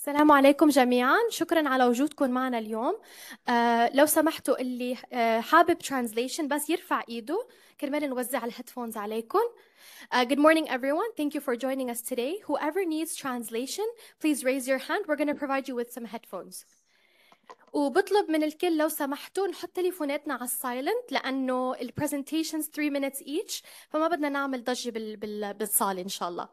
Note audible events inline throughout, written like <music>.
السلام عليكم جميعا شكرا على وجودكم معنا اليوم آه لو سمحتوا اللي آه حابب ترانزليشن بس يرفع ايده كرمال نوزع الهيدفونز عليكم Uh, good morning, everyone. Thank you for joining us today. Whoever needs translation, please raise your hand. We're going to provide you with some headphones. وبطلب من الكل لو سمحتوا نحط تليفوناتنا على السايلنت لانه البرزنتيشنز 3 minutes each فما بدنا نعمل ضجه بال بال بالصاله ان شاء الله.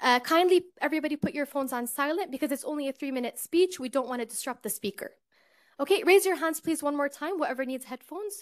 Uh, kindly everybody put your phones on silent because it's only a 3 minute speech. We don't want to disrupt the speaker. Okay, raise your hands please one more time whoever needs headphones.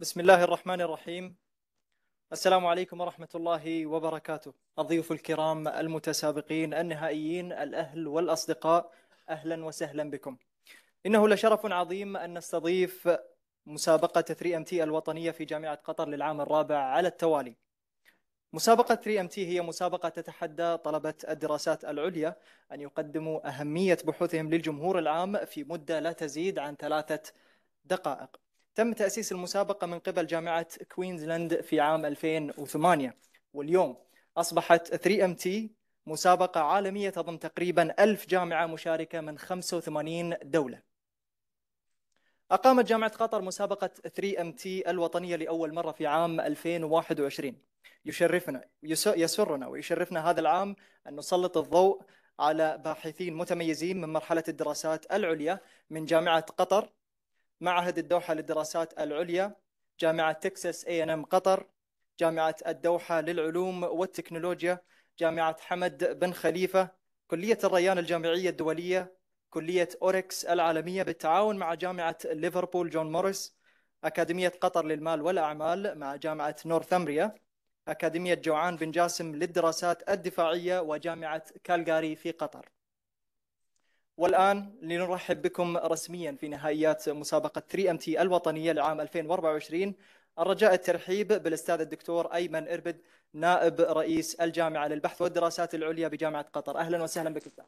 بسم الله الرحمن الرحيم السلام عليكم ورحمة الله وبركاته الضيوف الكرام المتسابقين النهائيين الأهل والأصدقاء أهلا وسهلا بكم إنه لشرف عظيم أن نستضيف مسابقة 3MT الوطنية في جامعة قطر للعام الرابع على التوالي مسابقة 3MT هي مسابقة تتحدى طلبة الدراسات العليا أن يقدموا أهمية بحوثهم للجمهور العام في مدة لا تزيد عن ثلاثة دقائق تم تأسيس المسابقة من قبل جامعة كوينزلاند في عام 2008 واليوم أصبحت 3MT مسابقة عالمية تضم تقريبا ألف جامعة مشاركة من 85 دولة أقامت جامعة قطر مسابقة 3MT الوطنية لأول مرة في عام 2021 يشرفنا يسرنا ويشرفنا هذا العام أن نسلط الضوء على باحثين متميزين من مرحلة الدراسات العليا من جامعة قطر معهد الدوحة للدراسات العليا جامعة تكساس اي ان ام قطر جامعة الدوحة للعلوم والتكنولوجيا جامعة حمد بن خليفة كلية الريان الجامعية الدولية كلية أوركس العالمية بالتعاون مع جامعة ليفربول جون موريس أكاديمية قطر للمال والأعمال مع جامعة نورثمبريا أكاديمية جوعان بن جاسم للدراسات الدفاعية وجامعة كالغاري في قطر والآن لنرحب بكم رسميا في نهائيات مسابقة 3MT الوطنية لعام 2024 الرجاء الترحيب بالأستاذ الدكتور أيمن إربد نائب رئيس الجامعة للبحث والدراسات العليا بجامعة قطر أهلا وسهلا بك استاذ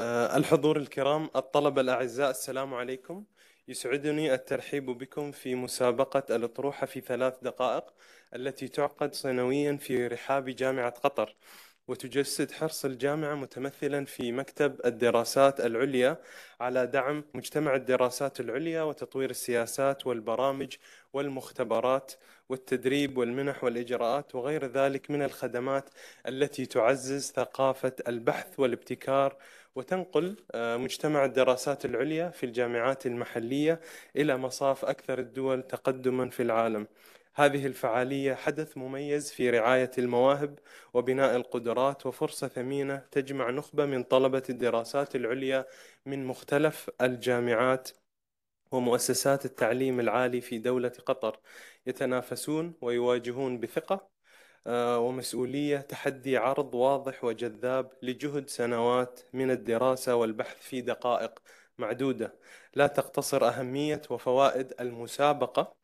آه، الحضور الكرام الطلبة الأعزاء السلام عليكم يسعدني الترحيب بكم في مسابقة الأطروحة في ثلاث دقائق التي تعقد سنويا في رحاب جامعة قطر وتجسد حرص الجامعة متمثلا في مكتب الدراسات العليا على دعم مجتمع الدراسات العليا وتطوير السياسات والبرامج والمختبرات والتدريب والمنح والإجراءات وغير ذلك من الخدمات التي تعزز ثقافة البحث والابتكار وتنقل آه، مجتمع الدراسات العليا في الجامعات المحلية إلى مصاف أكثر الدول تقدما في العالم هذه الفعالية حدث مميز في رعاية المواهب وبناء القدرات وفرصة ثمينة تجمع نخبة من طلبة الدراسات العليا من مختلف الجامعات ومؤسسات التعليم العالي في دولة قطر يتنافسون ويواجهون بثقة آه، ومسؤولية تحدي عرض واضح وجذاب لجهد سنوات من الدراسة والبحث في دقائق معدودة لا تقتصر أهمية وفوائد المسابقة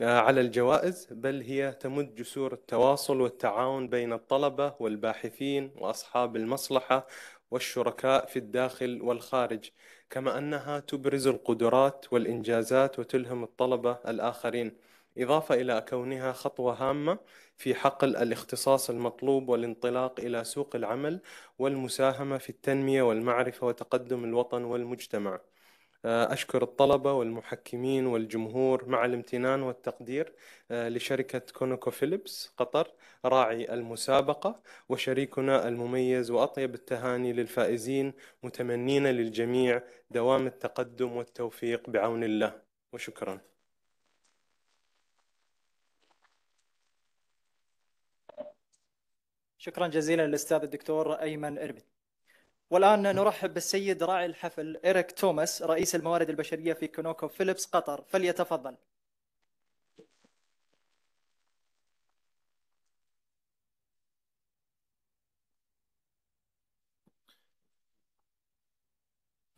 آه، على الجوائز بل هي تمد جسور التواصل والتعاون بين الطلبة والباحثين وأصحاب المصلحة والشركاء في الداخل والخارج كما أنها تبرز القدرات والإنجازات وتلهم الطلبة الآخرين إضافة إلى كونها خطوة هامة في حقل الاختصاص المطلوب والانطلاق إلى سوق العمل والمساهمة في التنمية والمعرفة وتقدم الوطن والمجتمع. آه، أشكر الطلبة والمحكمين والجمهور مع الامتنان والتقدير آه، لشركة كونوكو فيليبس قطر راعي المسابقة وشريكنا المميز وأطيب التهاني للفائزين متمنين للجميع دوام التقدم والتوفيق بعون الله وشكراً شكرا جزيلا للاستاذ الدكتور ايمن اربد والان نرحب بالسيد راعي الحفل ايريك توماس رئيس الموارد البشريه في كونوكو فيليبس قطر فليتفضل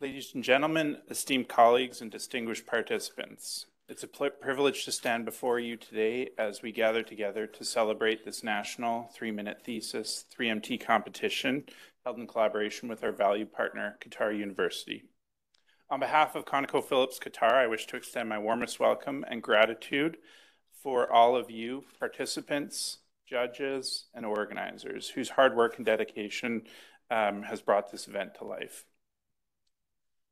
Ladies and gentlemen, esteemed colleagues and distinguished participants, It's a pl- privilege to stand before you today as we gather together to celebrate this national three minute thesis 3MT competition held in collaboration with our valued partner, Qatar University. On behalf of ConocoPhillips Qatar, I wish to extend my warmest welcome and gratitude for all of you, participants, judges, and organizers, whose hard work and dedication um, has brought this event to life.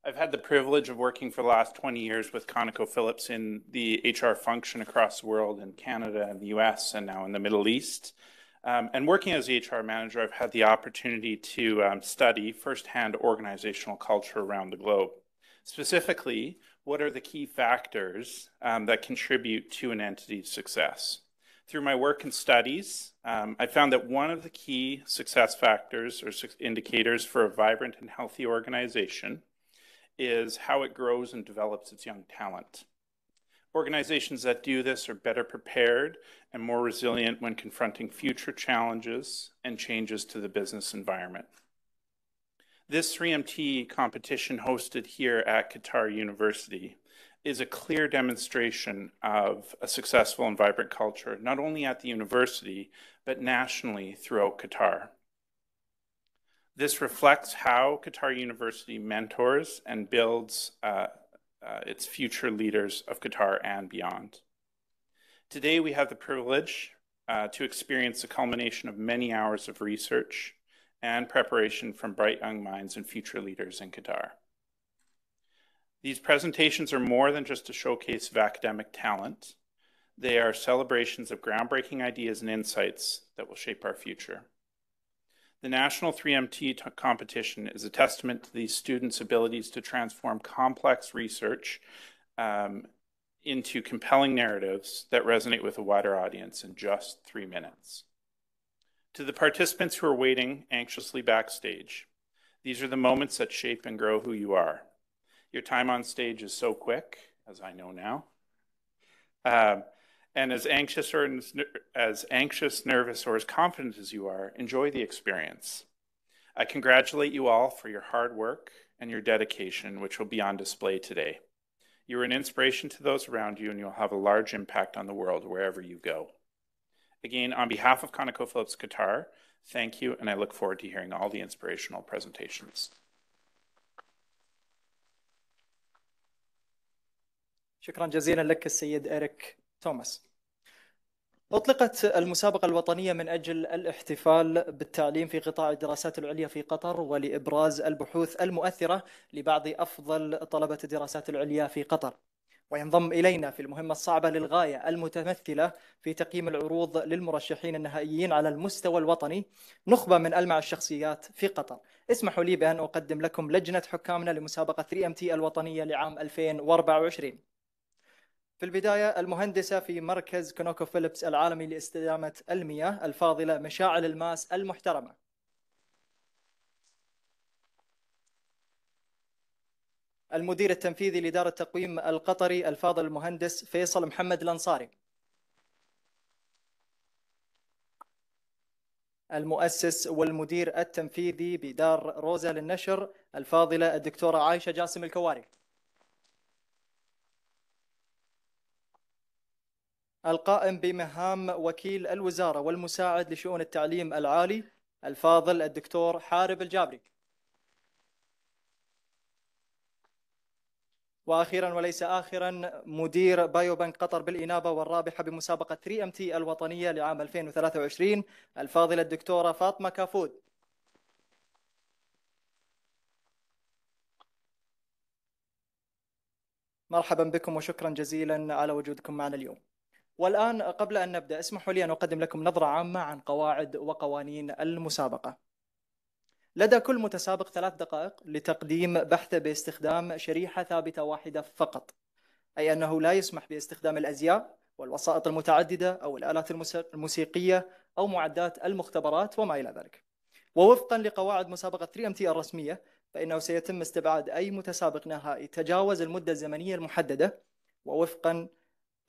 I've had the privilege of working for the last 20 years with ConocoPhillips in the HR function across the world in Canada and the US and now in the Middle East. Um, and working as the HR manager, I've had the opportunity to um, study firsthand organizational culture around the globe. Specifically, what are the key factors um, that contribute to an entity's success? Through my work and studies, um, I found that one of the key success factors or su- indicators for a vibrant and healthy organization is how it grows and develops its young talent. Organizations that do this are better prepared and more resilient when confronting future challenges and changes to the business environment. This 3MT competition hosted here at Qatar University is a clear demonstration of a successful and vibrant culture, not only at the university, but nationally throughout Qatar. This reflects how Qatar University mentors and builds uh, uh, its future leaders of Qatar and beyond. Today, we have the privilege uh, to experience the culmination of many hours of research and preparation from bright young minds and future leaders in Qatar. These presentations are more than just a showcase of academic talent. They are celebrations of groundbreaking ideas and insights that will shape our future. The National 3MT t- competition is a testament to these students' abilities to transform complex research um, into compelling narratives that resonate with a wider audience in just three minutes. To the participants who are waiting anxiously backstage, these are the moments that shape and grow who you are. Your time on stage is so quick, as I know now. Uh, and as anxious or as anxious, nervous, or as confident as you are, enjoy the experience. I congratulate you all for your hard work and your dedication, which will be on display today. You are an inspiration to those around you, and you'll have a large impact on the world wherever you go. Again, on behalf of ConocoPhillips Qatar, thank you, and I look forward to hearing all the inspirational presentations. شكرا جزيلا لك السيد إريك توماس أطلقت المسابقة الوطنية من أجل الاحتفال بالتعليم في قطاع الدراسات العليا في قطر ولإبراز البحوث المؤثرة لبعض أفضل طلبة الدراسات العليا في قطر وينضم إلينا في المهمة الصعبة للغاية المتمثلة في تقييم العروض للمرشحين النهائيين على المستوى الوطني نخبة من ألمع الشخصيات في قطر اسمحوا لي بأن أقدم لكم لجنة حكامنا لمسابقة 3MT الوطنية لعام 2024 في البداية المهندسة في مركز كونوكو فيليبس العالمي لاستدامة المياه الفاضلة مشاعل الماس المحترمة المدير التنفيذي لإدارة التقويم القطري الفاضل المهندس فيصل محمد الأنصاري المؤسس والمدير التنفيذي بدار روزا للنشر الفاضلة الدكتورة عايشة جاسم الكواري القائم بمهام وكيل الوزارة والمساعد لشؤون التعليم العالي الفاضل الدكتور حارب الجابري واخيرا وليس اخرا مدير بايوبنك قطر بالانابه والرابحه بمسابقه 3 ام تي الوطنيه لعام 2023 الفاضله الدكتوره فاطمه كافود. مرحبا بكم وشكرا جزيلا على وجودكم معنا اليوم. والآن قبل أن نبدأ اسمحوا لي أن أقدم لكم نظرة عامة عن قواعد وقوانين المسابقة لدى كل متسابق ثلاث دقائق لتقديم بحثه باستخدام شريحة ثابتة واحدة فقط أي أنه لا يسمح باستخدام الأزياء والوسائط المتعددة أو الآلات الموسيقية أو معدات المختبرات وما إلى ذلك ووفقا لقواعد مسابقة 3MT الرسمية فإنه سيتم استبعاد أي متسابق نهائي تجاوز المدة الزمنية المحددة ووفقا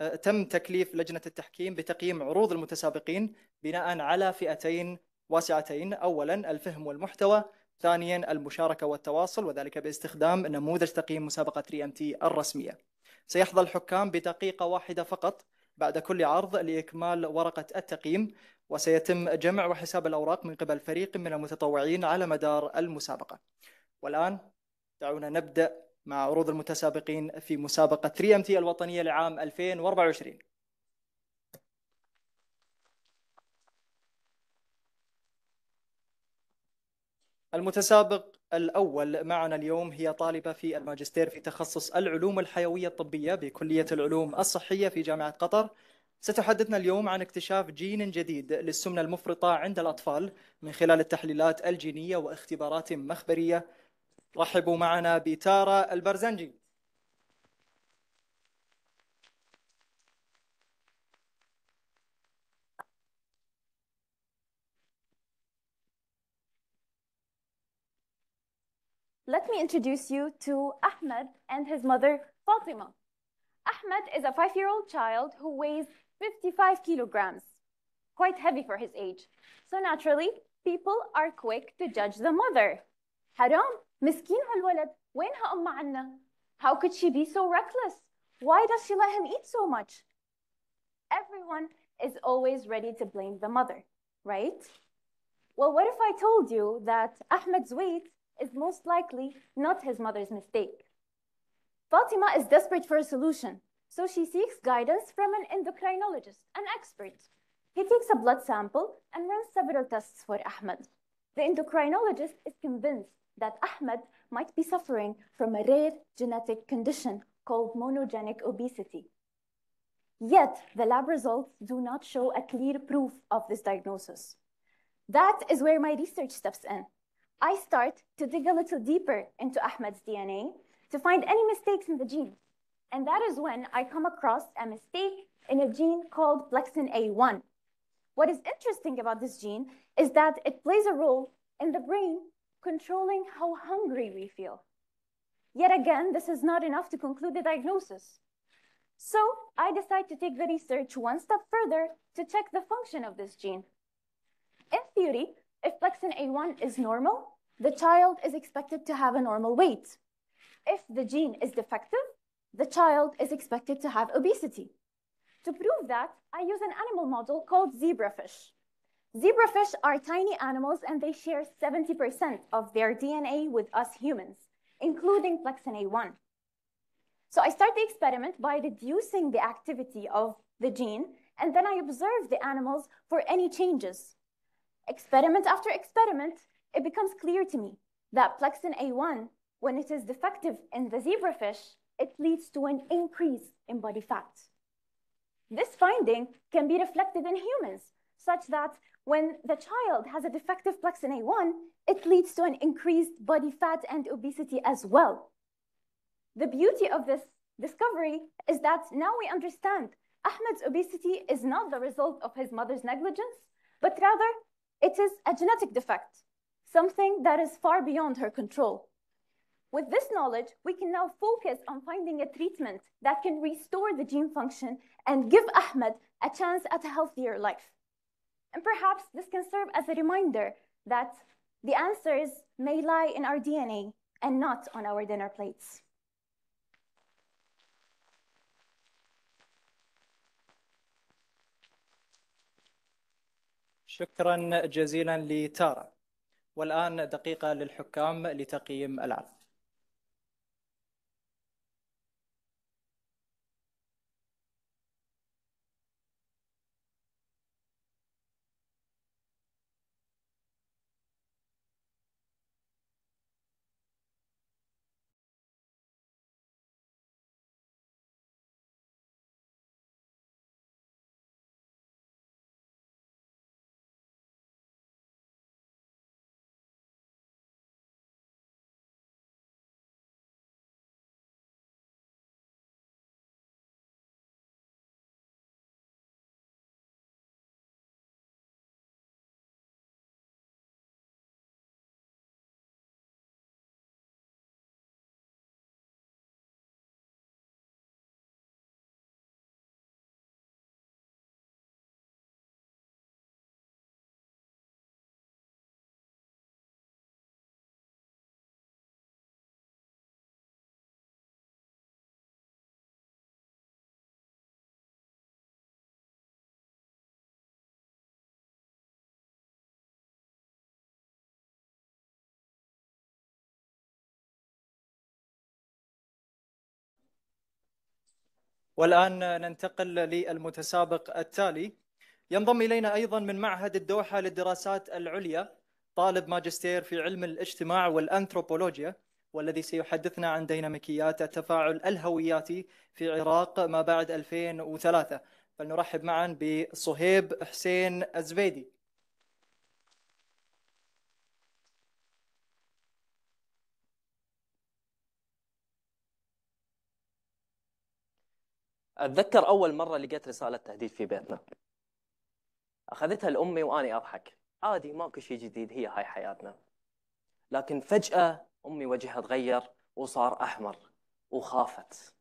أه، تم تكليف لجنة التحكيم بتقييم عروض المتسابقين بناء على فئتين واسعتين أولا الفهم والمحتوى ثانيا المشاركة والتواصل وذلك باستخدام نموذج تقييم مسابقة 3MT الرسمية سيحظى الحكام بدقيقة واحدة فقط بعد كل عرض لإكمال ورقة التقييم وسيتم جمع وحساب الأوراق من قبل فريق من المتطوعين على مدار المسابقة والآن دعونا نبدأ مع عروض المتسابقين في مسابقة 3 ام تي الوطنية لعام 2024 المتسابق الأول معنا اليوم هي طالبة في الماجستير في تخصص العلوم الحيوية الطبية بكلية العلوم الصحية في جامعة قطر ستحدثنا اليوم عن اكتشاف جين جديد للسمنة المفرطة عند الأطفال من خلال التحليلات الجينية واختبارات مخبرية رحبوا معنا بتارا البرزنجي Let me introduce you to Ahmed and his mother, Fatima. Ahmed is a five-year-old child who weighs 55 kilograms, quite heavy for his age. So naturally, people are quick to judge the mother. Haram, مسكين هالولد وين هأمه عنا How could she be so reckless? Why does she let him eat so much? Everyone is always ready to blame the mother, right? Well, what if I told you that Ahmed's weight is most likely not his mother's mistake? Fatima is desperate for a solution, so she seeks guidance from an endocrinologist, an expert. He takes a blood sample and runs several tests for Ahmed. The endocrinologist is convinced that Ahmed might be suffering from a rare genetic condition called monogenic obesity. Yet, the lab results do not show a clear proof of this diagnosis. That is where my research steps in. I start to dig a little deeper into Ahmed's DNA to find any mistakes in the gene. And that is when I come across a mistake in a gene called plexin A1. What is interesting about this gene is that it plays a role in the brain controlling how hungry we feel. Yet again, this is not enough to conclude the diagnosis. So I decide to take the research one step further to check the function of this gene. In theory, if plexin A1 is normal, the child is expected to have a normal weight. If the gene is defective, the child is expected to have obesity. To prove that, I use an animal model called zebrafish. Zebrafish are tiny animals and they share 70% of their DNA with us humans, including plexin A1. So I start the experiment by reducing the activity of the gene, and then I observe the animals for any changes. Experiment after experiment, it becomes clear to me that plexin A1, when it is defective in the zebrafish, it leads to an increase in body fat. This finding can be reflected in humans, such that when the child has a defective plexin A1, it leads to an increased body fat and obesity as well. The beauty of this discovery is that now we understand Ahmed's obesity is not the result of his mother's negligence, but rather it is a genetic defect, something that is far beyond her control. With this knowledge, we can now focus on finding a treatment that can restore the gene function and give Ahmed a chance at a healthier life. And perhaps this can serve as a reminder that the answers may lie in our DNA and not on our dinner plates. شكرا جزيلا لتارا والآن دقيقة للحكام لتقييم العرض والآن ننتقل للمتسابق التالي ينضم إلينا أيضا من معهد الدوحة للدراسات العليا طالب ماجستير في علم الاجتماع والأنثروبولوجيا والذي سيحدثنا عن ديناميكيات التفاعل الهوياتي في العراق ما بعد 2003 فلنرحب معا بصهيب حسين الزبيدي اتذكر اول مره لقيت رساله تهديد في بيتنا اخذتها لامي واني اضحك عادي ماكو شيء جديد هي هاي حياتنا لكن فجاه امي وجهها تغير وصار احمر وخافت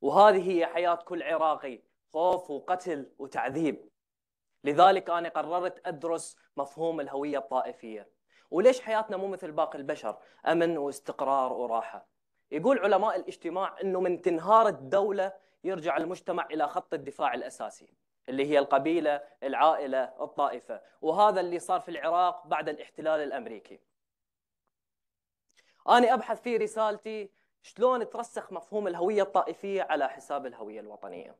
وهذه هي حياه كل عراقي خوف وقتل وتعذيب لذلك انا قررت ادرس مفهوم الهويه الطائفيه وليش حياتنا مو مثل باقي البشر امن واستقرار وراحه يقول علماء الاجتماع انه من تنهار الدوله يرجع المجتمع إلى خط الدفاع الأساسي اللي هي القبيلة العائلة الطائفة وهذا اللي صار في العراق بعد الاحتلال الأمريكي أنا أبحث في رسالتي شلون ترسخ مفهوم الهوية الطائفية على حساب الهوية الوطنية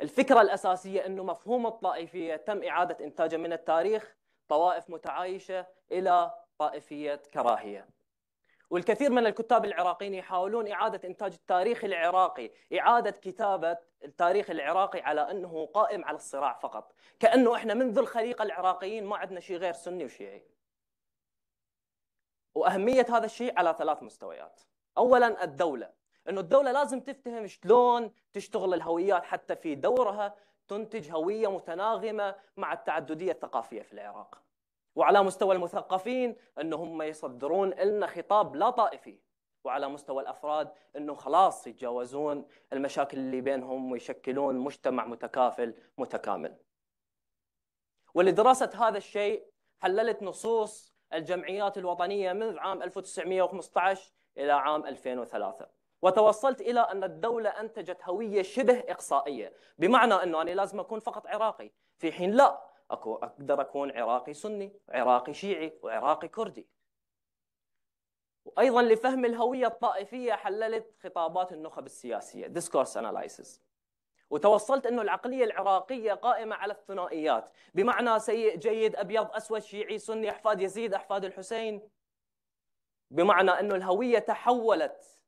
الفكرة الأساسية أنه مفهوم الطائفية تم إعادة إنتاجه من التاريخ طوائف متعايشة إلى طائفية كراهية والكثير من الكتاب العراقيين يحاولون إعادة إنتاج التاريخ العراقي إعادة كتابة التاريخ العراقي على أنه قائم على الصراع فقط كأنه إحنا منذ الخليقة العراقيين ما عندنا شيء غير سني وشيعي وأهمية هذا الشيء على ثلاث مستويات أولا الدولة أنه الدولة لازم تفتهم شلون تشتغل الهويات حتى في دورها تنتج هوية متناغمة مع التعددية الثقافية في العراق وعلى مستوى المثقفين أنهم يصدرون لنا خطاب لا طائفي وعلى مستوى الافراد انه خلاص يتجاوزون المشاكل اللي بينهم ويشكلون مجتمع متكافل متكامل. ولدراسه هذا الشيء حللت نصوص الجمعيات الوطنيه منذ عام 1915 الى عام 2003 وتوصلت الى ان الدوله انتجت هويه شبه اقصائيه، بمعنى انه انا لازم اكون فقط عراقي، في حين لا أكو أقدر أكون عراقي سني عراقي شيعي وعراقي كردي وأيضا لفهم الهوية الطائفية حللت خطابات النخب السياسية ديسكورس اناليسيس وتوصلت أنه العقلية العراقية قائمة على الثنائيات بمعنى سيء جيد أبيض أسود شيعي سني أحفاد يزيد أحفاد الحسين بمعنى أنه الهوية تحولت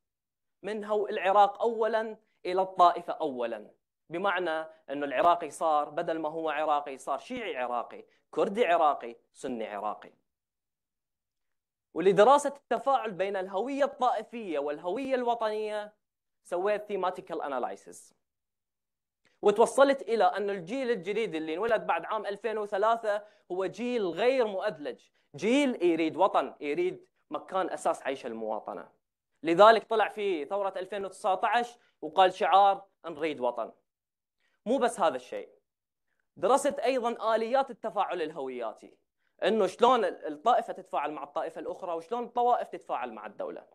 من هو العراق أولا إلى الطائفة أولا بمعنى انه العراقي صار بدل ما هو عراقي صار شيعي عراقي كردي عراقي سني عراقي ولدراسة التفاعل بين الهوية الطائفية والهوية الوطنية سويت ثيماتيكال اناليسيس. وتوصلت إلى أن الجيل الجديد اللي انولد بعد عام 2003 هو جيل غير مؤدلج جيل يريد وطن يريد مكان أساس عيش المواطنة لذلك طلع في ثورة 2019 وقال شعار نريد وطن مو بس هذا الشيء درست ايضا اليات التفاعل الهوياتي انه شلون الطائفه تتفاعل مع الطائفه الاخرى وشلون الطوائف تتفاعل مع الدوله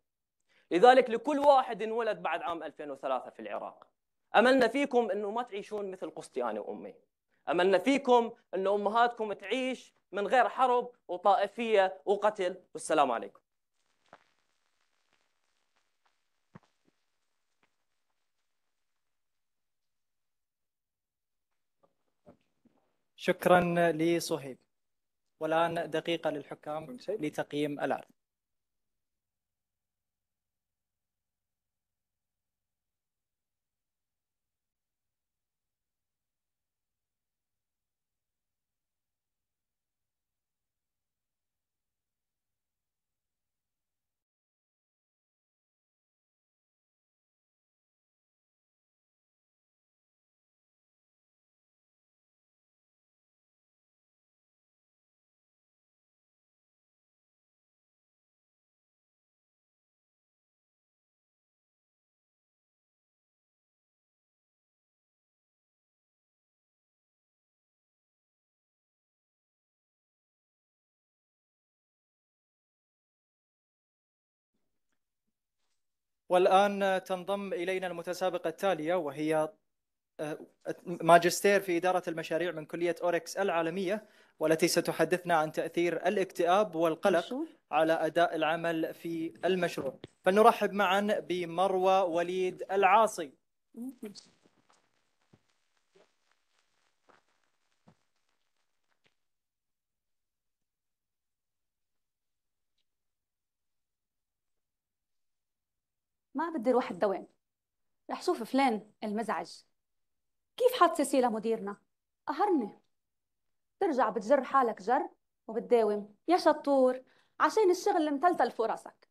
لذلك لكل واحد انولد بعد عام 2003 في العراق املنا فيكم انه ما تعيشون مثل قصتي انا وامي املنا فيكم انه امهاتكم تعيش من غير حرب وطائفيه وقتل والسلام عليكم شكرا لصهيب والآن دقيقة للحكام لتقييم العرض والآن تنضم إلينا المتسابقة التالية وهي آه، ماجستير في إدارة المشاريع من كلية أوركس العالمية والتي ستحدثنا عن تأثير الاكتئاب والقلق على أداء العمل في المشروع فلنرحب معا بمروى وليد العاصي ما بدي اروح الدوام رح شوف فلان المزعج كيف حط سيسي لمديرنا قهرني ترجع بتجر حالك جر وبتداوم يا شطور عشان الشغل متلتل فوق راسك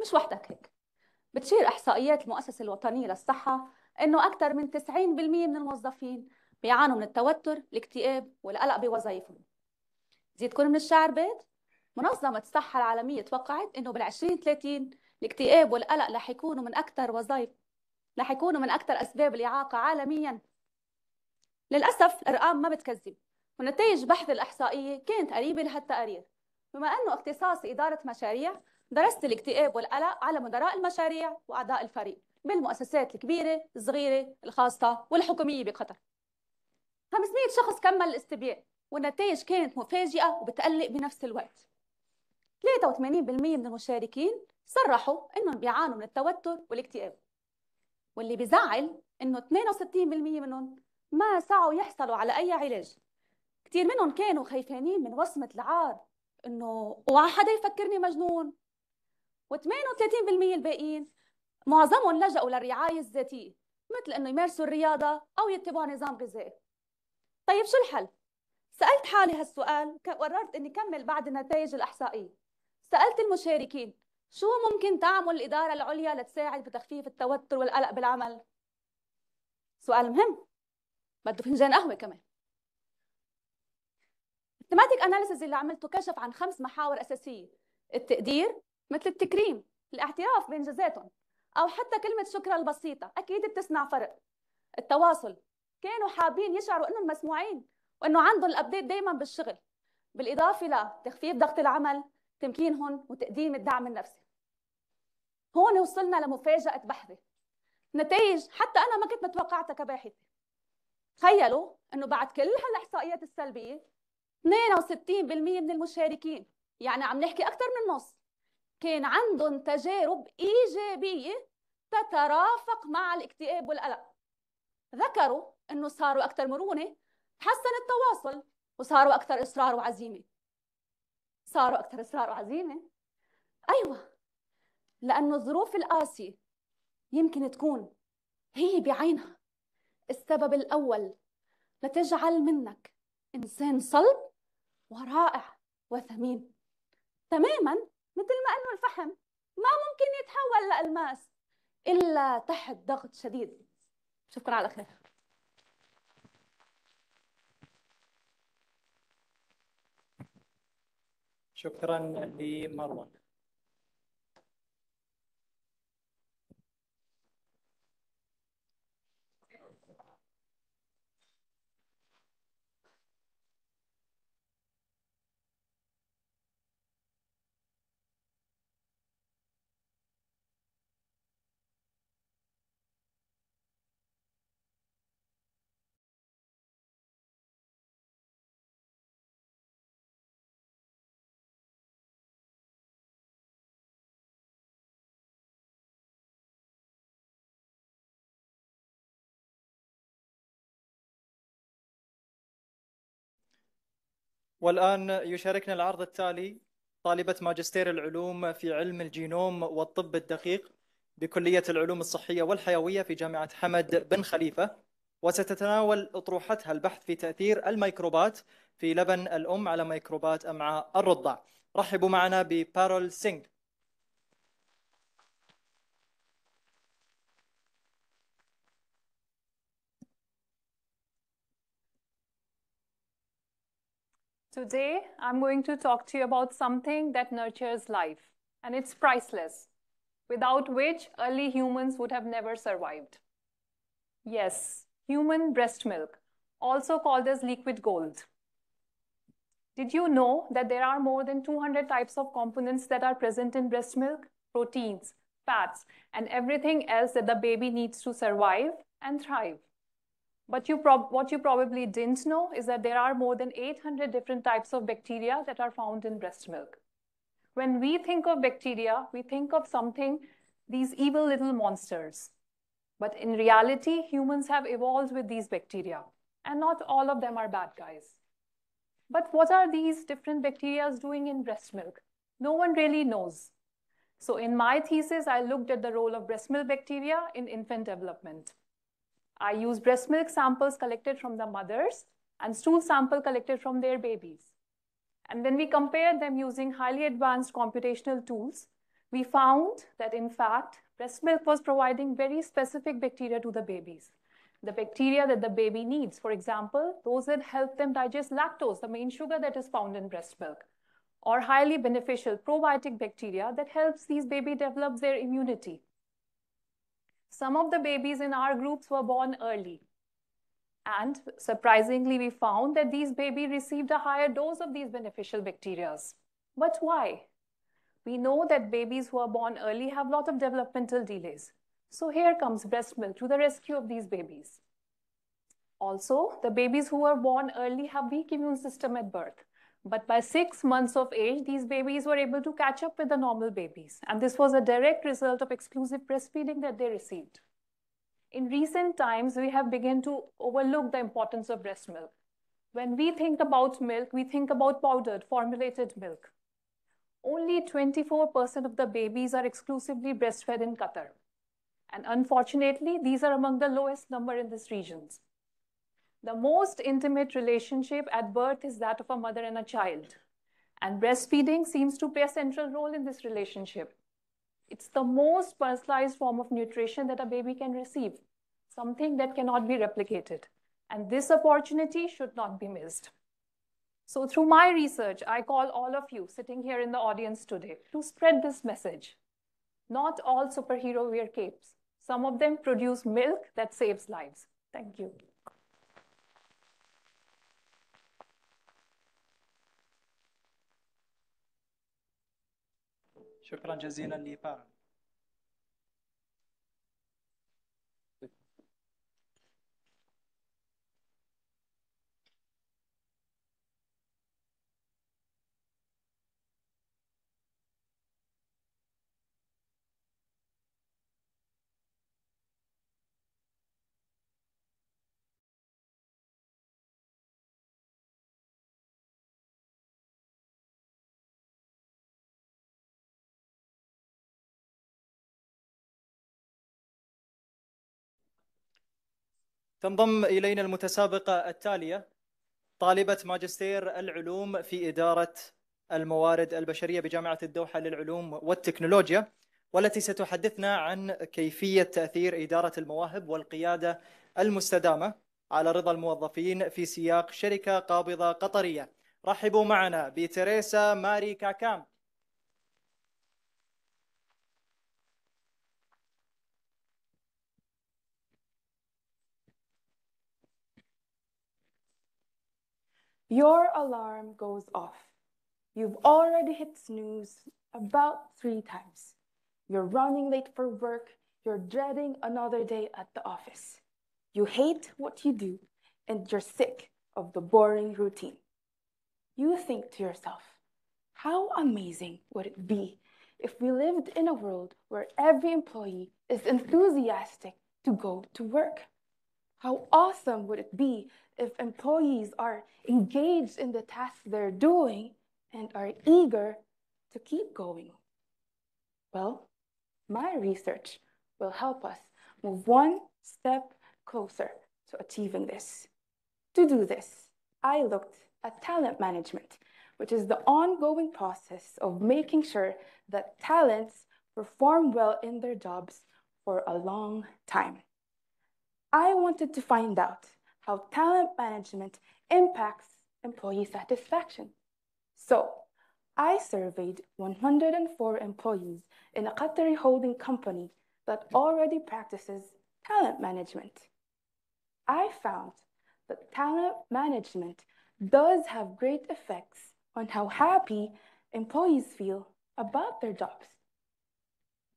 مش وحدك هيك بتشير احصائيات المؤسسه الوطنيه للصحه انه اكثر من 90% من الموظفين بيعانوا من التوتر الاكتئاب والقلق بوظائفهم زيدكم من الشعر بيت منظمة الصحة العالمية توقعت إنه بال 2030 الاكتئاب والقلق رح يكونوا من اكثر وظائف رح يكونوا من اكثر اسباب الاعاقه عالميا للاسف الارقام ما بتكذب ونتائج بحث الاحصائيه كانت قريبه لهالتقارير بما انه اختصاص اداره مشاريع درست الاكتئاب والقلق على مدراء المشاريع واعضاء الفريق بالمؤسسات الكبيره الصغيره الخاصه والحكوميه بقطر 500 شخص كمل الاستبيان والنتائج كانت مفاجئه وبتقلق بنفس الوقت 83% من المشاركين صرحوا انهم بيعانوا من التوتر والاكتئاب واللي بزعل انه 62% منهم ما سعوا يحصلوا على اي علاج كثير منهم كانوا خايفانين من وصمة العار انه اوعى حدا يفكرني مجنون و38% الباقيين معظمهم لجأوا للرعاية الذاتية مثل انه يمارسوا الرياضة او يتبعوا نظام غذائي طيب شو الحل؟ سألت حالي هالسؤال وقررت اني كمل بعد النتائج الإحصائية سألت المشاركين شو ممكن تعمل الإدارة العليا لتساعد بتخفيف التوتر والقلق بالعمل؟ سؤال مهم بده فنجان قهوة كمان التماتيك أناليسيز اللي عملته كشف عن خمس محاور أساسية التقدير مثل التكريم الاعتراف بإنجازاتهم أو حتى كلمة شكرا البسيطة أكيد بتصنع فرق التواصل كانوا حابين يشعروا انهم مسموعين وانه عندهم الابديت دائما بالشغل بالاضافه لتخفيف ضغط العمل تمكينهن وتقديم الدعم النفسي هون وصلنا لمفاجأة بحثة نتائج حتى أنا ما كنت متوقعتها كباحثة تخيلوا أنه بعد كل هالإحصائيات السلبية 62% من المشاركين يعني عم نحكي أكثر من نص كان عندهم تجارب إيجابية تترافق مع الاكتئاب والقلق ذكروا أنه صاروا أكثر مرونة تحسن التواصل وصاروا أكثر إصرار وعزيمة صاروا أكثر إصرار وعزيمة أيوة لأنه الظروف القاسية يمكن تكون هي بعينها السبب الأول لتجعل منك إنسان صلب ورائع وثمين تماما مثل ما أنه الفحم ما ممكن يتحول لألماس إلا تحت ضغط شديد شكرا على خير شكرا لمروه والآن يشاركنا العرض التالي طالبة ماجستير العلوم في علم الجينوم والطب الدقيق بكلية العلوم الصحية والحيوية في جامعة حمد بن خليفة وستتناول أطروحتها البحث في تأثير الميكروبات في لبن الأم على ميكروبات أمعاء الرضع رحبوا معنا ببارول سينغ Today, I'm going to talk to you about something that nurtures life, and it's priceless, without which early humans would have never survived. Yes, human breast milk, also called as liquid gold. Did you know that there are more than 200 types of components that are present in breast milk? Proteins, fats, and everything else that the baby needs to survive and thrive. But you what you probably didn't know is that there are more than 800 different types of bacteria that are found in breast milk. When we think of bacteria, we think of something, these evil little monsters. But in reality, humans have evolved with these bacteria. And not all of them are bad guys. But what are these different bacteria doing in breast milk? No one really knows. So in my thesis, I looked at the role of breast milk bacteria in infant development. I use breast milk samples collected from the mothers and stool sample collected from their babies. And when we compared them using highly advanced computational tools, we found that in fact, breast milk was providing very specific bacteria to the babies. The bacteria that the baby needs, for example, those that help them digest lactose, the main sugar that is found in breast milk, or highly beneficial probiotic bacteria that helps these babies develop their immunity. Some of the babies in our groups were born early. And surprisingly, we found that these babies received a higher dose of these beneficial bacteria. But why? We know that babies who are born early have a lot of developmental delays. So here comes breast milk to the rescue of these babies. Also, the babies who are born early have weak immune system at birth. But by six months of age, these babies were able to catch up with the normal babies. And this was a direct result of exclusive breastfeeding that they received. In recent times, we have begun to overlook the importance of breast milk. When we think about milk, we think about powdered, formulated milk. Only 24% of the babies are exclusively breastfed in Qatar. And unfortunately, these are among the lowest number in these regions. The most intimate relationship at birth is that of a mother and a child. And breastfeeding seems to play a central role in this relationship. It's the most personalized form of nutrition that a baby can receive, something that cannot be replicated. And this opportunity should not be missed. So through my research, I call all of you sitting here in the audience today to spread this message. Not all superhero wear capes. Some of them produce milk that saves lives. Thank you. شكرا جزيلا لبارن تنضم إلينا المتسابقة التالية طالبة ماجستير العلوم في إدارة الموارد البشرية بجامعة الدوحة للعلوم والتكنولوجيا والتي ستحدثنا عن كيفية تأثير إدارة المواهب والقيادة المستدامة على رضا الموظفين في سياق شركة قابضة قطرية رحبوا معنا بتريسا ماري كاكام Your alarm goes off. You've already hit snooze about three times. You're running late for work. You're dreading another day at the office. You hate what you do, and you're sick of the boring routine. You think to yourself, how amazing would it be if we lived in a world where every employee is enthusiastic to go to work? How awesome would it be if employees are engaged in the tasks they're doing and are eager to keep going? Well, my research will help us move one step closer to achieving this. To do this, I looked at talent management, which is the ongoing process of making sure that talents perform well in their jobs for a long time. I wanted to find out how talent management impacts employee satisfaction. So I surveyed 104 employees in a Qatari holding company that already practices talent management. I found that talent management does have great effects on how happy employees feel about their jobs.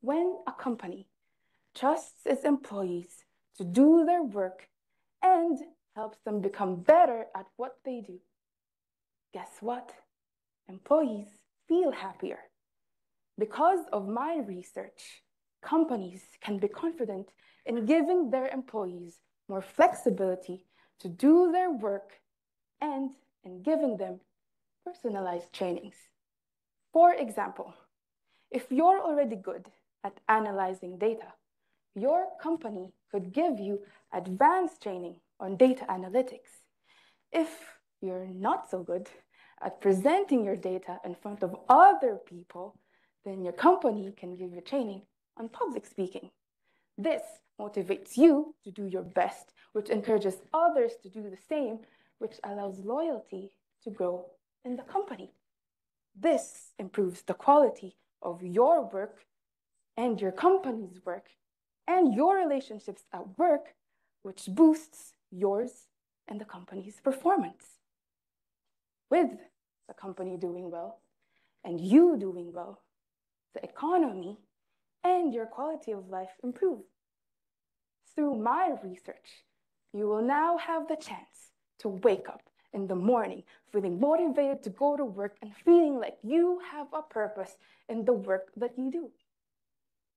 When a company trusts its employees to do their work and helps them become better at what they do. Guess what? Employees feel happier. Because of my research, companies can be confident in giving their employees more flexibility to do their work and in giving them personalized trainings. For example, if you're already good at analyzing data, your company could give you advanced training on data analytics. If you're not so good at presenting your data in front of other people, then your company can give you training on public speaking. This motivates you to do your best, which encourages others to do the same, which allows loyalty to grow in the company. This improves the quality of your work and your company's work and your relationships at work, which boosts yours and the company's performance. With the company doing well and you doing well, the economy and your quality of life improve. Through my research, you will now have the chance to wake up in the morning feeling motivated to go to work and feeling like you have a purpose in the work that you do.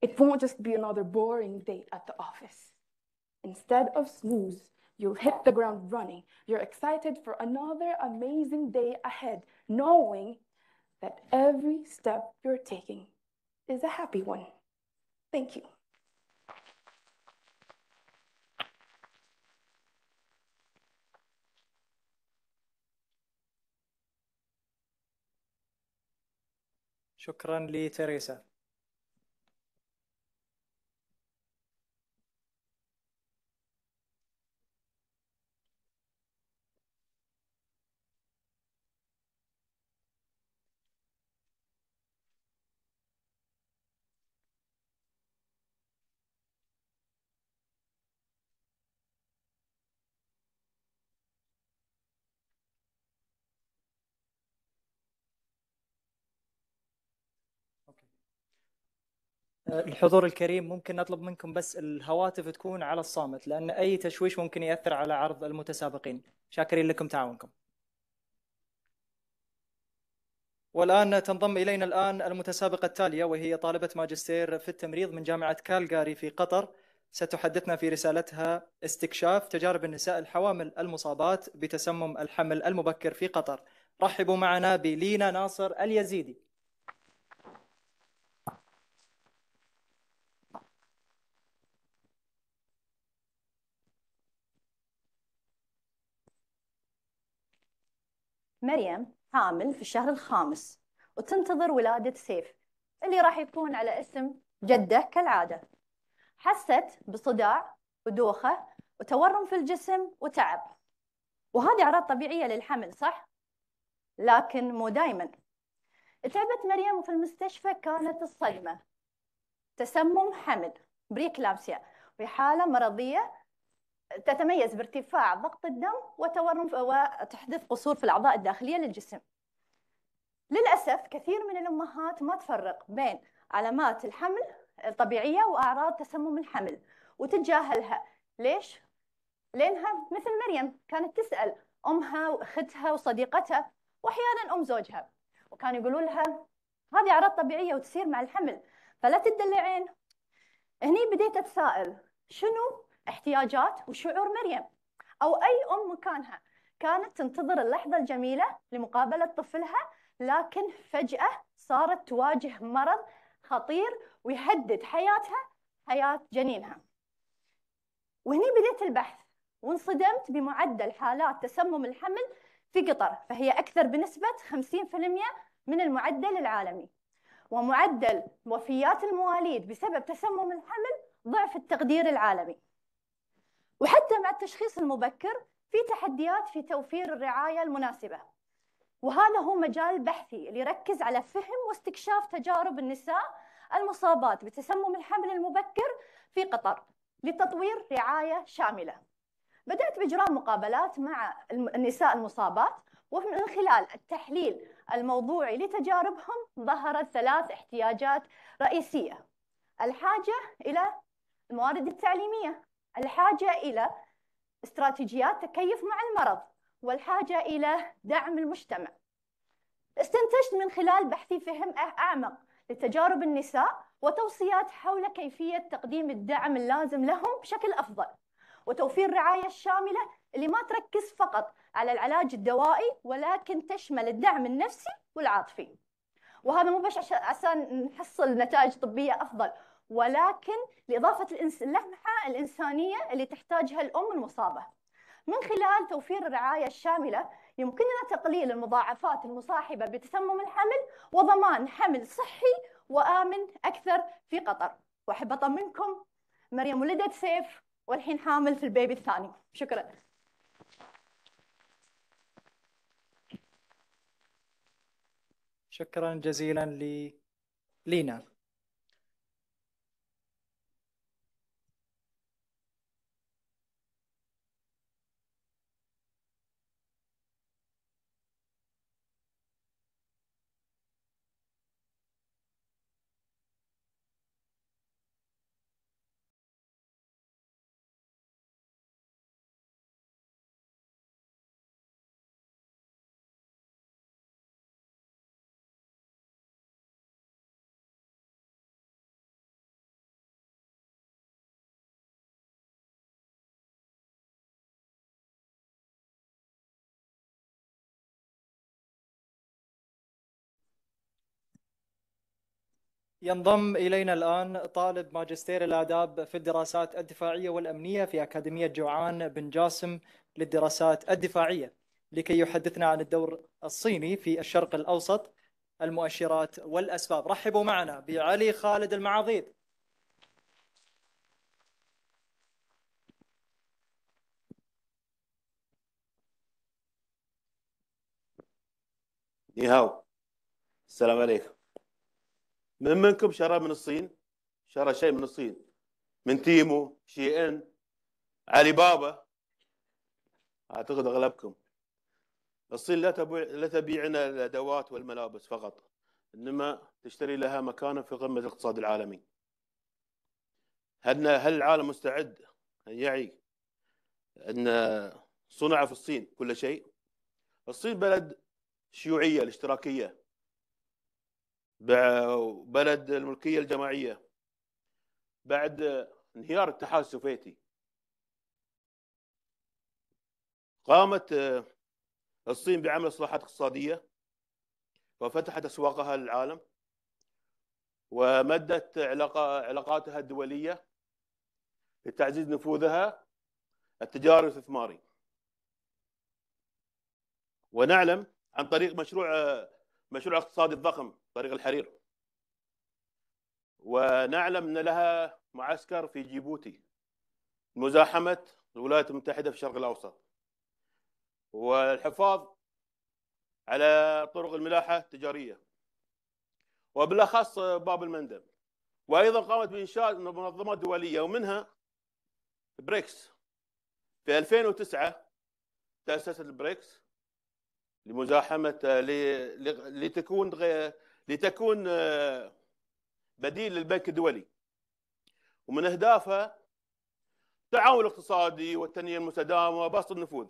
It won't just be another boring date at the office. Instead of snooze, you'll hit the ground running. You're excited for another amazing day ahead, knowing that every step you're taking is a happy one. Thank you. شكرا لتريسا الحضور الكريم ممكن نطلب منكم بس الهواتف تكون على الصامت لأن أي تشويش ممكن يأثر على عرض المتسابقين شاكرين لكم تعاونكم والآن تنضم إلينا الآن المتسابقة التالية وهي طالبة ماجستير في التمريض من جامعة كالجاري في قطر ستحدثنا في رسالتها استكشاف تجارب النساء الحوامل المصابات بتسمم الحمل المبكر في قطر رحبوا معنا بلينا ناصر اليزيدي مريم حامل في الشهر الخامس وتنتظر ولادة سيف اللي راح يكون على اسم جده كالعادة حست بصداع ودوخة وتورم في الجسم وتعب وهذه أعراض طبيعية للحمل صح؟ لكن مو دايما تعبت مريم وفي المستشفى كانت الصدمة تسمم حمل بريكلامسيا في حالة مرضية تتميز بارتفاع ضغط الدم وتورم وتحدث قصور في الأعضاء الداخلية للجسم للأسف كثير من الأمهات ما تفرق بين علامات الحمل الطبيعية وأعراض تسمم الحمل وتتجاهلها ليش؟ لأنها مثل مريم كانت تسأل أمها وأختها وصديقتها وأحيانا أم زوجها وكانوا يقولوا لها هذه أعراض طبيعية وتصير مع الحمل فلا تدلعين هني بديت أتساءل شنو احتياجات وشعور مريم أو أي أم مكانها كانت تنتظر اللحظة الجميلة لمقابلة طفلها لكن فجأة صارت تواجه مرض خطير ويهدد حياتها حياة جنينها وهني بديت البحث وانصدمت بمعدل حالات تسمم الحمل في قطر فهي أكثر بنسبة 50% من المعدل العالمي ومعدل وفيات المواليد بسبب تسمم الحمل ضعف التقدير العالمي وحتى مع التشخيص المبكر في تحديات في توفير الرعاية المناسبة وهذا هو مجال بحثي اللي يركز على فهم واستكشاف تجارب النساء المصابات بتسمم الحمل المبكر في قطر لتطوير رعاية شاملة بدأت بإجراء مقابلات مع النساء المصابات ومن خلال التحليل الموضوعي لتجاربهم ظهرت ثلاث احتياجات رئيسية الحاجة إلى الموارد التعليمية الحاجة إلى استراتيجيات تكيف مع المرض والحاجة إلى دعم المجتمع استنتجت من خلال بحثي فهم أعمق لتجارب النساء وتوصيات حول كيفية تقديم الدعم اللازم لهم بشكل أفضل وتوفير رعاية شاملة اللي ما تركز فقط على العلاج الدوائي ولكن تشمل الدعم النفسي والعاطفي وهذا مو بس عشان نحصل نتائج طبية أفضل ولكن لإضافة اللمحة الإنسانية اللي تحتاجها الأم المصابة من خلال توفير الرعاية الشاملة يمكننا تقليل المضاعفات المصاحبة بتسمم الحمل وضمان حمل صحي وآمن أكثر في قطر وأحب أطمنكم مريم ولدت سيف والحين حامل في البيبي الثاني شكرا شكرا جزيلا لي لينا ينضم إلينا الآن طالب ماجستير الآداب في الدراسات الدفاعية والأمنية في أكاديمية جوعان بن جاسم للدراسات الدفاعية لكي يحدثنا عن الدور الصيني في الشرق الأوسط المؤشرات والأسباب رحبوا معنا بعلي خالد المعاضيد نيهاو السلام عليكم من منكم شرى من الصين شرى شيء من الصين من تيمو شي ان علي بابا اعتقد اغلبكم الصين لا تبيع لا تبيعنا الادوات والملابس فقط انما تشتري لها مكانا في قمه الاقتصاد العالمي هل هل العالم مستعد ان يعي ان صنع في الصين كل شيء الصين بلد شيوعيه الاشتراكيه بلد الملكيه الجماعيه بعد انهيار الاتحاد السوفيتي قامت آه، الصين بعمل اصلاحات اقتصاديه وفتحت اسواقها للعالم ومدت علاقاتها الدوليه لتعزيز نفوذها التجاري والاستثماري ونعلم عن طريق مشروع آه، مشروع اقتصادي الضخم طريق الحرير ونعلم أن لها معسكر في جيبوتي مزاحمة الولايات المتحدة في الشرق الأوسط والحفاظ على طرق الملاحة التجارية وبالأخص باب المندب وأيضا قامت بإنشاء منظمات دولية ومنها بريكس في 2009 تأسست البريكس لمزاحمة لتكون لتكون آه، بديل للبنك الدولي ومن أهدافها التعاون الاقتصادي والتنمية المستدامة وبسط النفوذ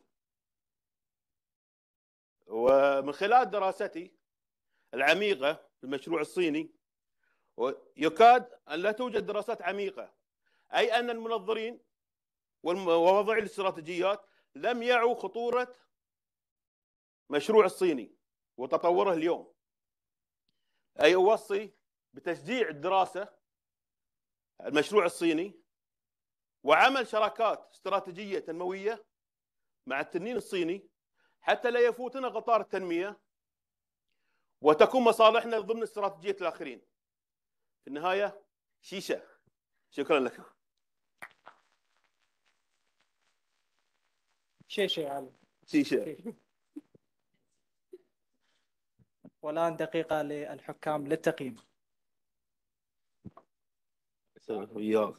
ومن خلال دراستي العميقة في المشروع الصيني يكاد أن لا توجد دراسات عميقة أي أن المنظرين ووضع الاستراتيجيات لم يعوا خطورة مشروع الصيني وتطوره اليوم اي اوصي بتشجيع الدراسه المشروع الصيني وعمل شراكات استراتيجيه تنمويه مع التنين الصيني حتى لا يفوتنا قطار التنميه وتكون مصالحنا ضمن استراتيجيه الاخرين. في النهايه شيشه شكرا لكم. شيشه يا علي. شيشه. والان دقيقه للحكام للتقييم وياك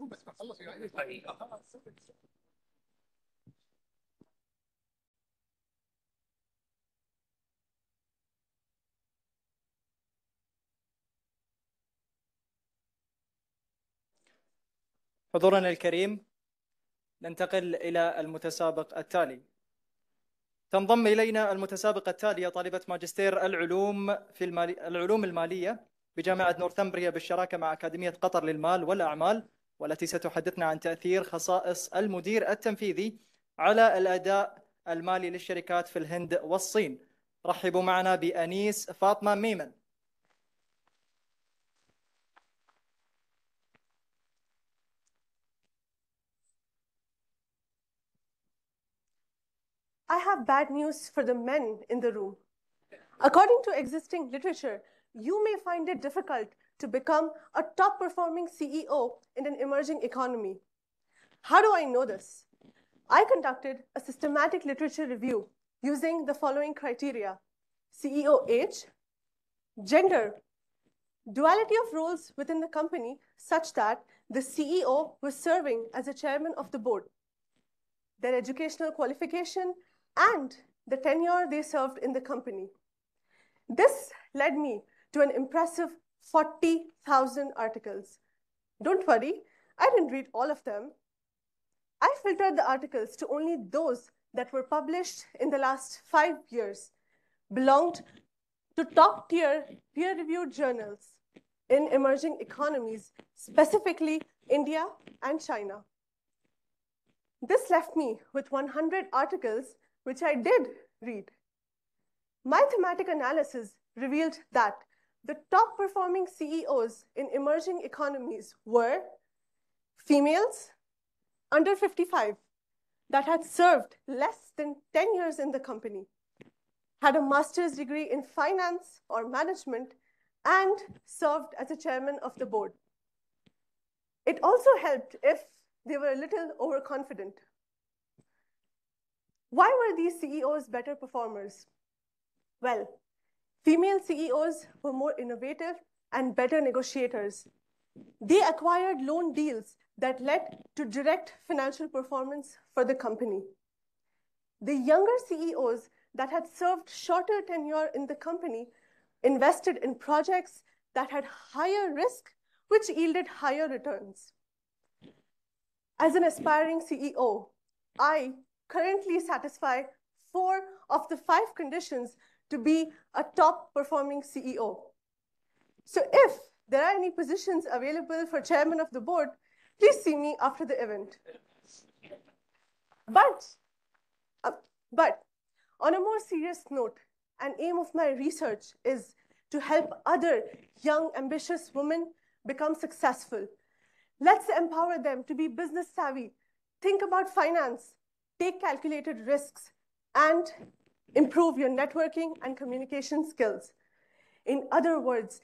بس بخلص حضورنا الكريم ننتقل إلى المتسابق التالي تنضم إلينا المتسابقة التالية طالبة ماجستير العلوم في المالي... العلوم المالية بجامعة نورثمبريا بالشراكة مع أكاديمية قطر للمال والأعمال والتي ستحدثنا عن تأثير خصائص المدير التنفيذي على الأداء المالي للشركات في الهند والصين رحبوا معنا بأنيس فاطمة ميمن I have bad news for the men in the room. According to existing literature, you may find it difficult to become a top performing CEO in an emerging economy. How do I know this? I conducted a systematic literature review using the following criteria CEO age, gender, duality of roles within the company such that the CEO was serving as a chairman of the board, their educational qualification and the tenure they served in the company. This led me to an impressive 40,000 articles. Don't worry, I didn't read all of them. I filtered the articles to only those that were published in the last five years, belonged to top tier peer reviewed journals in emerging economies, specifically India and China. This left me with 100 articles which I did read. My thematic analysis revealed that the top performing CEOs in emerging economies were females under 55 that had served less than 10 years in the company, had a master's degree in finance or management, and served as a chairman of the board. It also helped if they were a little overconfident. Why were these CEOs better performers? Well, female CEOs were more innovative and better negotiators. They acquired loan deals that led to direct financial performance for the company. The younger CEOs that had served shorter tenure in the company invested in projects that had higher risk, which yielded higher returns. As an aspiring CEO, I currently satisfy four of the five conditions to be a top performing CEO. So if there are any positions available for chairman of the board, please see me after the event. But, uh, but on a more serious note, an aim of my research is to help other young, ambitious women become successful. Let's empower them to be business savvy, think about finance, take calculated risks, and improve your networking and communication skills. In other words,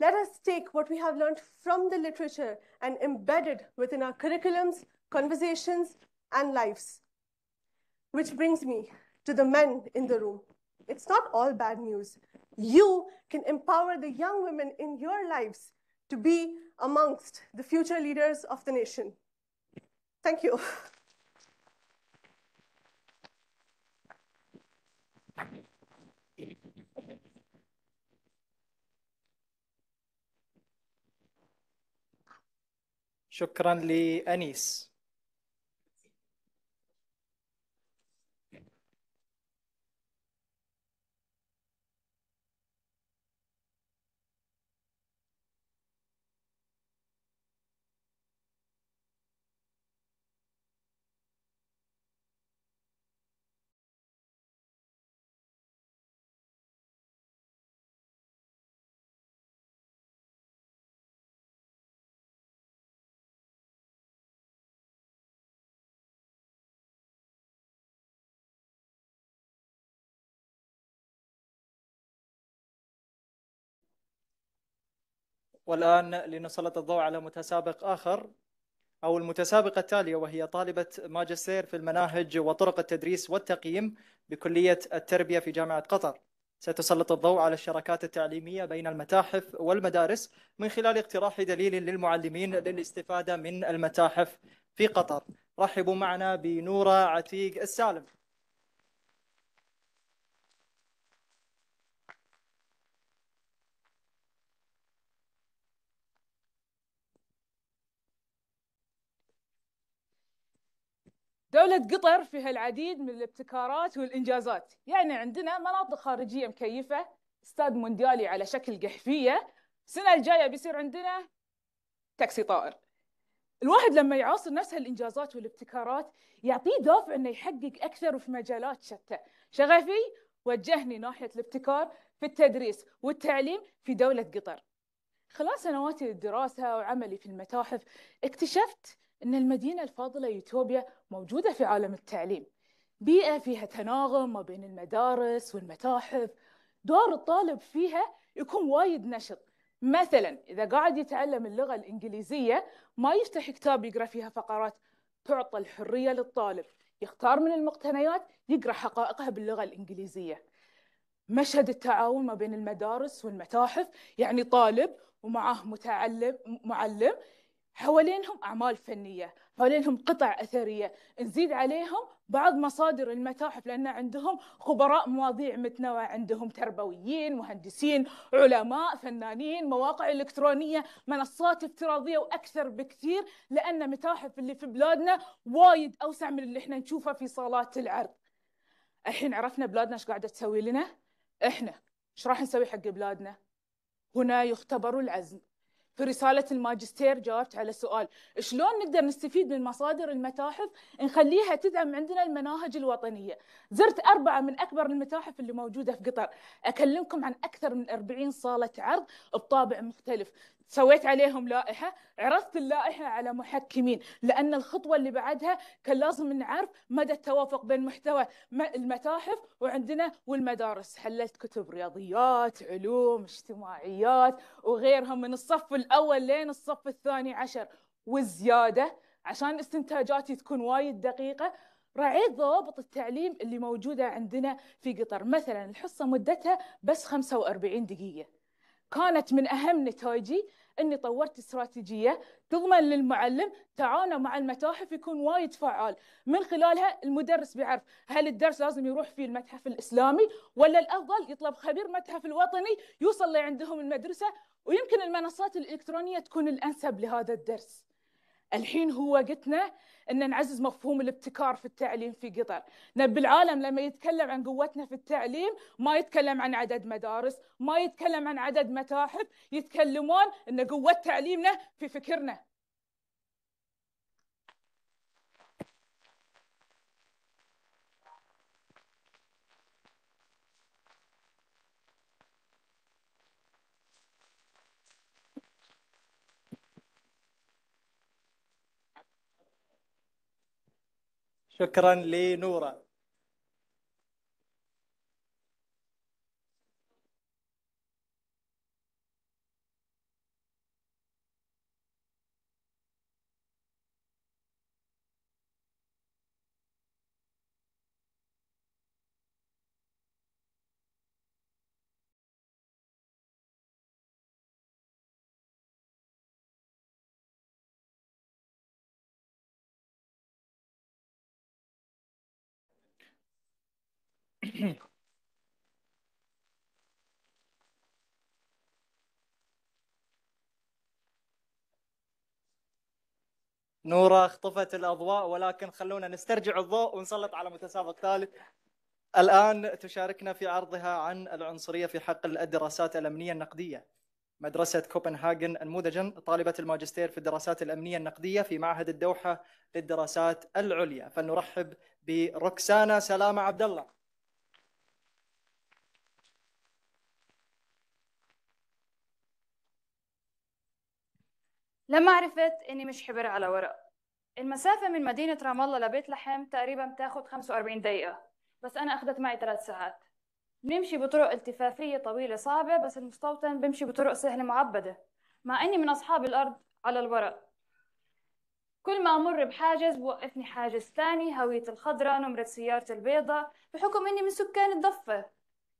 let us take what we have learned from the literature and embed it within our curriculums, conversations, and lives. Which brings me to the men in the room. It's not all bad news. You can empower the young women in your lives to be amongst the future leaders of the nation. Thank you. <laughs> شكرا لأنيس والآن لنسلط الضوء على متسابق آخر أو المتسابقة التالية وهي طالبة ماجستير في المناهج وطرق التدريس والتقييم بكلية التربية في جامعة قطر ستسلط الضوء على الشراكات التعليمية بين المتاحف والمدارس من خلال اقتراح دليل للمعلمين للاستفادة من المتاحف في قطر رحبوا معنا بنورة عتيق السالم دولة قطر فيها العديد من الابتكارات والإنجازات يعني عندنا مناطق خارجية مكيفة استاد مونديالي على شكل قحفية السنة الجاية بيصير عندنا تاكسي طائر الواحد لما يعاصر نفس هالإنجازات والابتكارات يعطيه دافع إنه يحقق أكثر في مجالات شتى شغفي وجهني ناحية الابتكار في التدريس والتعليم في دولة قطر خلال سنواتي للدراسة وعملي في المتاحف اكتشفت أن المدينة الفاضلة يوتوبيا موجودة في عالم التعليم بيئة فيها تناغم ما بين المدارس والمتاحف دور الطالب فيها يكون وايد نشط مثلا إذا قاعد يتعلم اللغة الإنجليزية ما يفتح كتاب يقرأ فيها فقرات تعطى الحرية للطالب يختار من المقتنيات يقرأ حقائقها باللغة الإنجليزية مشهد التعاون ما بين المدارس والمتاحف يعني طالب ومعه متعلم معلم حوالينهم أعمال فنية حوالينهم قطع أثرية نزيد عليهم بعض مصادر المتاحف لأن عندهم خبراء مواضيع متنوعة عندهم تربويين مهندسين علماء فنانين مواقع إلكترونية منصات افتراضية وأكثر بكثير لأن متاحف اللي في بلادنا وايد أوسع من اللي احنا نشوفه في صالات العرض الحين عرفنا بلادنا ايش قاعدة تسوي لنا احنا ايش راح نسوي حق بلادنا هنا يختبر العزم في رسالة الماجستير جاوبت على سؤال شلون نقدر نستفيد من مصادر المتاحف نخليها تدعم عندنا المناهج الوطنية زرت أربعة من أكبر المتاحف اللي موجودة في قطر أكلمكم عن أكثر من أربعين صالة عرض بطابع مختلف سويت عليهم لائحة عرضت اللائحة على محكمين لأن الخطوة اللي بعدها كان لازم نعرف مدى التوافق بين محتوى المتاحف وعندنا والمدارس حللت كتب رياضيات علوم اجتماعيات وغيرها من الصف الأول لين الصف الثاني عشر والزيادة عشان استنتاجاتي تكون وايد دقيقة راعيت ضوابط التعليم اللي موجودة عندنا في قطر مثلا الحصة مدتها بس 45 دقيقة كانت من أهم نتائجي أني طورت استراتيجية تضمن للمعلم تعاونه مع المتاحف يكون وايد فعال من خلالها المدرس بيعرف هل الدرس لازم يروح في المتحف الإسلامي ولا الأفضل يطلب خبير متحف الوطني يوصل لعندهم المدرسة ويمكن المنصات الإلكترونية تكون الأنسب لهذا الدرس الحين هو وقتنا ان نعزز مفهوم الابتكار في التعليم في قطر نبي العالم لما يتكلم عن قوتنا في التعليم ما يتكلم عن عدد مدارس ما يتكلم عن عدد متاحف يتكلمون ان قوه تعليمنا في فكرنا شكرا لنورا نوره اختفت الاضواء ولكن خلونا نسترجع الضوء ونسلط على متسابق ثالث الان تشاركنا في عرضها عن العنصريه في حقل الدراسات الامنيه النقديه مدرسه كوبنهاجن نموذجا طالبه الماجستير في الدراسات الامنيه النقديه في معهد الدوحه للدراسات العليا فلنرحب بروكسانا سلامه عبد الله لما عرفت إني مش حبر على ورق المسافة من مدينة رام الله لبيت لحم تقريبا بتاخد 45 دقيقة بس أنا أخذت معي ثلاث ساعات بنمشي بطرق التفافية طويلة صعبة بس المستوطن بمشي بطرق سهلة معبدة مع إني من أصحاب الأرض على الورق كل ما أمر بحاجز بوقفني حاجز تاني هوية الخضرة نمرة سيارتي البيضة بحكم إني من سكان الضفة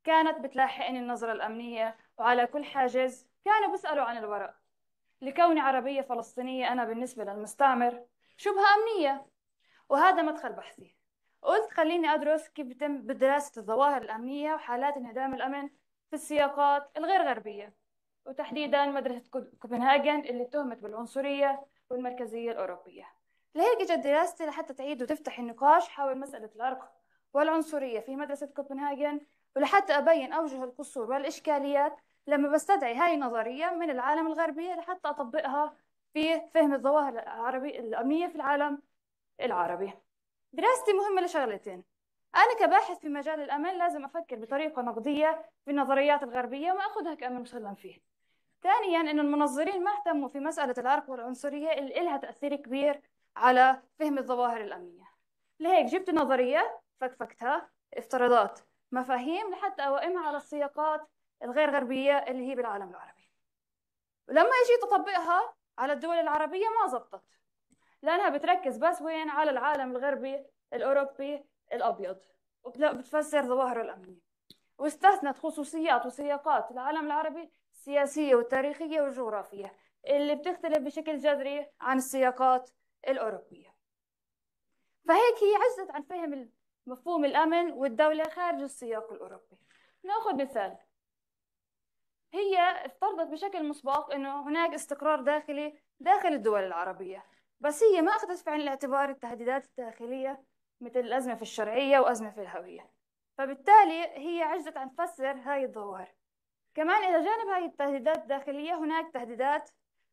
كانت بتلاحقني النظرة الأمنية وعلى كل حاجز كانوا بيسألوا عن الورق لكوني عربية فلسطينية أنا بالنسبة للمستعمر شبهة أمنية وهذا مدخل بحثي قلت خليني أدرس كيف يتم بدراسة الظواهر الأمنية وحالات انعدام الأمن في السياقات الغير غربية وتحديدا مدرسة كوبنهاجن اللي اتهمت بالعنصرية والمركزية الأوروبية لهيك اجت دراستي لحتى تعيد وتفتح النقاش حول مسألة العرق والعنصرية في مدرسة كوبنهاجن ولحتى أبين أوجه القصور والإشكاليات لما بستدعي هاي النظرية من العالم الغربي لحتى أطبقها في فهم الظواهر العربي الأمنية في العالم العربي دراستي مهمة لشغلتين أنا كباحث في مجال الأمن لازم أفكر بطريقة نقدية في النظريات الغربية وأخذها كأمن مسلم فيه ثانيا أن المنظرين ما اهتموا في مسألة العرق والعنصرية اللي لها تأثير كبير على فهم الظواهر الأمنية لهيك جبت نظرية فكفكتها افتراضات مفاهيم لحتى أوائمها على السياقات الغير غربية اللي هي بالعالم العربي ولما يجي تطبقها على الدول العربية ما زبطت لأنها بتركز بس وين على العالم الغربي الأوروبي الأبيض وبتفسر ظواهره الأمنية واستثنت خصوصيات وسياقات العالم العربي السياسية والتاريخية والجغرافية اللي بتختلف بشكل جذري عن السياقات الأوروبية فهيك هي عجزت عن فهم مفهوم الأمن والدولة خارج السياق الأوروبي ناخذ مثال هي افترضت بشكل مسبق انه هناك استقرار داخلي داخل الدول العربيه بس هي ما اخذت في عين الاعتبار التهديدات الداخليه مثل الازمه في الشرعيه وازمه في الهويه فبالتالي هي عجزت عن تفسر هاي الظواهر كمان الى جانب هاي التهديدات الداخليه هناك تهديدات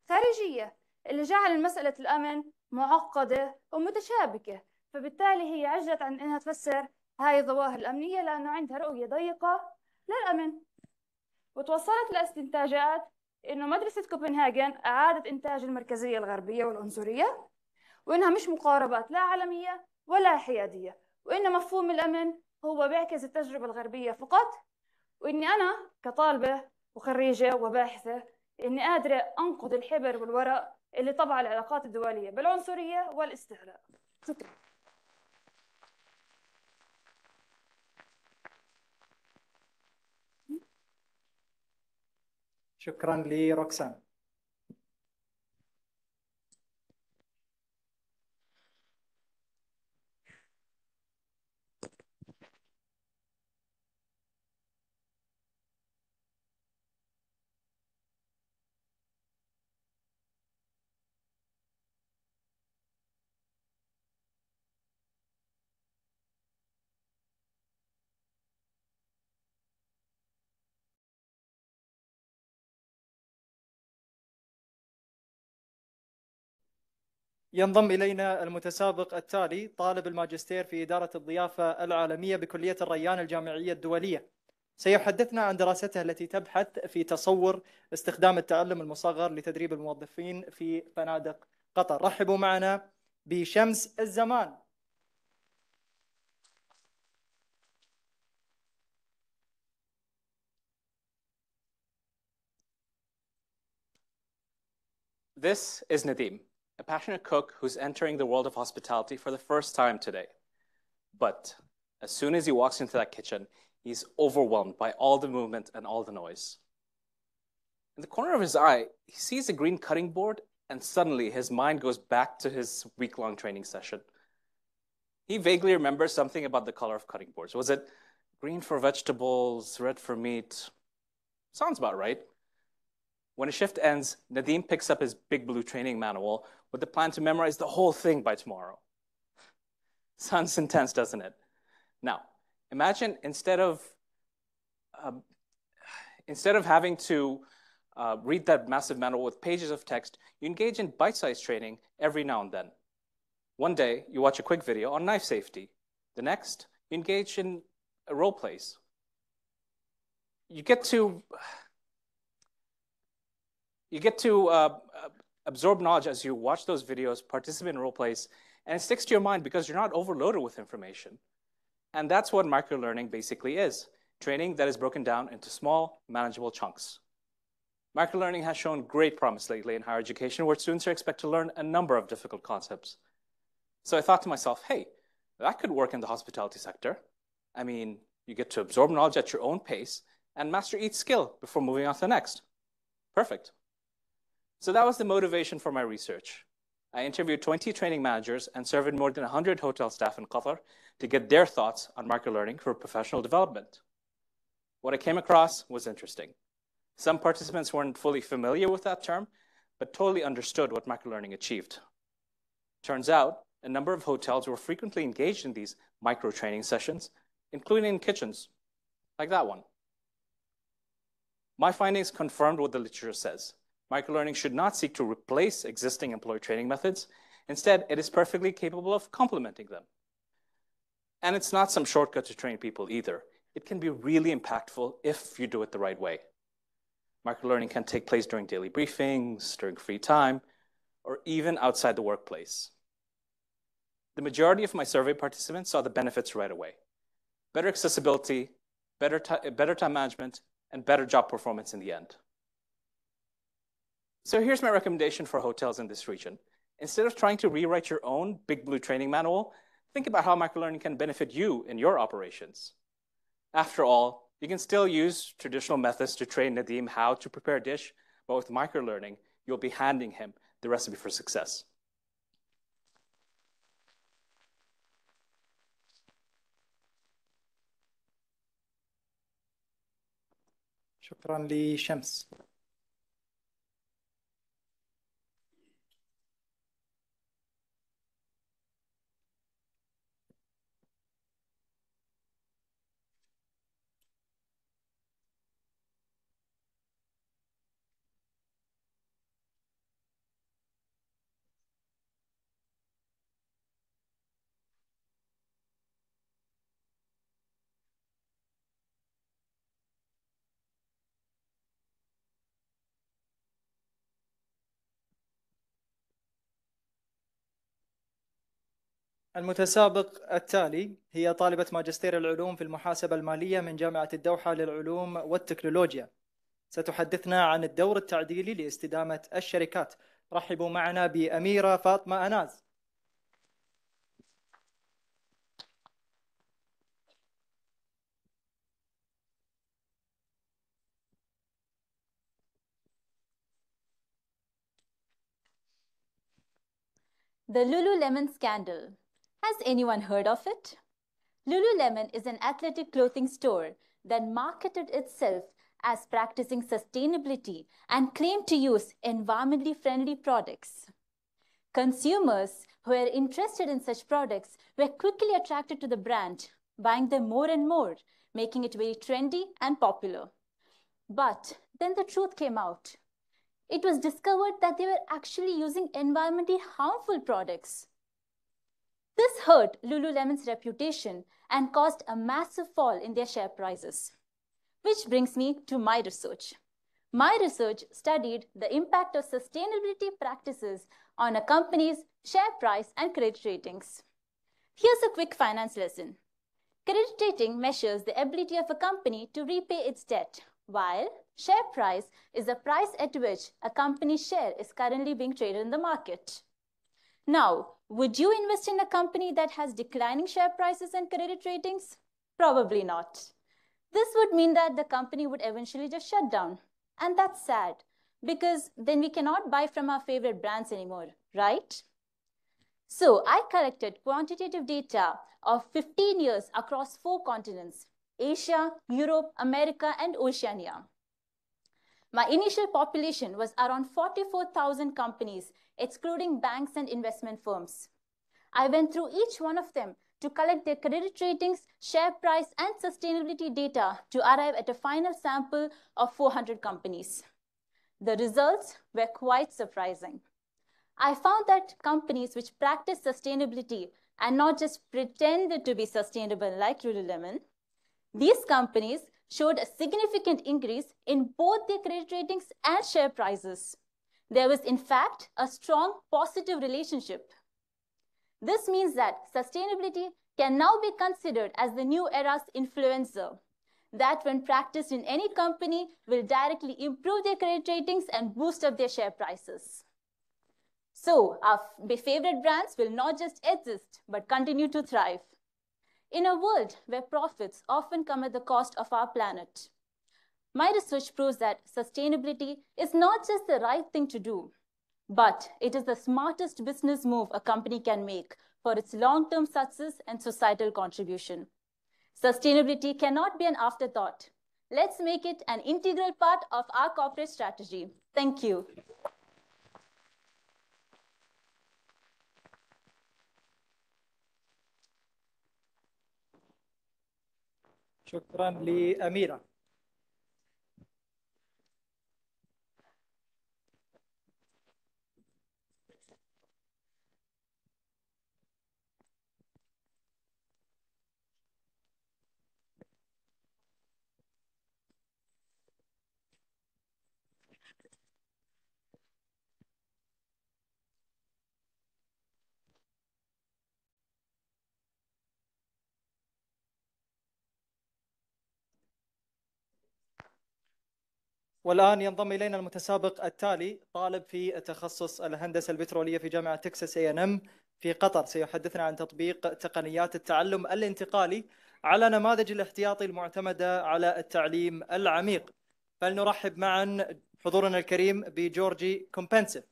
خارجيه اللي جعل مساله الامن معقده ومتشابكه فبالتالي هي عجزت عن انها تفسر هاي الظواهر الامنيه لانه عندها رؤيه ضيقه للامن وتوصلت لاستنتاجات إنه مدرسة كوبنهاجن أعادت إنتاج المركزية الغربية والعنصرية وإنها مش مقاربات لا عالمية ولا حيادية وإن مفهوم الأمن هو بيعكس التجربة الغربية فقط وإني أنا كطالبة وخريجة وباحثة إني قادرة أنقض الحبر والورق اللي طبع العلاقات الدولية بالعنصرية والاستغلال شكرا شكرا لروكسان ينضم إلينا المتسابق التالي طالب الماجستير في إدارة الضيافة العالمية بكلية الريان الجامعية الدولية سيحدثنا عن دراسته التي تبحث في تصور استخدام التعلم المصغر لتدريب الموظفين في فنادق قطر رحبوا معنا بشمس الزمان This is Nadim. a passionate cook who's entering the world of hospitality for the first time today. But as soon as he walks into that kitchen, he's overwhelmed by all the movement and all the noise. In the corner of his eye, he sees a green cutting board, and suddenly his mind goes back to his week long training session. He vaguely remembers something about the color of cutting boards. Was it green for vegetables, red for meat? Sounds about right. When a shift ends, Nadim picks up his big blue training manual, with the plan to memorize the whole thing by tomorrow. Sounds intense, doesn't it? Now, imagine instead of uh, instead of having to uh, read that massive manual with pages of text, you engage in bite-sized training every now and then. One day, you watch a quick video on knife safety. The next, you engage in role plays. You get to you get to uh, uh absorb knowledge as you watch those videos, participate in role plays, and it sticks to your mind because you're not overloaded with information. And that's what microlearning basically is, training that is broken down into small, manageable chunks. Microlearning has shown great promise lately in higher education where students are expected to learn a number of difficult concepts. So I thought to myself, hey, that could work in the hospitality sector. I mean, you get to absorb knowledge at your own pace and master each skill before moving on to the next. Perfect. So that was the motivation for my research. I interviewed 20 training managers and surveyed more than 100 hotel staff in Qatar to get their thoughts on market learning for professional development. What I came across was interesting. Some participants weren't fully familiar with that term, but totally understood what micro learning achieved. Turns out, a number of hotels were frequently engaged in these micro training sessions, including in kitchens, like that one. My findings confirmed what the literature says. Microlearning should not seek to replace existing employee training methods. Instead, it is perfectly capable of complementing them. And it's not some shortcut to train people either. It can be really impactful if you do it the right way. Microlearning can take place during daily briefings, during free time, or even outside the workplace. The majority of my survey participants saw the benefits right away. Better accessibility, better, better time management, and better job performance in the end. So here's my recommendation for hotels in this region. Instead of trying to rewrite your own Big Blue training manual, think about how microlearning can benefit you in your operations. After all, you can still use traditional methods to train Nadim how to prepare a dish, but with microlearning, you'll be handing him the recipe for success. شكرا لشمس المتسابق التالي هي طالبة ماجستير العلوم في المحاسبة المالية من جامعة الدوحة للعلوم والتكنولوجيا ستحدثنا عن الدور التعديلي لاستدامة الشركات رحبوا معنا بأميرة فاطمة أناز The Lululemon Scandal Has anyone heard of it? Lululemon is an athletic clothing store that marketed itself as practicing sustainability and claimed to use environmentally friendly products. Consumers who were interested in such products were quickly attracted to the brand, buying them more and more, making it very trendy and popular. But then the truth came out. It was discovered that they were actually using environmentally harmful products this hurt Lululemon's reputation and caused a massive fall in their share prices. Which brings me to my research. My research studied the impact of sustainability practices on a company's share price and credit ratings. Here's a quick finance lesson. Credit rating measures the ability of a company to repay its debt, while share price is the price at which a company's share is currently being traded in the market. Now, would you invest in a company that has declining share prices and credit ratings? Probably not. This would mean that the company would eventually just shut down. And that's sad because then we cannot buy from our favorite brands anymore, right? So I collected quantitative data of 15 years across four continents, Asia, Europe, America, and Oceania. My initial population was around 44,000 companies, excluding banks and investment firms. I went through each one of them to collect their credit ratings, share price, and sustainability data to arrive at a final sample of 400 companies. The results were quite surprising. I found that companies which practice sustainability and not just pretend to be sustainable like Lululemon, these companies showed a significant increase in both their credit ratings and share prices. There was, in fact, a strong positive relationship. This means that sustainability can now be considered as the new era's influencer. That, when practiced in any company, will directly improve their credit ratings and boost up their share prices. So, our favorite brands will not just exist, but continue to thrive in a world where profits often come at the cost of our planet. My research proves that sustainability is not just the right thing to do, but it is the smartest business move a company can make for its long-term success and societal contribution. Sustainability cannot be an afterthought. Let's make it an integral part of our corporate strategy. Thank you. شكرا لأميرة والآن ينضم إلينا المتسابق التالي طالب في تخصص الهندسة البترولية في جامعة تكساس اي ام في قطر سيحدثنا عن تطبيق تقنيات التعلم الانتقالي على نماذج الاحتياطي المعتمدة على التعليم العميق فلنرحب معا حضورنا الكريم بجورجي كومبنسيف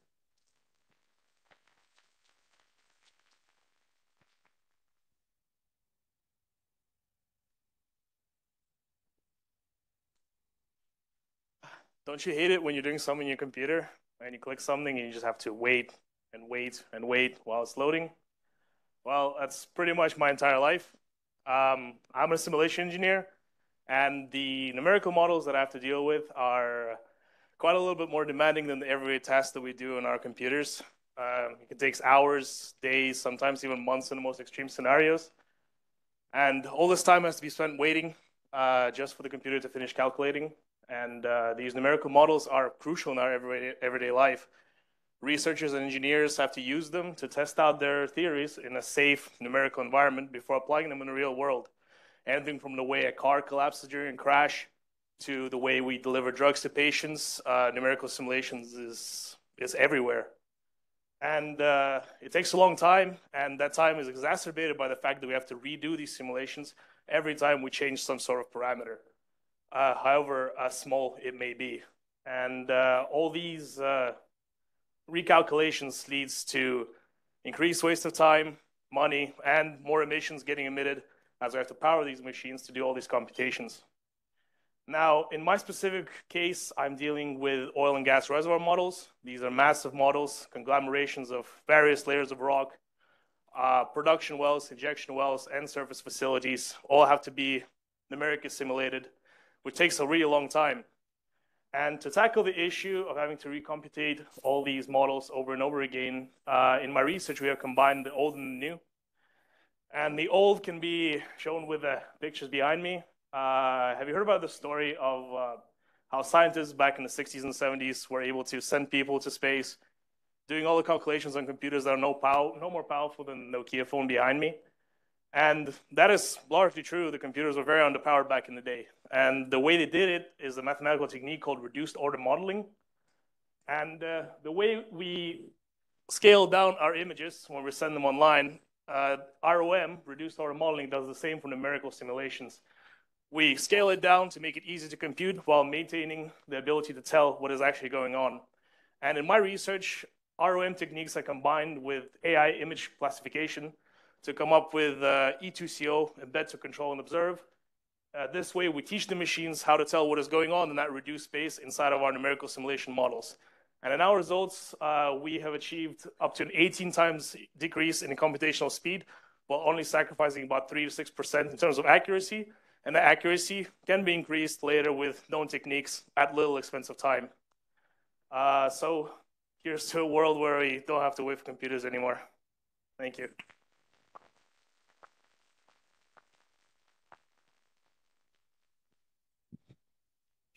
Don't you hate it when you're doing something on your computer and you click something and you just have to wait and wait and wait while it's loading? Well, that's pretty much my entire life. Um, I'm a simulation engineer, and the numerical models that I have to deal with are quite a little bit more demanding than the everyday tasks that we do on our computers. Um, it takes hours, days, sometimes even months in the most extreme scenarios. And all this time has to be spent waiting uh, just for the computer to finish calculating and uh, these numerical models are crucial in our everyday, everyday life. Researchers and engineers have to use them to test out their theories in a safe numerical environment before applying them in the real world. Anything from the way a car collapses during a crash to the way we deliver drugs to patients, uh, numerical simulations is, is everywhere. And uh, it takes a long time, and that time is exacerbated by the fact that we have to redo these simulations every time we change some sort of parameter uh, however uh, small it may be. And uh, all these uh, recalculations leads to increased waste of time, money, and more emissions getting emitted as we have to power these machines to do all these computations. Now, in my specific case, I'm dealing with oil and gas reservoir models. These are massive models, conglomerations of various layers of rock, uh, production wells, injection wells, and surface facilities all have to be numerically simulated which takes a really long time. And to tackle the issue of having to recompute all these models over and over again, uh, in my research, we have combined the old and the new. And the old can be shown with the pictures behind me. Uh, have you heard about the story of uh, how scientists back in the 60s and 70s were able to send people to space, doing all the calculations on computers that are no, pow- no more powerful than the Nokia phone behind me? And that is largely true. The computers were very underpowered back in the day. And the way they did it is a mathematical technique called reduced order modeling. And uh, the way we scale down our images when we send them online, uh, ROM, reduced order modeling, does the same for numerical simulations. We scale it down to make it easy to compute while maintaining the ability to tell what is actually going on. And in my research, ROM techniques are combined with AI image classification to come up with uh, E2CO, embed to control and observe, uh, this way, we teach the machines how to tell what is going on in that reduced space inside of our numerical simulation models. And in our results, uh, we have achieved up to an 18 times decrease in computational speed, while only sacrificing about 3 to 6% in terms of accuracy. And the accuracy can be increased later with known techniques at little expense of time. Uh, so here's to a world where we don't have to wait for computers anymore. Thank you.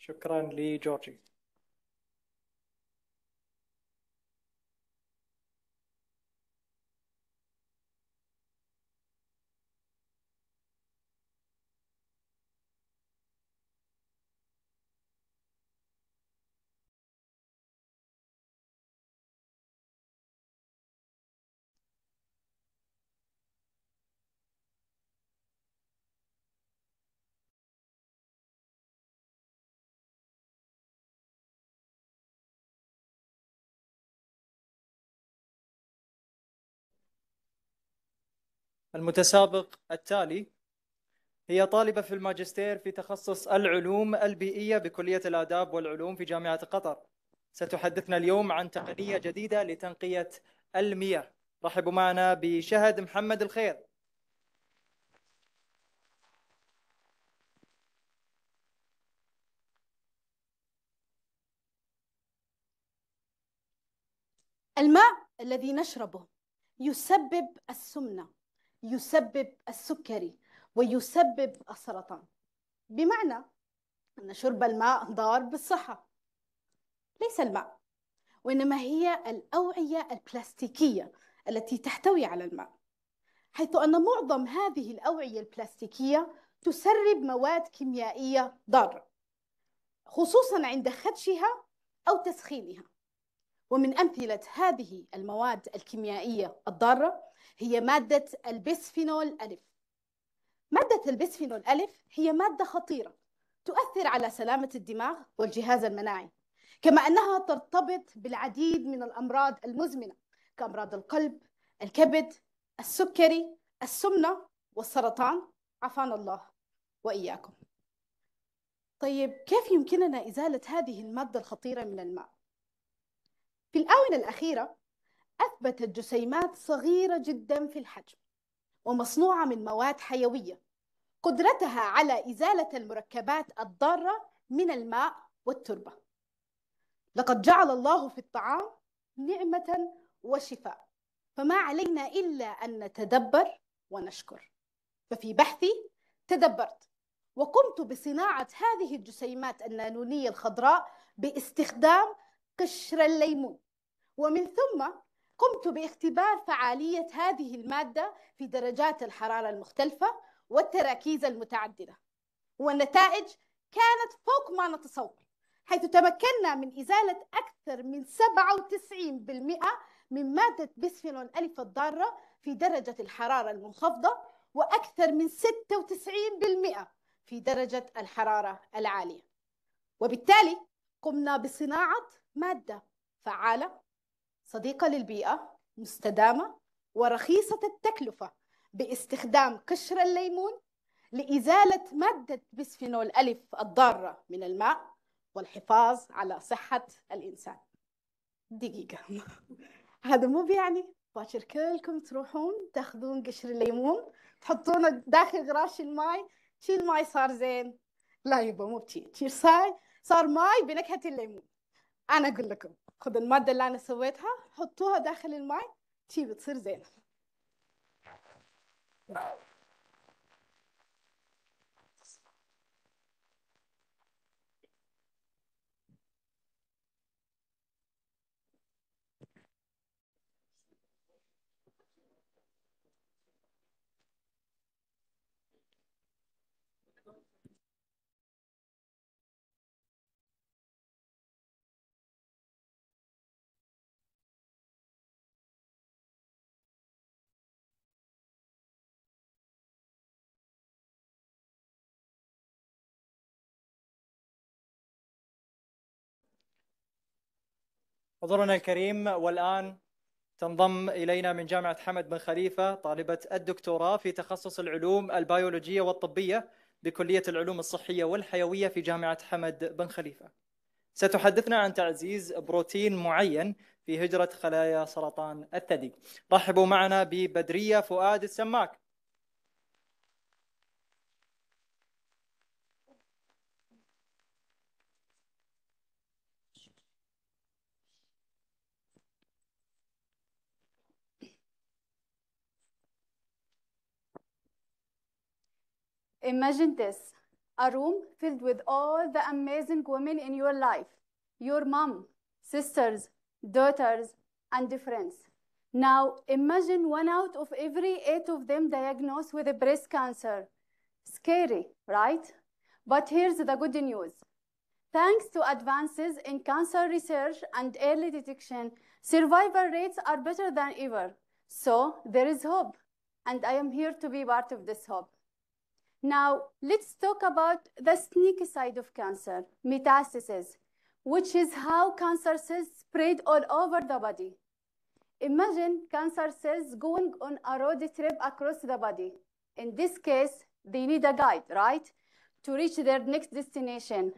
شكرا لجورجي المتسابق التالي هي طالبة في الماجستير في تخصص العلوم البيئية بكلية الآداب والعلوم في جامعة قطر ستحدثنا اليوم عن تقنية جديدة لتنقية المياه رحبوا معنا بشهد محمد الخير الماء الذي نشربه يسبب السمنة يسبب السكري ويسبب السرطان بمعنى أن شرب الماء ضار بالصحة ليس الماء وإنما هي الأوعية البلاستيكية التي تحتوي على الماء حيث أن معظم هذه الأوعية البلاستيكية تسرب مواد كيميائية ضارة خصوصا عند خدشها أو تسخينها ومن أمثلة هذه المواد الكيميائية الضارة هي مادة البسفينول ألف مادة البسفينول ألف هي مادة خطيرة تؤثر على سلامة الدماغ والجهاز المناعي كما أنها ترتبط بالعديد من الأمراض المزمنة كأمراض القلب الكبد السكري السمنة والسرطان عافانا الله وإياكم طيب كيف يمكننا إزالة هذه المادة الخطيرة من الماء؟ في الآونة الأخيرة أثبتت جسيمات صغيرة جدا في الحجم ومصنوعة من مواد حيوية قدرتها على إزالة المركبات الضارة من الماء والتربة لقد جعل الله في الطعام نعمة وشفاء فما علينا إلا أن نتدبر ونشكر ففي بحثي تدبرت وقمت بصناعة هذه الجسيمات النانونية الخضراء باستخدام قشر الليمون ومن ثم قمت باختبار فعالية هذه المادة في درجات الحرارة المختلفة والتراكيز المتعددة والنتائج كانت فوق ما نتصور حيث تمكنا من إزالة أكثر من 97% من مادة بسفينول ألف الضارة في درجة الحرارة المنخفضة وأكثر من 96% في درجة الحرارة العالية وبالتالي قمنا بصناعة مادة فعالة صديقة للبيئة مستدامة ورخيصة التكلفة باستخدام قشر الليمون لإزالة مادة بسفينول ألف الضارة من الماء والحفاظ على صحة الإنسان دقيقة <laughs> هذا مو بيعني باكر كلكم تروحون تاخذون قشر الليمون تحطونه داخل غراش الماي شيل الماي صار زين لا يبا مو بشي صار صار ماي بنكهة الليمون أنا أقول لكم خد المادة اللي أنا سويتها حطوها داخل الماء تي بتصير زينة حضورنا الكريم والآن تنضم إلينا من جامعة حمد بن خليفة طالبة الدكتوراه في تخصص العلوم البيولوجية والطبية بكلية العلوم الصحية والحيوية في جامعة حمد بن خليفة ستحدثنا عن تعزيز بروتين معين في هجرة خلايا سرطان الثدي رحبوا معنا ببدرية فؤاد السماك Imagine this a room filled with all the amazing women in your life your mom, sisters, daughters, and friends. Now, imagine one out of every eight of them diagnosed with breast cancer. Scary, right? But here's the good news. Thanks to advances in cancer research and early detection, survival rates are better than ever. So there is hope, and I am here to be part of this hope. Now, let's talk about the sneaky side of cancer, metastasis, which is how cancer cells spread all over the body. Imagine cancer cells going on a road trip across the body. In this case, they need a guide, right, to reach their next destination.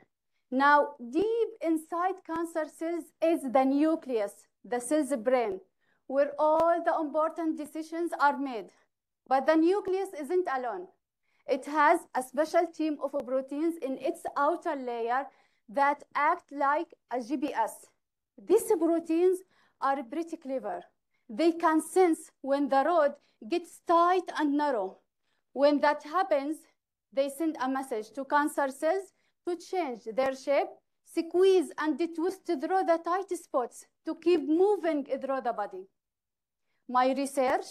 Now, deep inside cancer cells is the nucleus, the cell's brain, where all the important decisions are made. But the nucleus isn't alone. It has a special team of proteins in its outer layer that act like a GPS. These proteins are pretty clever. They can sense when the road gets tight and narrow. When that happens, they send a message to cancer cells to change their shape, squeeze and twist through the tight spots to keep moving through the body. My research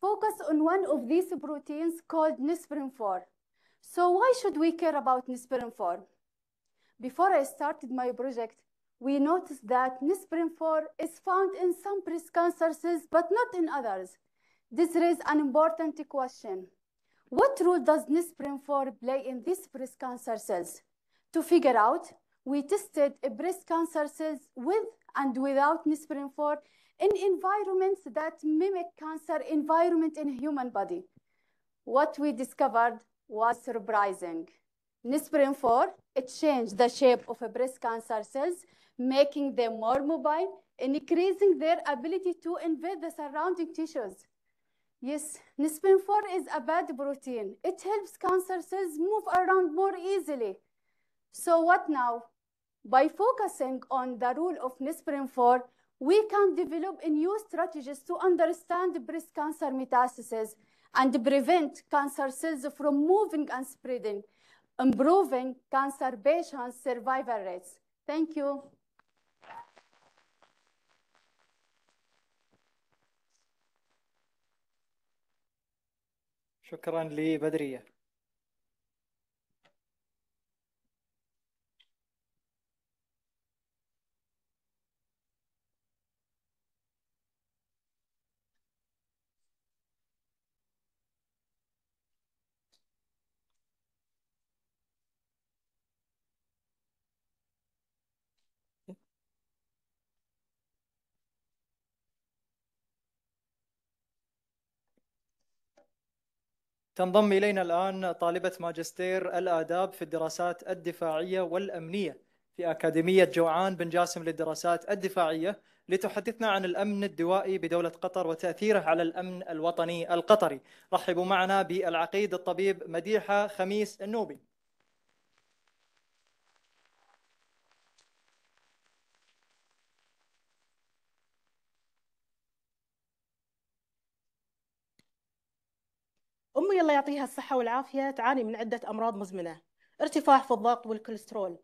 focus on one of these proteins called Nespirin 4. So why should we care about Nespirin 4? Before I started my project, we noticed that Nespirin 4 is found in some breast cancers, but not in others. This raised an important question. What role does Nespirin 4 play in these breast cancer cells? To figure out, we tested a breast cancer cells with and without Nespirin 4 in environments that mimic cancer environment in human body. What we discovered was surprising. nisprin 4, it changed the shape of breast cancer cells, making them more mobile, increasing their ability to invade the surrounding tissues. Yes, Nispirin 4 is a bad protein. It helps cancer cells move around more easily. So what now? By focusing on the role of Nispirin 4, we can develop new strategies to understand breast cancer metastases and prevent cancer cells from moving and spreading, improving cancer patients' survival rates. Thank you. شكرا لبدريه تنضم إلينا الآن طالبة ماجستير الآداب في الدراسات الدفاعية والأمنية في أكاديمية جوعان بن جاسم للدراسات الدفاعية لتحدثنا عن الأمن الدوائي بدولة قطر وتأثيره على الأمن الوطني القطري رحبوا معنا بالعقيد الطبيب مديحة خميس النوبي الله يعطيها الصحة والعافية تعاني من عدة أمراض مزمنة ارتفاع في الضغط والكوليسترول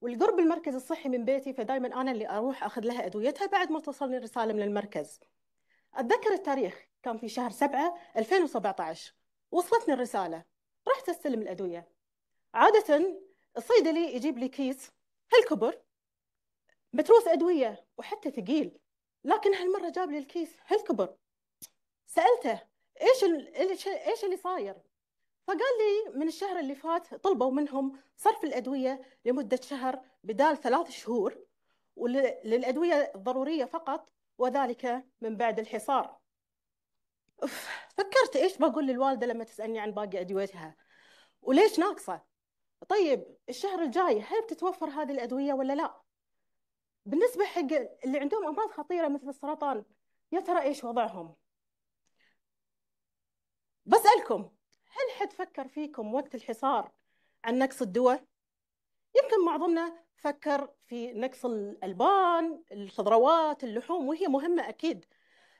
والقرب المركز الصحي من بيتي فدائما أنا اللي أروح أخذ لها أدويتها بعد ما توصلني الرسالة من المركز أتذكر التاريخ كان في شهر 7 2017 وصلتني الرسالة رحت أستلم الأدوية عادة الصيدلي يجيب لي كيس هالكبر متروس أدوية وحتى ثقيل لكن هالمرة جاب لي الكيس هالكبر سألته ايش ايش ايش اللي صاير؟ فقال لي من الشهر اللي فات طلبوا منهم صرف الادويه لمده شهر بدال ثلاث شهور وللادويه الضروريه فقط وذلك من بعد الحصار. فكرت ايش بقول للوالده لما تسالني عن باقي ادويتها وليش ناقصه؟ طيب الشهر الجاي هل بتتوفر هذه الادويه ولا لا؟ بالنسبه حق اللي عندهم امراض خطيره مثل السرطان يا ترى ايش وضعهم؟ بسألكم هل حد فكر فيكم وقت الحصار عن نقص الدواء؟ يمكن معظمنا فكر في نقص الألبان، الخضروات، اللحوم وهي مهمة أكيد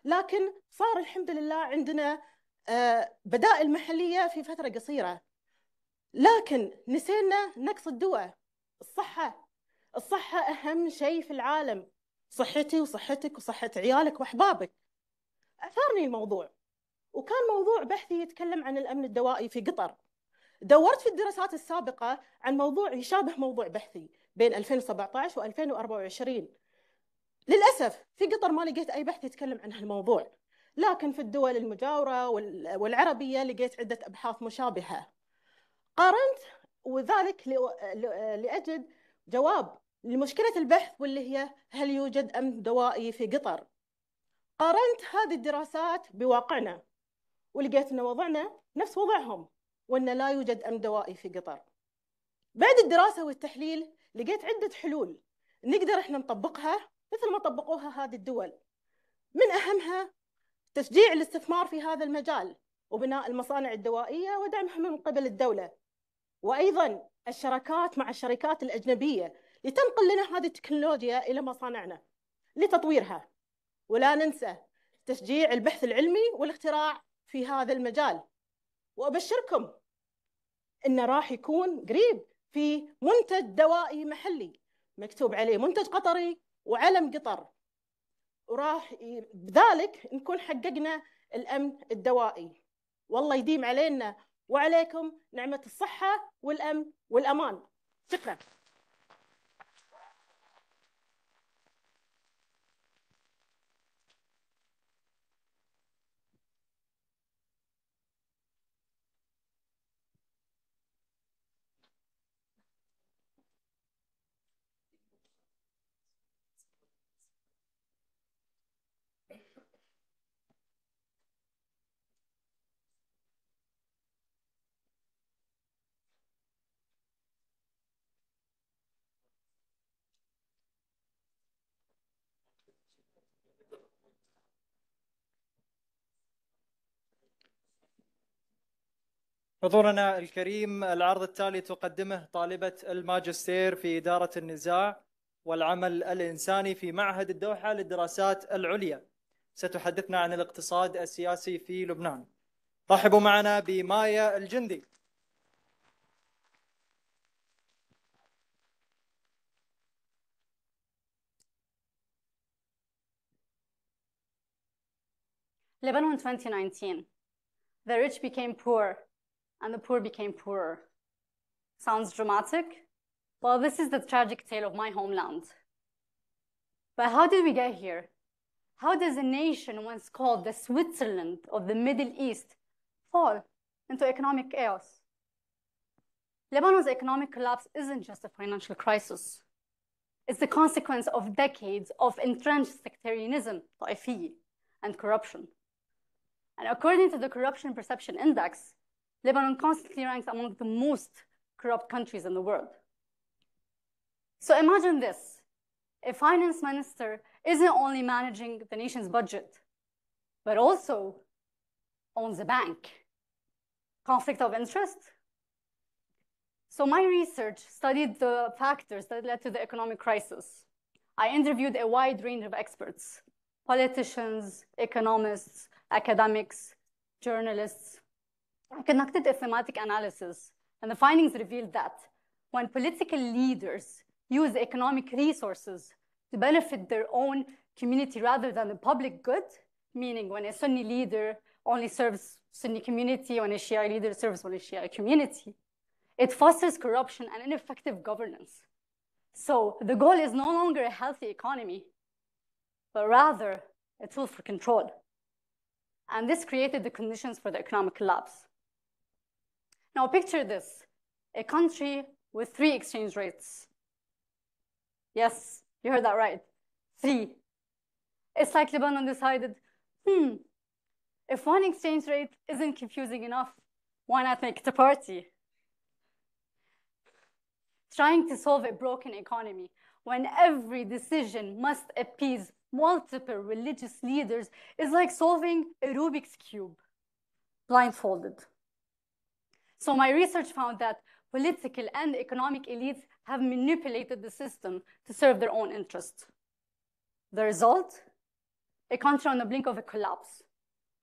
لكن صار الحمد لله عندنا آه، بدائل محلية في فترة قصيرة لكن نسينا نقص الدواء الصحة الصحة أهم شيء في العالم صحتي وصحتك وصحة عيالك وأحبابك أثارني الموضوع وكان موضوع بحثي يتكلم عن الامن الدوائي في قطر دورت في الدراسات السابقه عن موضوع يشابه موضوع بحثي بين 2017 و2024 للاسف في قطر ما لقيت اي بحث يتكلم عن هالموضوع لكن في الدول المجاوره والعربيه لقيت عده ابحاث مشابهه قارنت وذلك لاجد جواب لمشكله البحث واللي هي هل يوجد امن دوائي في قطر قارنت هذه الدراسات بواقعنا ولقيت ان وضعنا نفس وضعهم وان لا يوجد امن دوائي في قطر. بعد الدراسه والتحليل لقيت عده حلول نقدر احنا نطبقها مثل ما طبقوها هذه الدول. من اهمها تشجيع الاستثمار في هذا المجال وبناء المصانع الدوائيه ودعمها من قبل الدوله. وايضا الشراكات مع الشركات الاجنبيه لتنقل لنا هذه التكنولوجيا الى مصانعنا لتطويرها. ولا ننسى تشجيع البحث العلمي والاختراع في هذا المجال وابشركم انه راح يكون قريب في منتج دوائي محلي مكتوب عليه منتج قطري وعلم قطر وراح بذلك نكون حققنا الامن الدوائي والله يديم علينا وعليكم نعمه الصحه والامن والامان شكرا حضورنا الكريم العرض التالي تقدمه طالبة الماجستير في إدارة النزاع والعمل الإنساني في معهد الدوحة للدراسات العليا ستحدثنا عن الاقتصاد السياسي في لبنان رحبوا معنا بمايا الجندي Lebanon 2019 The rich became poor and the poor became poorer. Sounds dramatic? Well, this is the tragic tale of my homeland. But how did we get here? How does a nation once called the Switzerland of the Middle East fall into economic chaos? Lebanon's economic collapse isn't just a financial crisis. It's the consequence of decades of entrenched sectarianism, and corruption. And according to the Corruption Perception Index, Lebanon constantly ranks among the most corrupt countries in the world. So imagine this. A finance minister isn't only managing the nation's budget, but also owns a bank. Conflict of interest? So my research studied the factors that led to the economic crisis. I interviewed a wide range of experts, politicians, economists, academics, journalists, I conducted a thematic analysis, and the findings revealed that when political leaders use economic resources to benefit their own community rather than the public good, meaning when a Sunni leader only serves Sunni community, when a Shia leader serves only Shia community, it fosters corruption and ineffective governance. So the goal is no longer a healthy economy, but rather a tool for control. And this created the conditions for the economic collapse. Now picture this, a country with three exchange rates. Yes, you heard that right, three. It's like Lebanon decided, hmm, if one exchange rate isn't confusing enough, why not make it a party? Trying to solve a broken economy when every decision must appease multiple religious leaders is like solving a Rubik's Cube blindfolded. So my research found that political and economic elites have manipulated the system to serve their own interests. The result? A country on the brink of a collapse,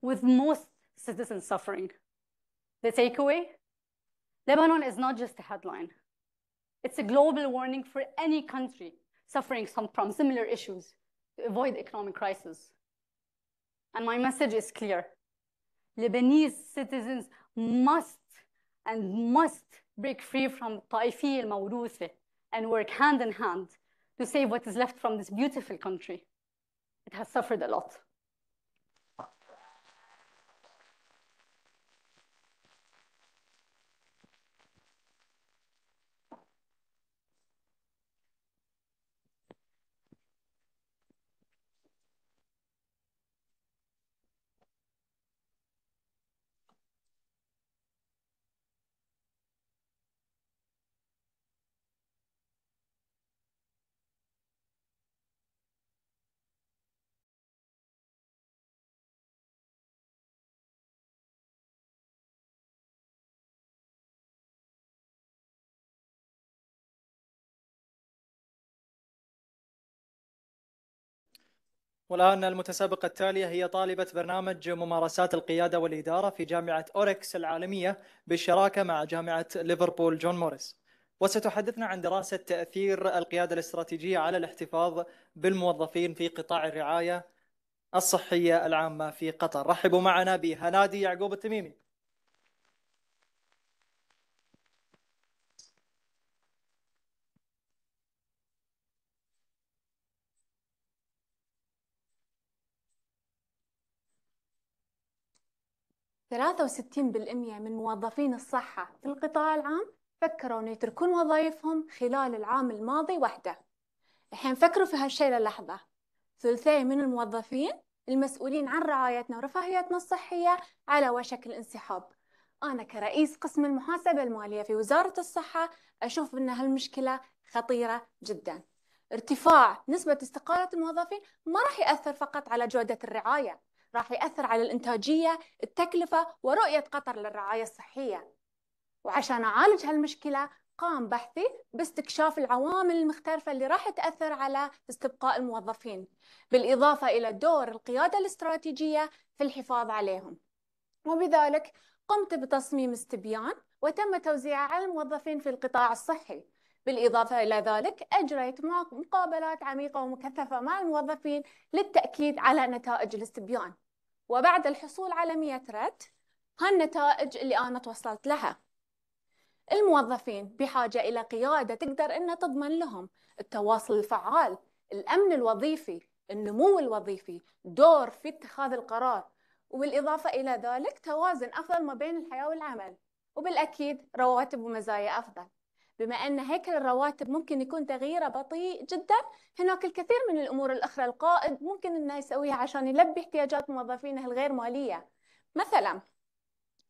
with most citizens suffering. The takeaway? Lebanon is not just a headline. It's a global warning for any country suffering from similar issues to avoid economic crisis. And my message is clear. Lebanese citizens must and must break free from الطائفية الموروثة and work hand in hand to save what is left from this beautiful country. It has suffered a lot. والآن المتسابقة التالية هي طالبة برنامج ممارسات القيادة والإدارة في جامعة أوركس العالمية بالشراكة مع جامعة ليفربول جون موريس وستحدثنا عن دراسة تأثير القيادة الاستراتيجية على الاحتفاظ بالموظفين في قطاع الرعاية الصحية العامة في قطر رحبوا معنا بهنادي يعقوب التميمي 63% من موظفين الصحة في القطاع العام فكروا أن يتركون وظائفهم خلال العام الماضي وحده الحين فكروا في هالشيء للحظة ثلثي من الموظفين المسؤولين عن رعايتنا ورفاهيتنا الصحية على وشك الانسحاب أنا كرئيس قسم المحاسبة المالية في وزارة الصحة أشوف أن هالمشكلة خطيرة جدا ارتفاع نسبة استقالة الموظفين ما راح يأثر فقط على جودة الرعاية راح يأثر على الإنتاجية التكلفة ورؤية قطر للرعاية الصحية وعشان أعالج هالمشكلة قام بحثي باستكشاف العوامل المختلفة اللي راح تأثر على استبقاء الموظفين بالإضافة إلى دور القيادة الاستراتيجية في الحفاظ عليهم وبذلك قمت بتصميم استبيان وتم توزيعه على الموظفين في القطاع الصحي بالإضافة إلى ذلك أجريت مقابلات عميقة ومكثفة مع الموظفين للتأكيد على نتائج الاستبيان وبعد الحصول على 100 رد هالنتائج اللي أنا توصلت لها الموظفين بحاجة إلى قيادة تقدر أن تضمن لهم التواصل الفعال الأمن الوظيفي النمو الوظيفي دور في اتخاذ القرار وبالإضافة إلى ذلك توازن أفضل ما بين الحياة والعمل وبالأكيد رواتب ومزايا أفضل بما أن هيكل الرواتب ممكن يكون تغييره بطيء جدا هناك الكثير من الأمور الأخرى القائد ممكن أنه يسويها عشان يلبي احتياجات موظفينه الغير مالية مثلا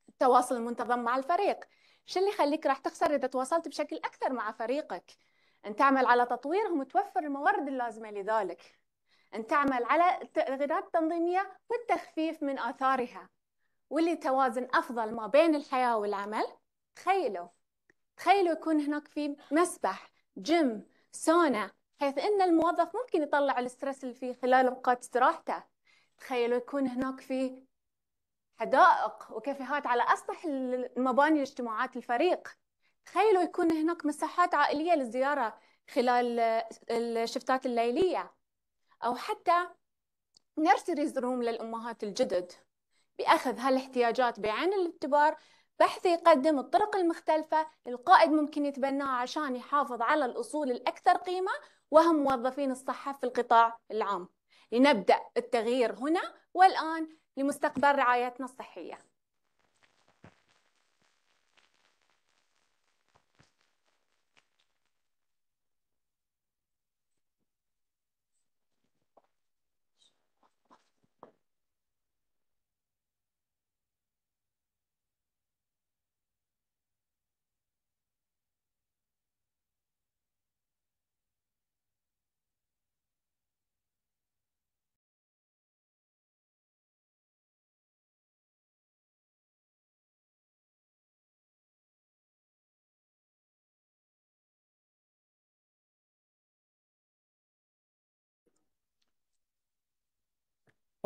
التواصل المنتظم مع الفريق شو اللي يخليك راح تخسر إذا تواصلت بشكل أكثر مع فريقك أن تعمل على تطويرهم وتوفر الموارد اللازمة لذلك أن تعمل على التغييرات التنظيمية والتخفيف من آثارها واللي توازن أفضل ما بين الحياة والعمل تخيلوا تخيلوا يكون هناك في مسبح جيم سونا حيث ان الموظف ممكن يطلع الاسترس اللي فيه خلال اوقات استراحته تخيلوا يكون هناك في حدائق وكافيهات على اسطح المباني لاجتماعات الفريق تخيلوا يكون هناك مساحات عائليه للزياره خلال الشفتات الليليه او حتى نرسريز روم للامهات الجدد باخذ هالاحتياجات بعين الاعتبار بحث يقدم الطرق المختلفة القائد ممكن يتبناها عشان يحافظ على الأصول الأكثر قيمة وهم موظفين الصحة في القطاع العام لنبدأ التغيير هنا والآن لمستقبل رعايتنا الصحية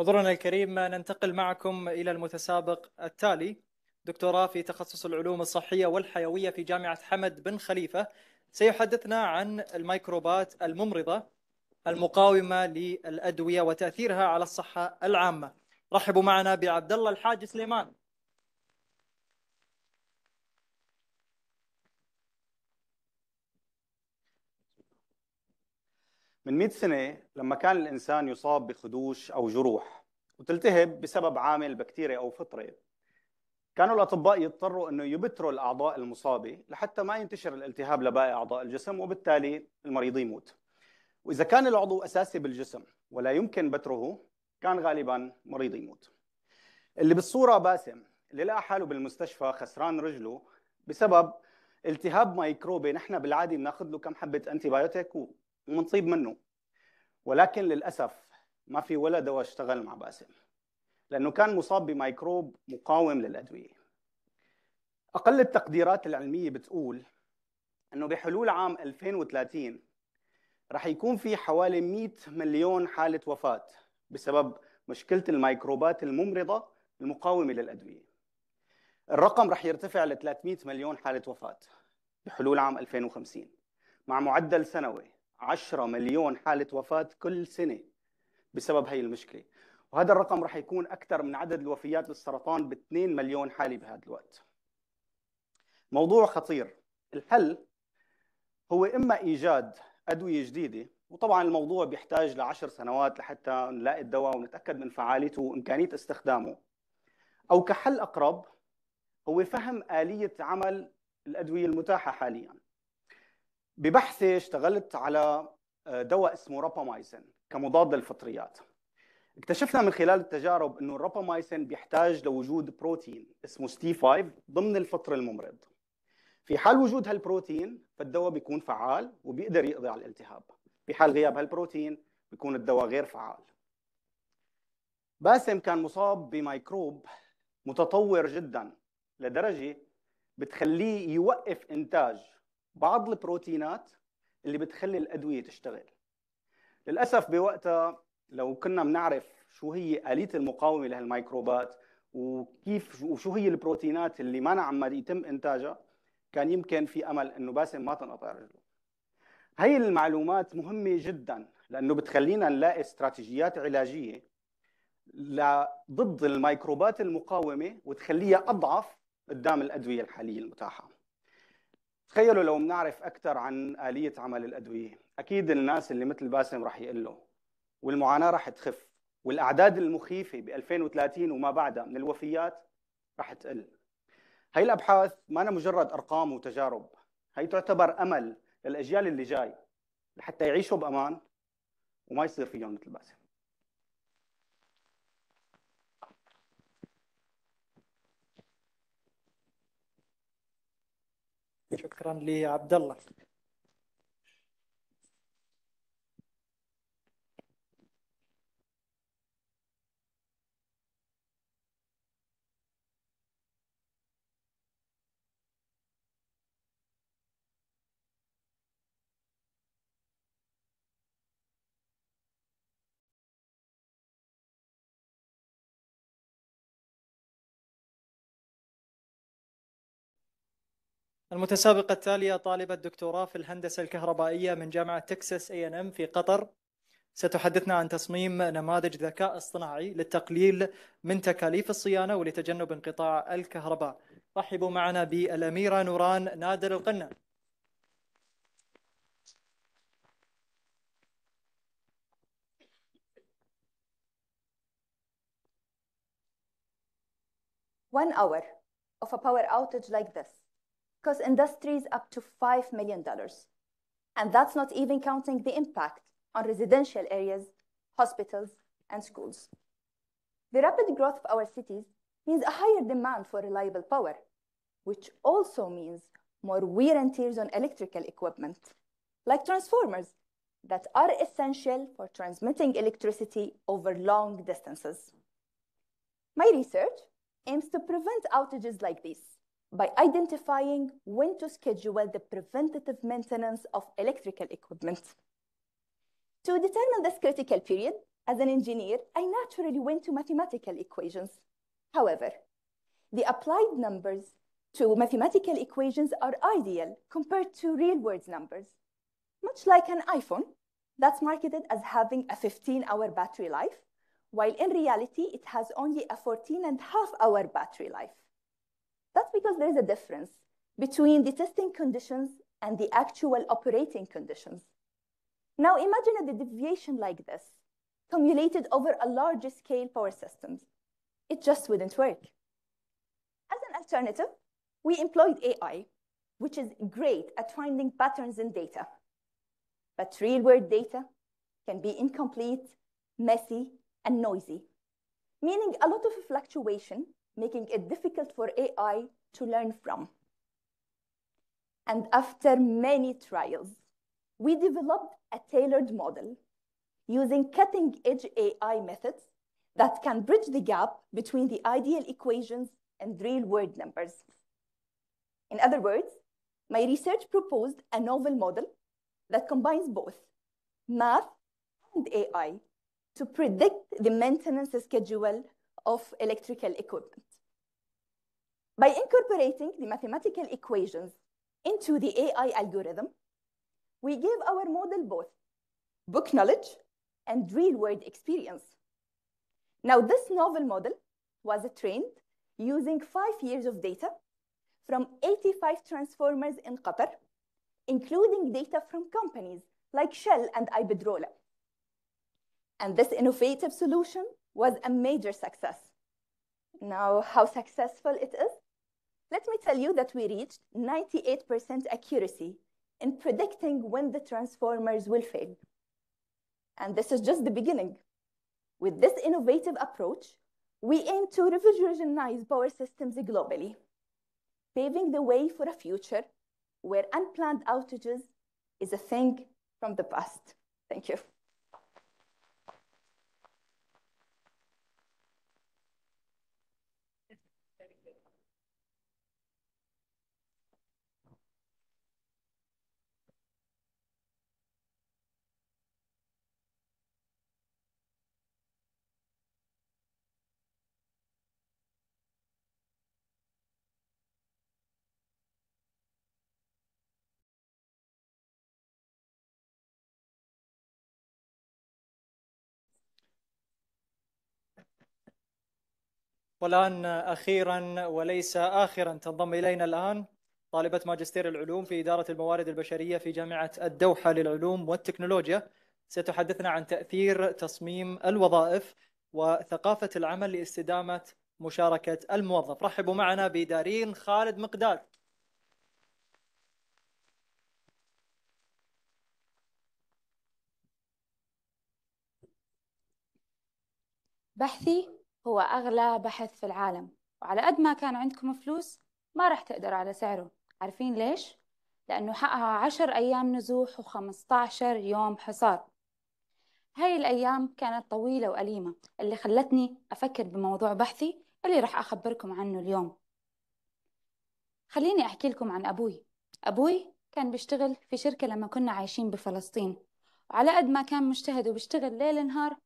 حضورنا الكريم ننتقل معكم إلى المتسابق التالي دكتوراه في تخصص العلوم الصحية والحيوية في جامعة حمد بن خليفة سيحدثنا عن الميكروبات الممرضة المقاومة للأدوية وتأثيرها على الصحة العامة رحبوا معنا بعبد الله الحاج سليمان من 100 سنة لما كان الإنسان يصاب بخدوش أو جروح وتلتهب بسبب عامل بكتيري أو فطرة كانوا الأطباء يضطروا أنه يبتروا الأعضاء المصابة لحتى ما ينتشر الالتهاب لباقي أعضاء الجسم وبالتالي المريض يموت وإذا كان العضو أساسي بالجسم ولا يمكن بتره كان غالبا مريض يموت اللي بالصورة باسم اللي لقى حاله بالمستشفى خسران رجله بسبب التهاب ميكروبي نحن بالعادي بناخذ له كم حبه انتي بايوتيك ومنصيب منه ولكن للاسف ما في ولا دواء اشتغل مع باسم لانه كان مصاب بميكروب مقاوم للادويه اقل التقديرات العلميه بتقول انه بحلول عام 2030 رح يكون في حوالي 100 مليون حاله وفاه بسبب مشكله الميكروبات الممرضه المقاومه للادويه الرقم رح يرتفع ل 300 مليون حاله وفاه بحلول عام 2050 مع معدل سنوي 10 مليون حالة وفاة كل سنة بسبب هي المشكلة وهذا الرقم رح يكون أكثر من عدد الوفيات للسرطان ب 2 مليون حالة بهذا الوقت موضوع خطير الحل هو إما إيجاد أدوية جديدة وطبعا الموضوع بيحتاج لعشر سنوات لحتى نلاقي الدواء ونتأكد من فعاليته وإمكانية استخدامه أو كحل أقرب هو فهم آلية عمل الأدوية المتاحة حاليا ببحثي اشتغلت على آه، دواء اسمه رابامايسين كمضاد للفطريات اكتشفنا من خلال التجارب انه الرابامايسين بيحتاج لوجود بروتين اسمه ستي 5 ضمن الفطر الممرض في حال وجود هالبروتين فالدواء بيكون فعال وبيقدر يقضي على الالتهاب في حال غياب هالبروتين بيكون الدواء غير فعال باسم كان مصاب بميكروب متطور جدا لدرجه بتخليه يوقف انتاج بعض البروتينات اللي بتخلي الادويه تشتغل للاسف بوقتها لو كنا بنعرف شو هي اليه المقاومه لهالميكروبات وكيف وشو هي البروتينات اللي ما عم يتم انتاجها كان يمكن في امل انه باسم ما تنقطع رجله هي المعلومات مهمه جدا لانه بتخلينا نلاقي استراتيجيات علاجيه ضد الميكروبات المقاومه وتخليها اضعف قدام الادويه الحاليه المتاحه تخيلوا لو بنعرف اكثر عن اليه عمل الادويه اكيد الناس اللي مثل باسم رح يقلوا والمعاناه رح تخف والاعداد المخيفه ب 2030 وما بعدها من الوفيات رح تقل هي الابحاث ما أنا مجرد ارقام وتجارب هي تعتبر امل للاجيال اللي جاي لحتى يعيشوا بامان وما يصير فيهم مثل باسم شكرا لعبد الله المتسابقة التالية طالبة دكتوراه في الهندسة الكهربائية من جامعة تكساس اي ان ام في قطر ستحدثنا عن تصميم نماذج ذكاء اصطناعي للتقليل من تكاليف الصيانة ولتجنب انقطاع الكهرباء رحبوا معنا بالأميرة نوران نادر القنا One hour of a power outage like this cost industries up to $5 million. And that's not even counting the impact on residential areas, hospitals, and schools. The rapid growth of our cities means a higher demand for reliable power, which also means more wear and tears on electrical equipment, like transformers that are essential for transmitting electricity over long distances. My research aims to prevent outages like these by identifying when to schedule the preventative maintenance of electrical equipment. To determine this critical period, as an engineer, I naturally went to mathematical equations. However, the applied numbers to mathematical equations are ideal compared to real-world numbers. Much like an iPhone that's marketed as having a 15-hour battery life, while in reality, it has only a 14 and half hour battery life. That's because there is a difference between the testing conditions and the actual operating conditions. Now imagine a deviation like this, cumulated over a larger scale power system. It just wouldn't work. As an alternative, we employed AI, which is great at finding patterns in data. But real-world data can be incomplete, messy, and noisy, meaning a lot of fluctuation making it difficult for AI to learn from. And after many trials, we developed a tailored model using cutting-edge AI methods that can bridge the gap between the ideal equations and real-world numbers. In other words, my research proposed a novel model that combines both math and AI to predict the maintenance schedule of electrical equipment. By incorporating the mathematical equations into the AI algorithm, we gave our model both book knowledge and real-world experience. Now, this novel model was trained using five years of data from 85 transformers in Qatar, including data from companies like Shell and Iberdrola. And this innovative solution was a major success. Now, how successful it is? Let me tell you that we reached 98% accuracy in predicting when the transformers will fail. And this is just the beginning. With this innovative approach, we aim to revolutionize power systems globally, paving the way for a future where unplanned outages is a thing from the past. Thank you. والآن أخيرا وليس آخرا تنضم إلينا الآن طالبة ماجستير العلوم في إدارة الموارد البشرية في جامعة الدوحة للعلوم والتكنولوجيا ستحدثنا عن تأثير تصميم الوظائف وثقافة العمل لاستدامة مشاركة الموظف رحبوا معنا بدارين خالد مقداد بحثي هو أغلى بحث في العالم وعلى قد ما كان عندكم فلوس ما راح تقدر على سعره عارفين ليش؟ لأنه حقها عشر أيام نزوح و عشر يوم حصار هاي الأيام كانت طويلة وأليمة اللي خلتني أفكر بموضوع بحثي اللي راح أخبركم عنه اليوم خليني أحكي لكم عن أبوي أبوي كان بيشتغل في شركة لما كنا عايشين بفلسطين وعلى قد ما كان مجتهد وبيشتغل ليل نهار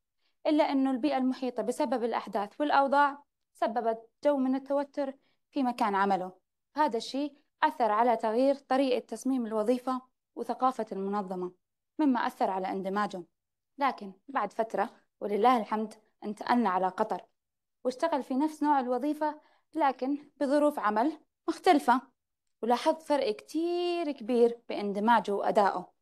إلا أنه البيئة المحيطة بسبب الأحداث والأوضاع سببت جو من التوتر في مكان عمله هذا الشيء أثر على تغيير طريقة تصميم الوظيفة وثقافة المنظمة مما أثر على اندماجه لكن بعد فترة ولله الحمد انتقلنا على قطر واشتغل في نفس نوع الوظيفة لكن بظروف عمل مختلفة ولاحظت فرق كتير كبير باندماجه وأدائه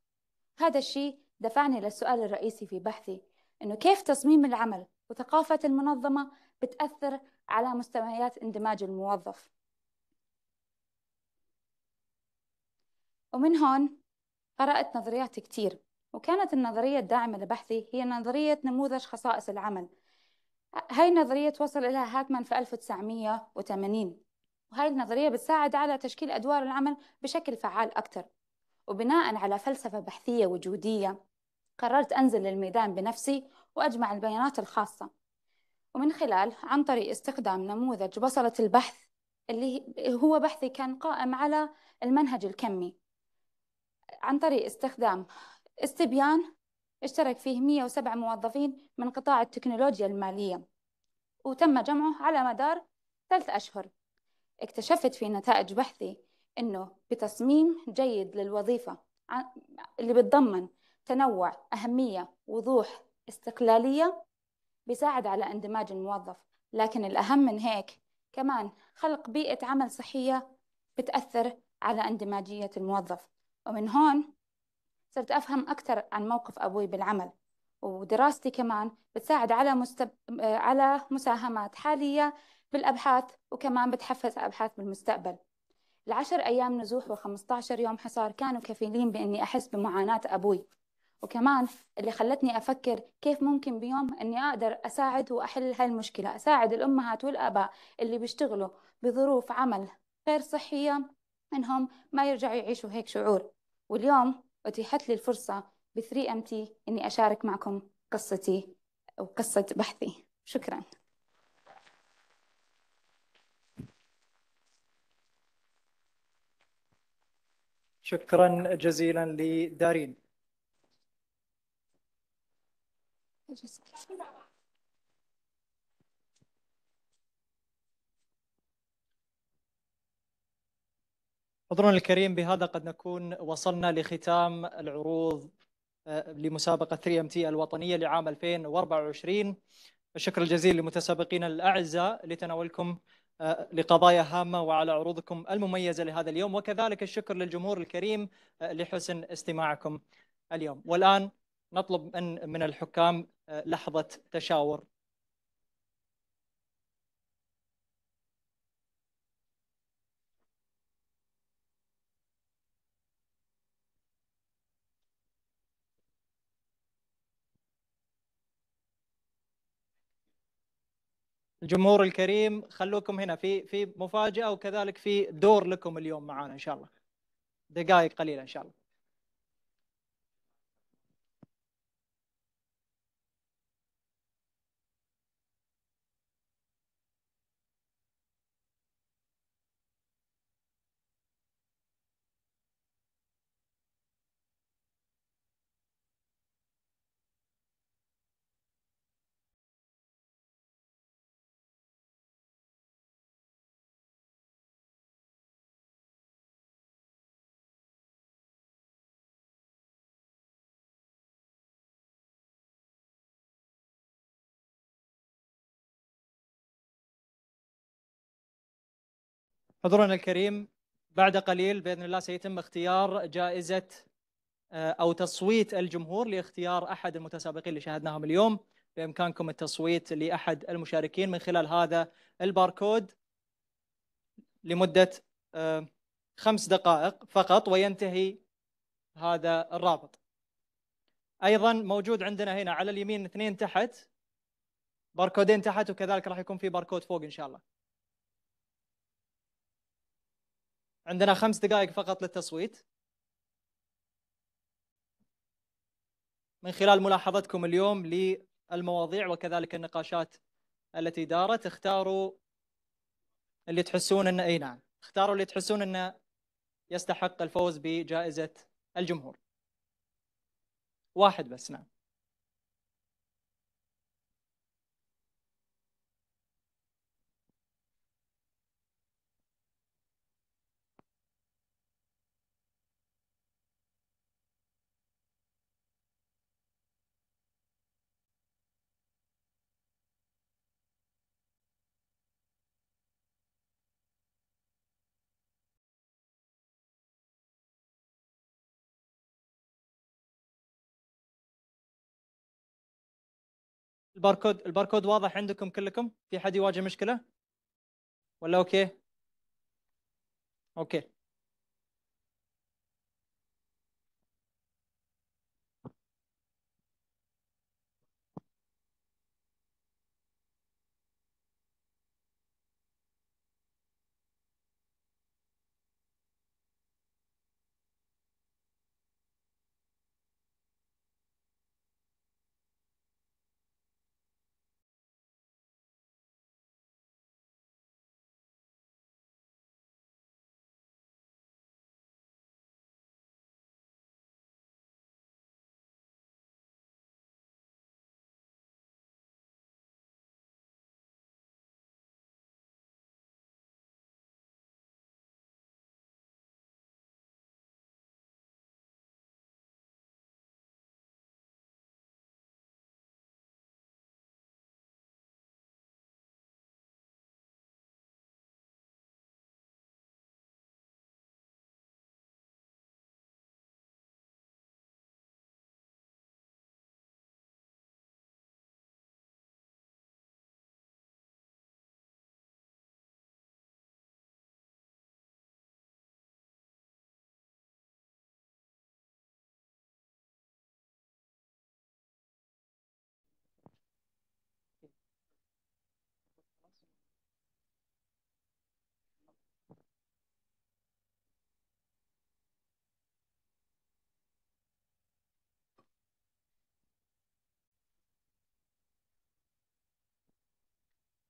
هذا الشيء دفعني للسؤال الرئيسي في بحثي انه كيف تصميم العمل وثقافه المنظمه بتاثر على مستويات اندماج الموظف ومن هون قرأت نظريات كتير وكانت النظرية الداعمة لبحثي هي نظرية نموذج خصائص العمل هاي النظرية توصل اليها هاكمان في 1980 وهاي النظرية بتساعد على تشكيل أدوار العمل بشكل فعال أكثر وبناء على فلسفة بحثية وجودية قررت أنزل للميدان بنفسي وأجمع البيانات الخاصة ومن خلال عن طريق استخدام نموذج بصلة البحث اللي هو بحثي كان قائم على المنهج الكمي عن طريق استخدام استبيان اشترك فيه 107 موظفين من قطاع التكنولوجيا المالية وتم جمعه على مدار ثلاث أشهر اكتشفت في نتائج بحثي أنه بتصميم جيد للوظيفة اللي بتضمن تنوع أهمية وضوح استقلالية بيساعد على اندماج الموظف لكن الأهم من هيك كمان خلق بيئة عمل صحية بتأثر على اندماجية الموظف ومن هون صرت أفهم أكثر عن موقف أبوي بالعمل ودراستي كمان بتساعد على مستب... على مساهمات حالية بالأبحاث وكمان بتحفز أبحاث بالمستقبل العشر أيام نزوح و15 يوم حصار كانوا كفيلين بإني أحس بمعاناة أبوي وكمان اللي خلتني أفكر كيف ممكن بيوم أني أقدر أساعد وأحل هاي المشكلة أساعد الأمهات والآباء اللي بيشتغلوا بظروف عمل غير صحية أنهم ما يرجعوا يعيشوا هيك شعور واليوم أتيحت لي الفرصة ب 3 ام تي إني أشارك معكم قصتي وقصه بحثي شكراً شكرا جزيلا لدارين حضرنا الكريم بهذا قد نكون وصلنا لختام العروض آه، لمسابقة 3 ام تي الوطنية لعام 2024 الشكر الجزيل لمتسابقين الأعزاء لتناولكم آه، لقضايا هامة وعلى عروضكم المميزة لهذا اليوم وكذلك الشكر للجمهور الكريم آه، لحسن استماعكم اليوم والآن نطلب من من الحكام آه، لحظه تشاور الجمهور الكريم خلوكم هنا في في مفاجاه وكذلك في دور لكم اليوم معنا ان شاء الله دقائق قليله ان شاء الله حضورنا الكريم بعد قليل باذن الله سيتم اختيار جائزه آه، او تصويت الجمهور لاختيار احد المتسابقين اللي شاهدناهم اليوم بامكانكم التصويت لاحد المشاركين من خلال هذا الباركود لمده آه، خمس دقائق فقط وينتهي هذا الرابط ايضا موجود عندنا هنا على اليمين اثنين تحت باركودين تحت وكذلك راح يكون في باركود فوق ان شاء الله عندنا خمس دقائق فقط للتصويت من خلال ملاحظتكم اليوم للمواضيع وكذلك النقاشات التي دارت اختاروا اللي تحسون انه اي نعم اختاروا اللي تحسون انه يستحق الفوز بجائزة الجمهور واحد بس نعم الباركود الباركود واضح عندكم كلكم في حد يواجه مشكله ولا اوكي اوكي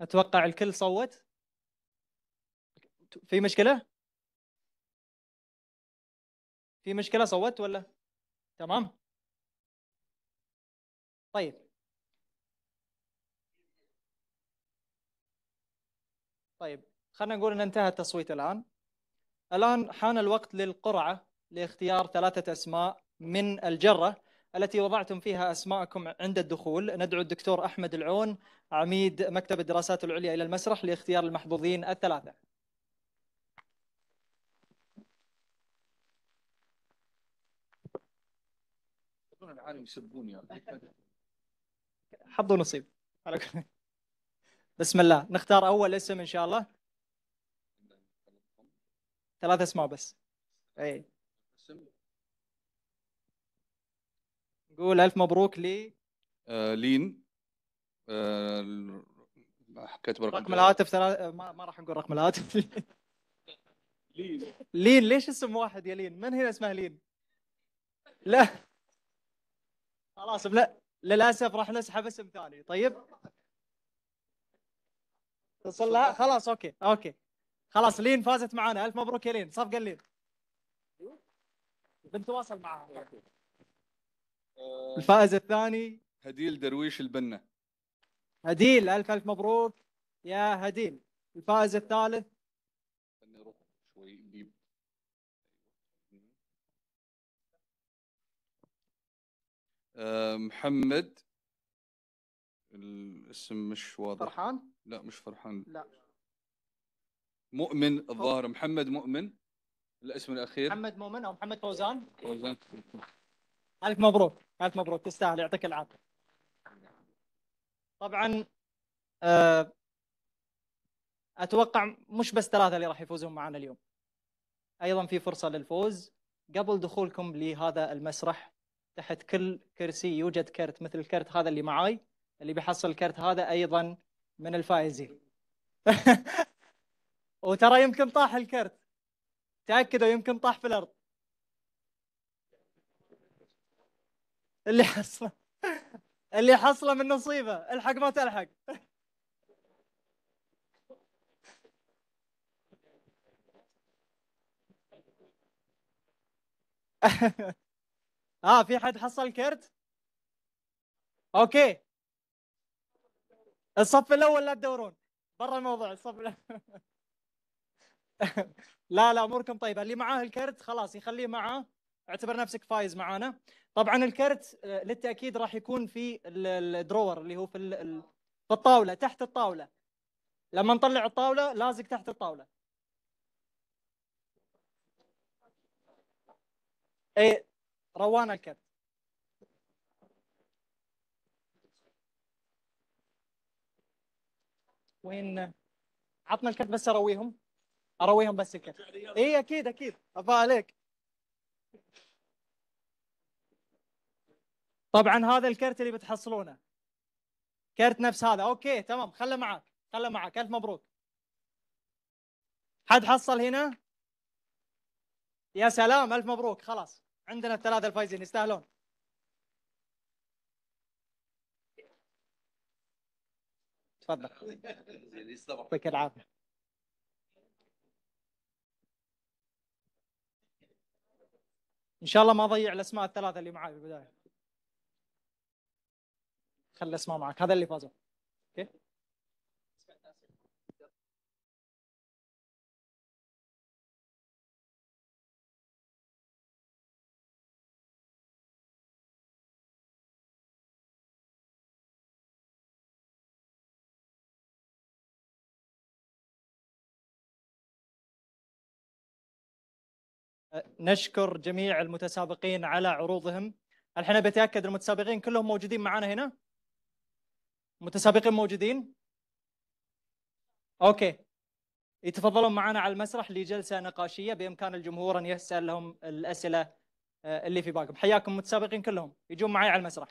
اتوقع الكل صوت في مشكله في مشكله صوت ولا تمام طيب طيب خلينا نقول ان انتهى التصويت الان الان حان الوقت للقرعه لاختيار ثلاثه اسماء من الجره التي وضعتم فيها أسماءكم عند الدخول ندعو الدكتور أحمد العون عميد مكتب الدراسات العليا إلى المسرح لاختيار المحظوظين الثلاثة العالم حظ ونصيب بسم الله نختار اول اسم ان شاء الله ثلاث اسماء بس اي نقول الف مبروك لي آه لين آه حكيت رقم, رقم الهاتف ثلاث... ما, ما راح نقول رقم الهاتف لين لين ليش اسم واحد يا لين؟ من هنا اسمه لين؟ لا خلاص لا للاسف راح نسحب اسم ثاني طيب؟ تصل لها خلاص اوكي اوكي خلاص لين فازت معانا الف مبروك يا لين صفقه لين بنتواصل معها الفائز الثاني هديل درويش البنا هديل الف الف مبروك يا هديل الفائز الثالث شوي آه، محمد الاسم مش واضح فرحان؟ لا مش فرحان لا مؤمن الظاهر محمد مؤمن الاسم الاخير محمد مؤمن او محمد فوزان فوزان الف مبروك الف مبروك تستاهل يعطيك العافيه طبعا آه، اتوقع مش بس ثلاثه اللي راح يفوزون معنا اليوم ايضا في فرصه للفوز قبل دخولكم لهذا المسرح تحت كل كرسي يوجد كرت مثل الكرت هذا اللي معاي اللي بيحصل الكرت هذا ايضا من الفائزين <laughs> وترى يمكن طاح الكرت تاكدوا يمكن طاح في الارض اللي حصله اللي حصله من نصيبه الحق ما تلحق اه في حد حصل كرت؟ اوكي الصف الاول لا تدورون برا الموضوع الصف الاول <laughs> لا لا اموركم طيبه اللي معاه الكرت خلاص يخليه معاه اعتبر نفسك فايز معانا طبعا الكرت آه، للتاكيد راح يكون في الدرور اللي هو في في الطاوله تحت الطاوله لما نطلع الطاوله لازق تحت الطاوله اي روان الكرت وين عطنا الكرت بس ارويهم ارويهم بس الكرت اي اكيد اكيد عفا عليك طبعا هذا الكرت اللي بتحصلونه كرت نفس هذا اوكي تمام خله معك خله معك الف مبروك حد حصل هنا يا سلام الف مبروك خلاص عندنا الثلاثه الفايزين يستاهلون تفضل يعطيك العافيه ان شاء الله ما اضيع الاسماء الثلاثه اللي معاي البدايه خلي اسمع معك هذا اللي فازوا اوكي نشكر جميع المتسابقين على عروضهم الحين بتاكد المتسابقين كلهم موجودين معنا هنا متسابقين موجودين؟ اوكي يتفضلون معنا على المسرح لجلسه نقاشيه بامكان الجمهور ان يسال لهم الاسئله آه، اللي في بالكم، حياكم متسابقين كلهم يجون معي على المسرح.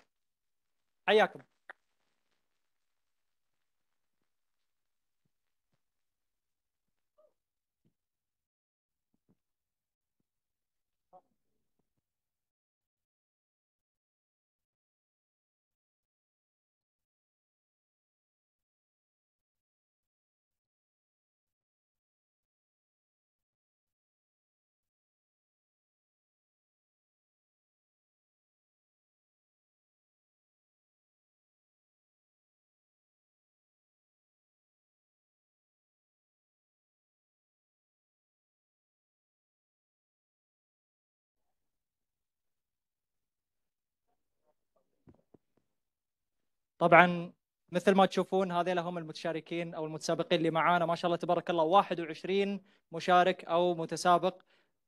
حياكم. طبعا مثل ما تشوفون هذول هم المتشاركين او المتسابقين اللي معانا ما شاء الله تبارك الله 21 مشارك او متسابق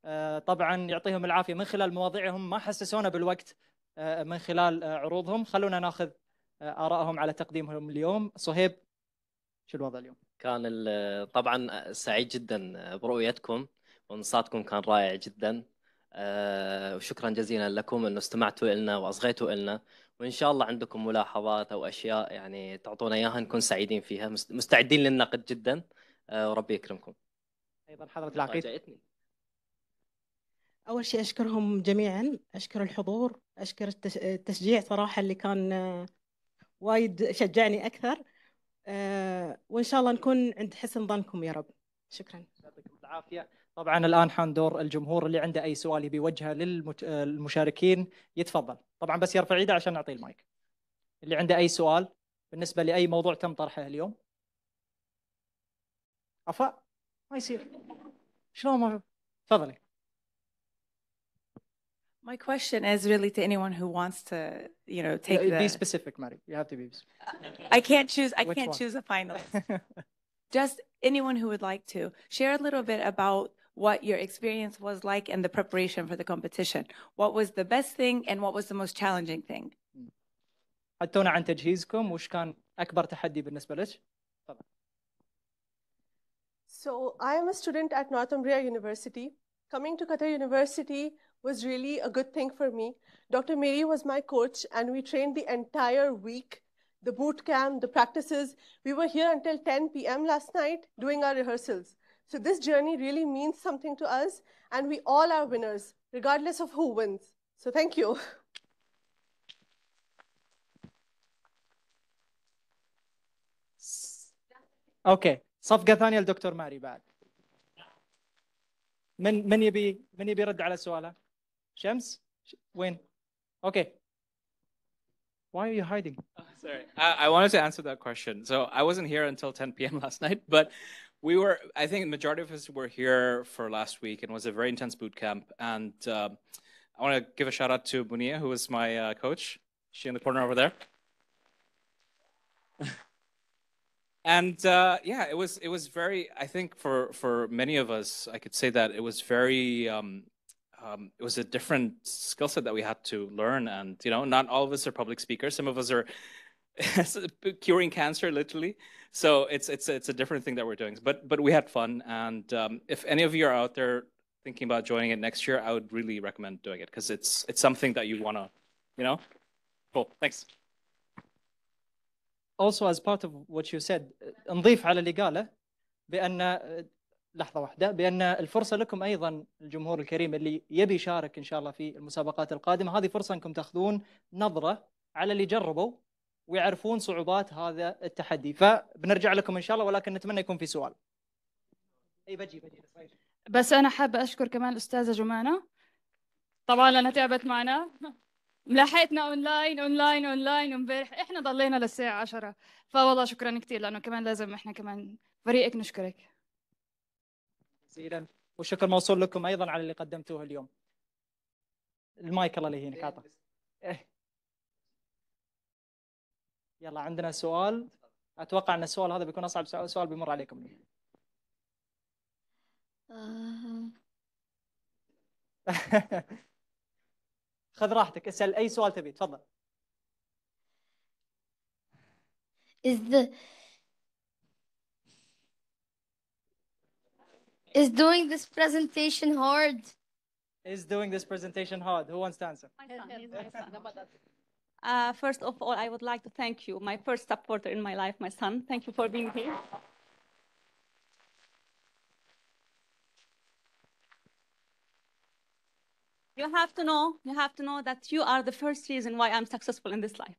آه، طبعا يعطيهم العافيه من خلال مواضيعهم ما حسسونا بالوقت آه، من خلال آه، عروضهم خلونا ناخذ ارائهم على تقديمهم اليوم صهيب شو الوضع اليوم كان طبعا سعيد جدا برؤيتكم وانصاتكم كان رائع جدا وشكرا جزيلا لكم انه استمعتوا لنا واصغيتوا لنا وان شاء الله عندكم ملاحظات او اشياء يعني تعطونا اياها نكون سعيدين فيها مستعدين للنقد جدا آه، وربي يكرمكم ايضا حضره العقيد اول شيء اشكرهم جميعا اشكر الحضور اشكر التشجيع صراحه اللي كان آه، وايد شجعني اكثر آه، وان شاء الله نكون عند حسن ظنكم يا رب شكرا يعطيكم العافيه طبعا الان حان دور الجمهور اللي عنده اي سؤال يبي يوجهه للمشاركين يتفضل طبعا بس يرفع ايده عشان نعطيه المايك اللي عنده اي سؤال بالنسبه لاي موضوع تم طرحه اليوم عفاء ما يصير شلون ما تفضلي My question is really to anyone who wants to, you know, take the. Be specific, Mary. You have to be. Specific. I can't choose. I Which can't one? choose a finalist. Just anyone who would like to share a little bit about what your experience was like and the preparation for the competition. What was the best thing and what was the most challenging thing? حدثونا عن تجهيزكم وش كان أكبر تحدي بالنسبة لك؟ So I am a student at Northumbria University. Coming to Qatar University was really a good thing for me. Dr. Mary was my coach and we trained the entire week the boot camp, the practices. We were here until 10 p.m. last night doing our rehearsals. So this journey really means something to us, and we all are winners, regardless of who wins. So thank you. Okay. صفقة ثانية لدكتور ماري بعد من من يبي من يبي يرد على سؤاله شمس وين اوكي Why are you hiding? Oh, sorry, I, I wanted to answer that question. So I wasn't here until 10 p.m. last night, but we were i think the majority of us were here for last week and it was a very intense boot camp and uh, i want to give a shout out to bunia who was my uh, coach she in the corner over there <laughs> and uh, yeah it was it was very i think for for many of us i could say that it was very um, um, it was a different skill set that we had to learn and you know not all of us are public speakers some of us are <laughs> curing cancer literally so it's it's it's a different thing that we're doing but but we had fun and um, if any of you are out there thinking about joining it next year i would really recommend doing it because it's it's something that you want to you know cool thanks also as part of what you said uh, نضيف على اللي قاله بان لحظة واحدة بان الفرصة لكم ايضا الجمهور الكريم اللي يبي يشارك ان شاء الله في المسابقات القادمة هذه فرصة انكم تاخذون نظرة على اللي جربوا ويعرفون صعوبات هذا التحدي فبنرجع لكم ان شاء الله ولكن نتمنى يكون في سؤال اي بجي بجي بس انا حابه اشكر كمان الاستاذه جمانه طبعا لانها تعبت معنا لحقتنا اونلاين اونلاين اونلاين امبارح احنا ضلينا للساعه 10 فوالله شكرا كثير لانه كمان لازم احنا كمان فريقك نشكرك جزيلا وشكر موصول لكم ايضا على اللي قدمتوه اليوم المايك الله يهينك عطا إيه، يلا عندنا سؤال اتوقع ان السؤال هذا بيكون اصعب سؤال بيمر عليكم اليوم خذ راحتك اسال اي سؤال تبي تفضل Is the Is doing this presentation hard? Is doing this presentation hard? Who wants to answer? My son. My son. Uh, first of all, I would like to thank you, my first supporter in my life, my son. Thank you for being here. You have to know, you have to know that you are the first reason why I'm successful in this life.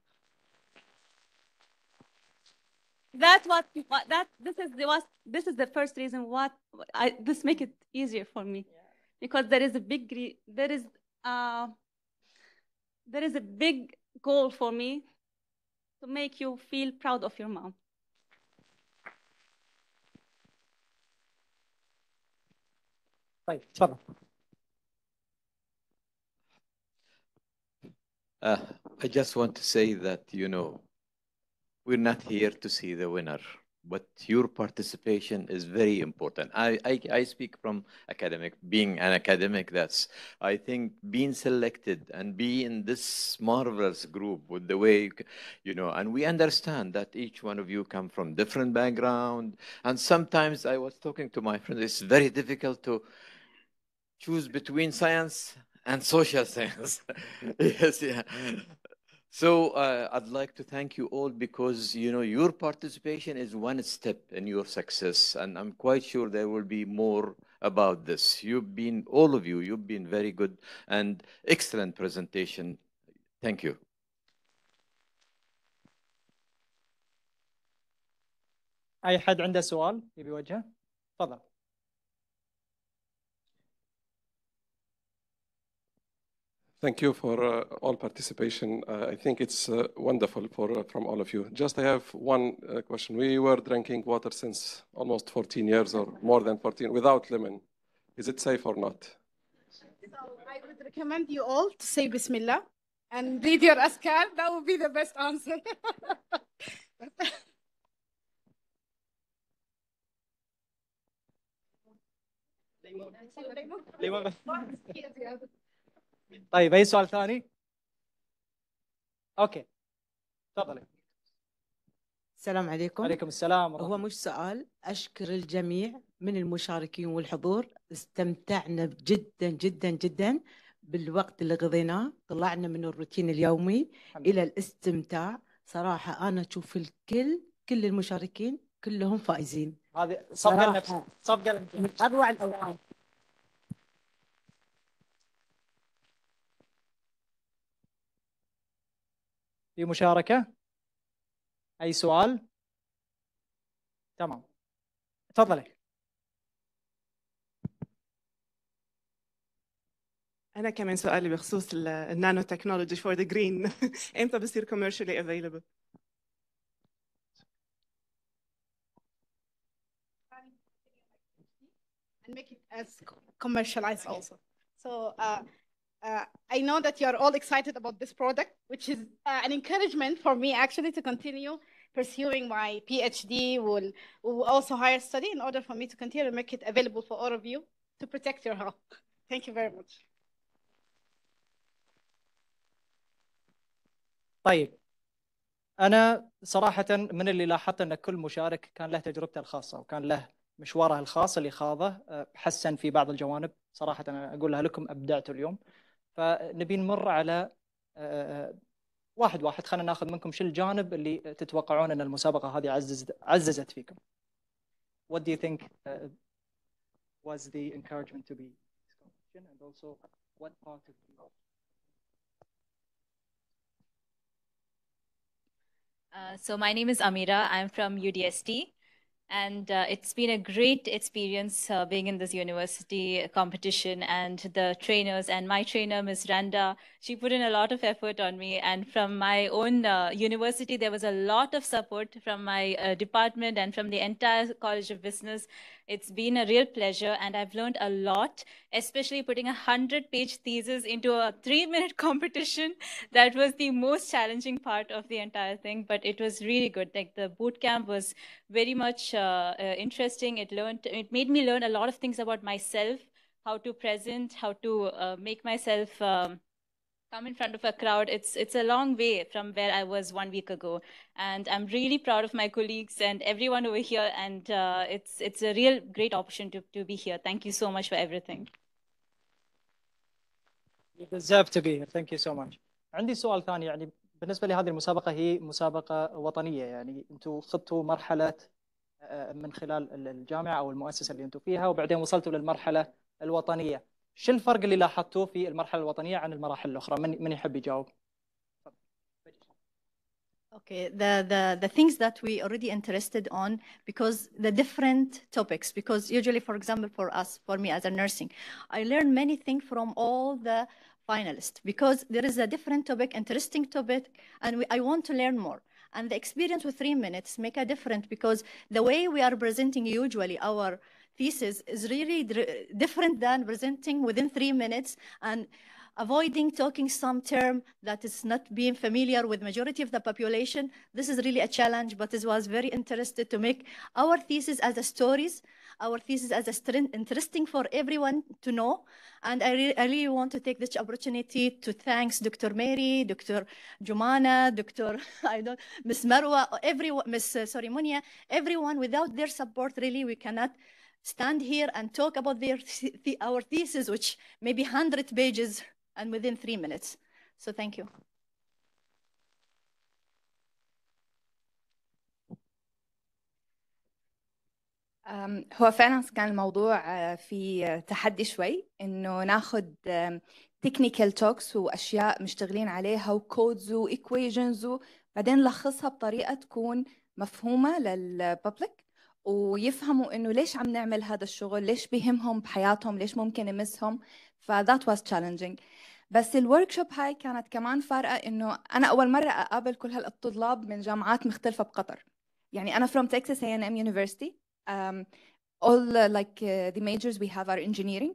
That's what, what that this is the was this is the first reason what I this make it easier for me, yeah. because there is a big there is uh there is a big goal for me to make you feel proud of your mom. Uh, I just want to say that, you know, we're not here to see the winner but your participation is very important. I, I, I, speak from academic, being an academic, that's, I think, being selected and be in this marvelous group with the way, you, you know, and we understand that each one of you come from different background. And sometimes I was talking to my friend. it's very difficult to choose between science and social <laughs> science. <laughs> yes, yeah. So uh, I'd like to thank you all because you know your participation is one step in your success, and I'm quite sure there will be more about this. You've been all of you. You've been very good and excellent presentation. Thank you. أي حد عنده سؤال يبي يوجهه؟ تفضل. Thank you for uh, all participation. Uh, I think it's uh, wonderful for uh, from all of you. Just I have one uh, question. We were drinking water since almost 14 years or more than 14 without lemon. Is it safe or not? So I would recommend you all to say Bismillah and read your askar. That would be the best answer. <laughs> طيب اي سؤال ثاني؟ اوكي تفضلي السلام عليكم عليكم السلام ورحمة. هو مش سؤال أشكر الجميع من المشاركين والحضور استمتعنا جدا جدا جدا بالوقت اللي قضيناه طلعنا من الروتين اليومي حمد. إلى الاستمتاع صراحة أنا أشوف الكل كل المشاركين كلهم فائزين هذه صفقة صفقة من أروع الأوقات في مشاركة أي سؤال تمام تفضلي أنا كمان سؤالي بخصوص النانو تكنولوجي فور ذا جرين <laughs> إمتى بصير commercially available؟ and make it as commercialized also. So uh, Uh, I know that you are all excited about this product, which is uh, an encouragement for me actually to continue pursuing my PhD will, will also higher study in order for me to continue to make it available for all of you to protect your health. Thank you very much. طيب أنا صراحة من اللي لاحظت أن كل مشارك كان له تجربته الخاصة وكان له مشواره الخاص اللي خاضه حسن في بعض الجوانب صراحة أنا أقولها لكم أبدعتوا اليوم فنبي نمر على واحد واحد خلينا ناخذ منكم شو الجانب اللي تتوقعون ان المسابقه هذه عززت عززت فيكم what do you think uh, was the encouragement to be this competition and also what part of the Uh, so my name is Amira. I'm from UDST. Uh, And uh, it's been a great experience uh, being in this university competition and the trainers and my trainer, Ms. Randa, she put in a lot of effort on me. And from my own uh, university, there was a lot of support from my uh, department and from the entire College of Business. It's been a real pleasure, and I've learned a lot, especially putting a 100 page thesis into a three minute <laughs> competition. That was the most challenging part of the entire thing, but it was really good. Like the boot camp was very much uh, uh interesting. It learned, it made me learn a lot of things about myself, how to present, how to uh, make myself. Um, come in front of a crowd it's it's a long way from where i was one week ago and i'm really proud of my colleagues and everyone over here and uh, it's it's a real great opportunity to, to be here thank you so much for everything you deserve to be here thank you so much عندي سؤال ثاني يعني بالنسبه لهذه المسابقه هي مسابقه وطنيه يعني انتم خضتوا مرحله من خلال الجامعه او المؤسسه اللي انتم فيها وبعدين وصلتوا للمرحله الوطنيه شو الفرق اللي لاحظتوه في المرحله الوطنيه عن المراحل الاخرى من من يحب يجاوب Okay, the, the, the things that we already interested on because the different topics, because usually, for example, for us, for me as a nursing, I learned many things from all the finalists because there is a different topic, interesting topic, and we, I want to learn more. And the experience with three minutes make a difference because the way we are presenting usually our thesis is really different than presenting within three minutes and avoiding talking some term that is not being familiar with majority of the population. This is really a challenge, but I was very interested to make our thesis as a stories, our thesis as a interesting for everyone to know. And I, re I really want to take this opportunity to thanks Dr. Mary, Dr. Jumana, Dr. <laughs> I don't, Miss Marwa, everyone, Miss uh, Sorry, Munia, everyone. Without their support, really, we cannot stand here and talk about their, th our thesis, which may be 100 pages and within three minutes. So thank you. Um, هو فعلا كان الموضوع آه، في آه، تحدي شوي انه ناخذ تكنيكال توكس واشياء مشتغلين عليها وكودز واكويجنز وبعدين نلخصها بطريقه تكون مفهومه للببليك ويفهموا انه ليش عم نعمل هذا الشغل ليش بهمهم بحياتهم ليش ممكن يمسهم فذات واز تشالنجينج بس الورك شوب هاي كانت كمان فارقه انه انا اول مره اقابل كل هالطلاب من جامعات مختلفه بقطر يعني انا from Texas A&M University um, all uh, like uh, the majors we have are engineering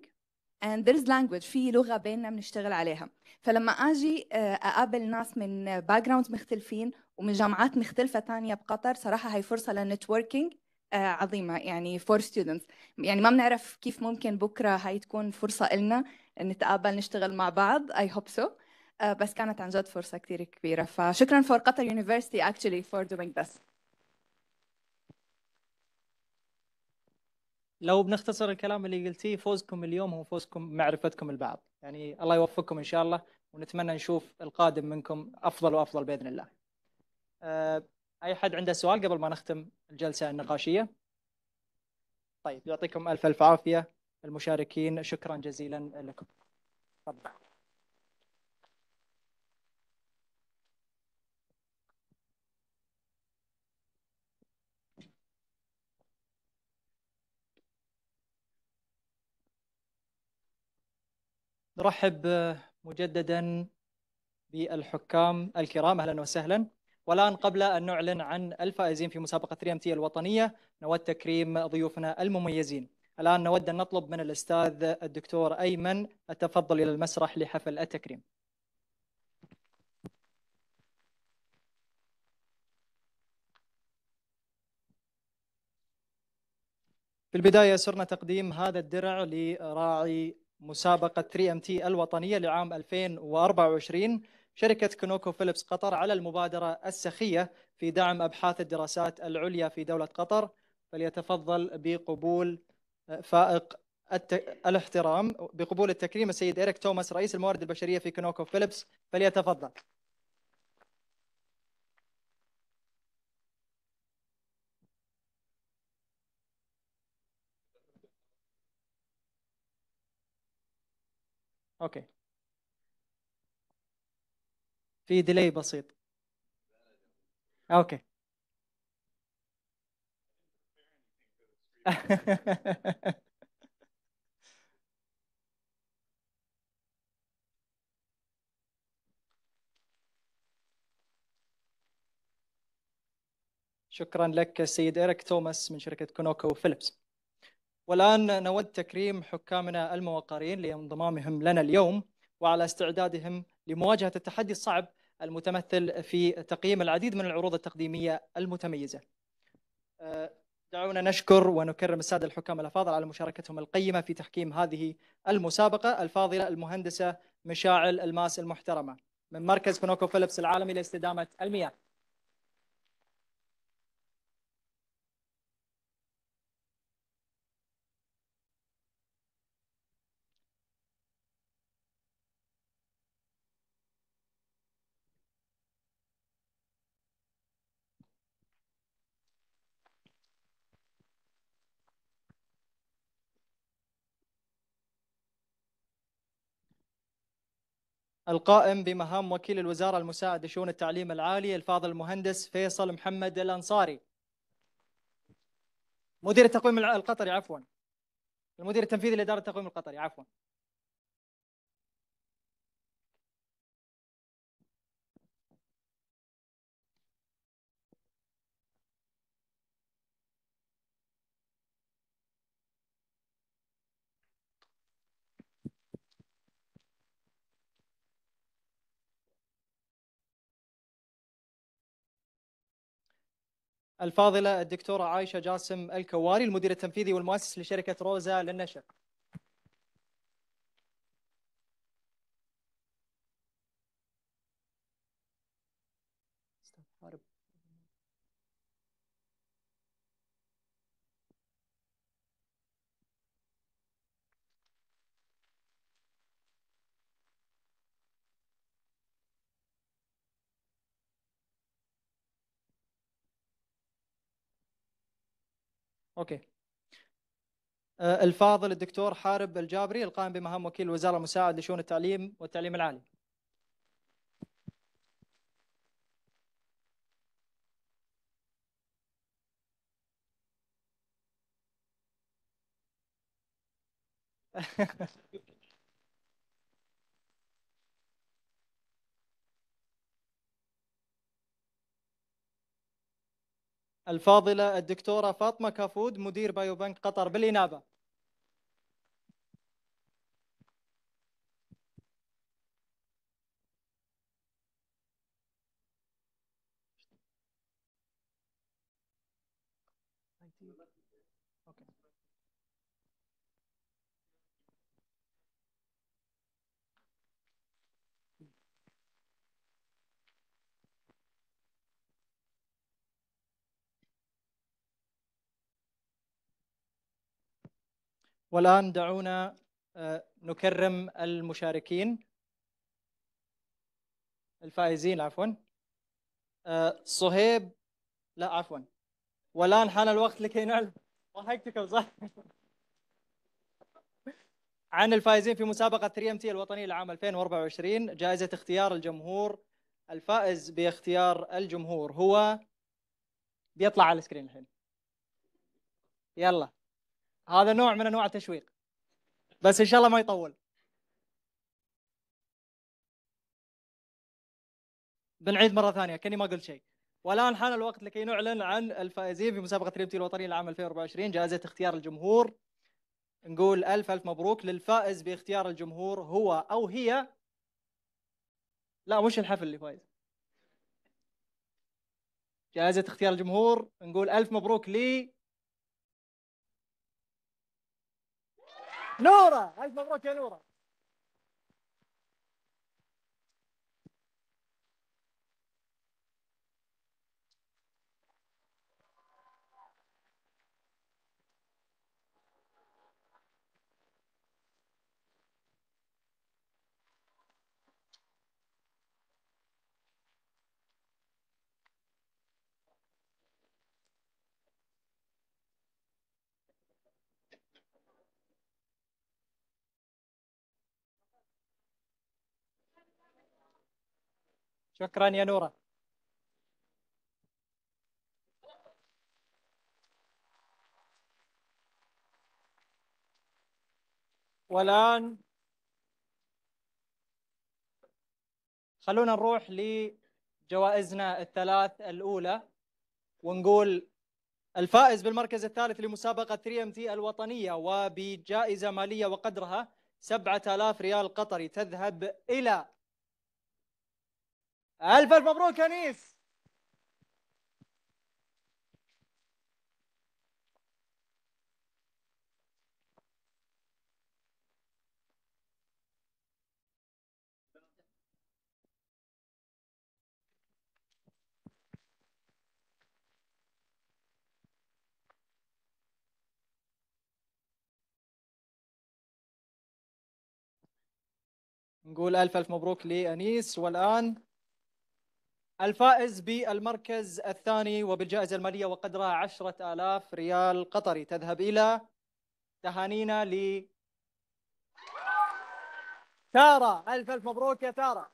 and there language في لغه بيننا بنشتغل عليها فلما اجي uh, اقابل ناس من باك مختلفين ومن جامعات مختلفه ثانيه بقطر صراحه هي فرصه للنتوركينج آه، عظيمة يعني فور ستودنتس يعني ما بنعرف كيف ممكن بكرة هاي تكون فرصة إلنا نتقابل نشتغل مع بعض اي هوب سو بس كانت عن جد فرصة كثير كبيرة فشكرا for قطر University actually for doing this لو بنختصر الكلام اللي قلتيه فوزكم اليوم هو فوزكم معرفتكم البعض يعني الله يوفقكم إن شاء الله ونتمنى نشوف القادم منكم أفضل وأفضل بإذن الله آه، اي حد عنده سؤال قبل ما نختم الجلسه النقاشيه طيب يعطيكم الف الف عافيه المشاركين شكرا جزيلا لكم طبعا. نرحب مجددا بالحكام الكرام اهلا وسهلا والآن قبل أن نعلن عن الفائزين في مسابقة 3 تي الوطنية نود تكريم ضيوفنا المميزين الآن نود أن نطلب من الأستاذ الدكتور أيمن التفضل إلى المسرح لحفل التكريم في البداية سرنا تقديم هذا الدرع لراعي مسابقة 3 ام تي الوطنية لعام 2024 شركة كنوكو فيليبس قطر على المبادرة السخية في دعم أبحاث الدراسات العليا في دولة قطر فليتفضل بقبول آه، فائق الت... الاحترام بقبول التكريم السيد إيريك توماس رئيس الموارد البشرية في كنوكو فيليبس فليتفضل اوكي في ديلي بسيط اوكي <laughs> شكرا لك سيد إيريك توماس من شركة كونوكو فيليبس والآن نود تكريم حكامنا الموقرين لانضمامهم لنا اليوم وعلى استعدادهم لمواجهة التحدي الصعب المتمثل في تقييم العديد من العروض التقديمية المتميزة أه، دعونا نشكر ونكرم السادة الحكام الأفاضل على مشاركتهم القيمة في تحكيم هذه المسابقة الفاضلة المهندسة مشاعل الماس المحترمة من مركز كونوكو فيليبس العالمي لاستدامة المياه القائم بمهام وكيل الوزارة المساعد لشؤون التعليم العالي الفاضل المهندس فيصل محمد الأنصاري مدير التقويم القطري عفوا المدير التنفيذي لإدارة التقويم القطري عفوا الفاضله الدكتوره عايشه جاسم الكواري المدير التنفيذي والمؤسس لشركه روزا للنشر اوكي آه، الفاضل الدكتور حارب الجابري القائم بمهام وكيل الوزاره المساعد لشؤون التعليم والتعليم العالي <laughs> الفاضله الدكتوره فاطمه كافود مدير بايوبنك قطر بالانابه والآن دعونا آه، نكرم المشاركين الفائزين عفوا آه، صهيب لا عفوا والآن حان الوقت لكي نعلم ضحكتكم صح عن الفائزين في مسابقة 3 ام تي الوطنية لعام 2024 جائزة اختيار الجمهور الفائز باختيار الجمهور هو بيطلع على السكرين الحين يلا هذا نوع من انواع التشويق بس ان شاء الله ما يطول بنعيد مره ثانيه كاني ما قلت شيء والان حان الوقت لكي نعلن عن الفائزين في مسابقه ريبتي الوطنيه لعام 2024 جائزه اختيار الجمهور نقول الف الف مبروك للفائز باختيار الجمهور هو او هي لا مش الحفل اللي فايز جائزه اختيار الجمهور نقول الف مبروك لي نوره الف مبروك يا نوره شكرا يا نوره والآن خلونا نروح لجوائزنا الثلاث الأولى ونقول الفائز بالمركز الثالث لمسابقة 3 MT الوطنية وبجائزة مالية وقدرها 7000 ريال قطري تذهب إلى الف الف مبروك انيس نقول ألف ألف مبروك لأنيس والآن الفائز بالمركز الثاني وبالجائزة المالية وقدرها عشرة آلاف ريال قطري تذهب إلى تهانينا ل تارا ألف ألف مبروك يا تارا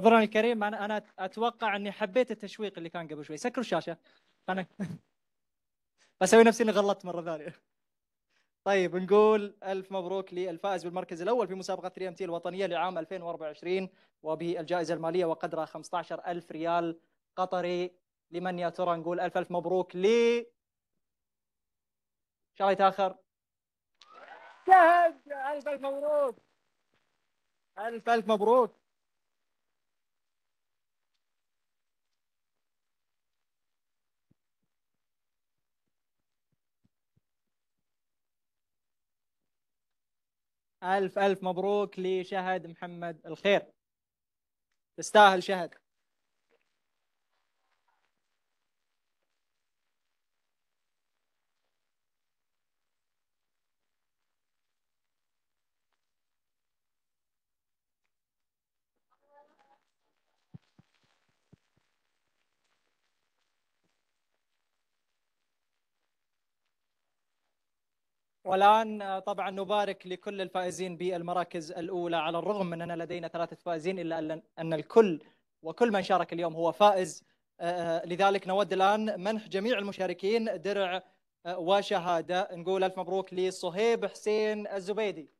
عذرا الكريم انا انا اتوقع اني حبيت التشويق اللي كان قبل شوي سكروا الشاشه انا <laughs> بسوي نفسي اني غلطت مره ثانيه طيب نقول الف مبروك للفائز بالمركز الاول في مسابقه 3 ام تي الوطنيه لعام 2024 وبالجائزه الماليه وقدرها 15000 ريال قطري لمن يا ترى نقول الف الف مبروك ل شايت اخر جهز الف الف مبروك الف الف مبروك الف الف مبروك لشهد محمد الخير تستاهل شهد والآن آه، طبعا نبارك لكل الفائزين بالمراكز الأولى على الرغم من أننا لدينا ثلاثة فائزين إلا أن الكل وكل من شارك اليوم هو فائز آه، آه، لذلك نود الآن منح جميع المشاركين درع وشهادة نقول ألف مبروك لصهيب حسين الزبيدي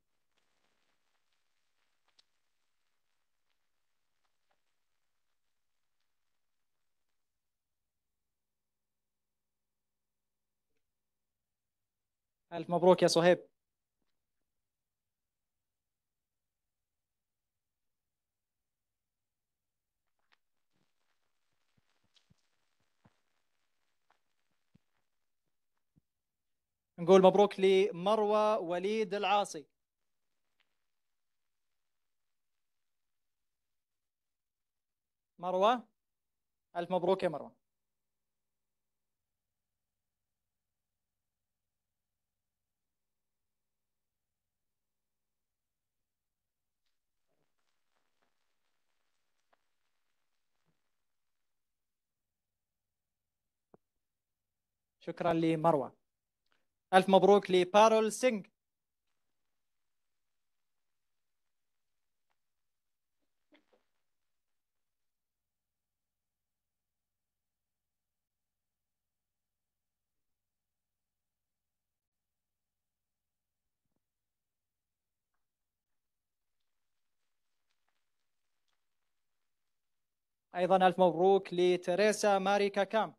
ألف مبروك يا صهيب نقول مبروك لمروة وليد العاصي مروة ألف مبروك يا مروة شكرا لمروه الف مبروك لبارول سينغ ايضا الف مبروك لتريسا ماري كاكام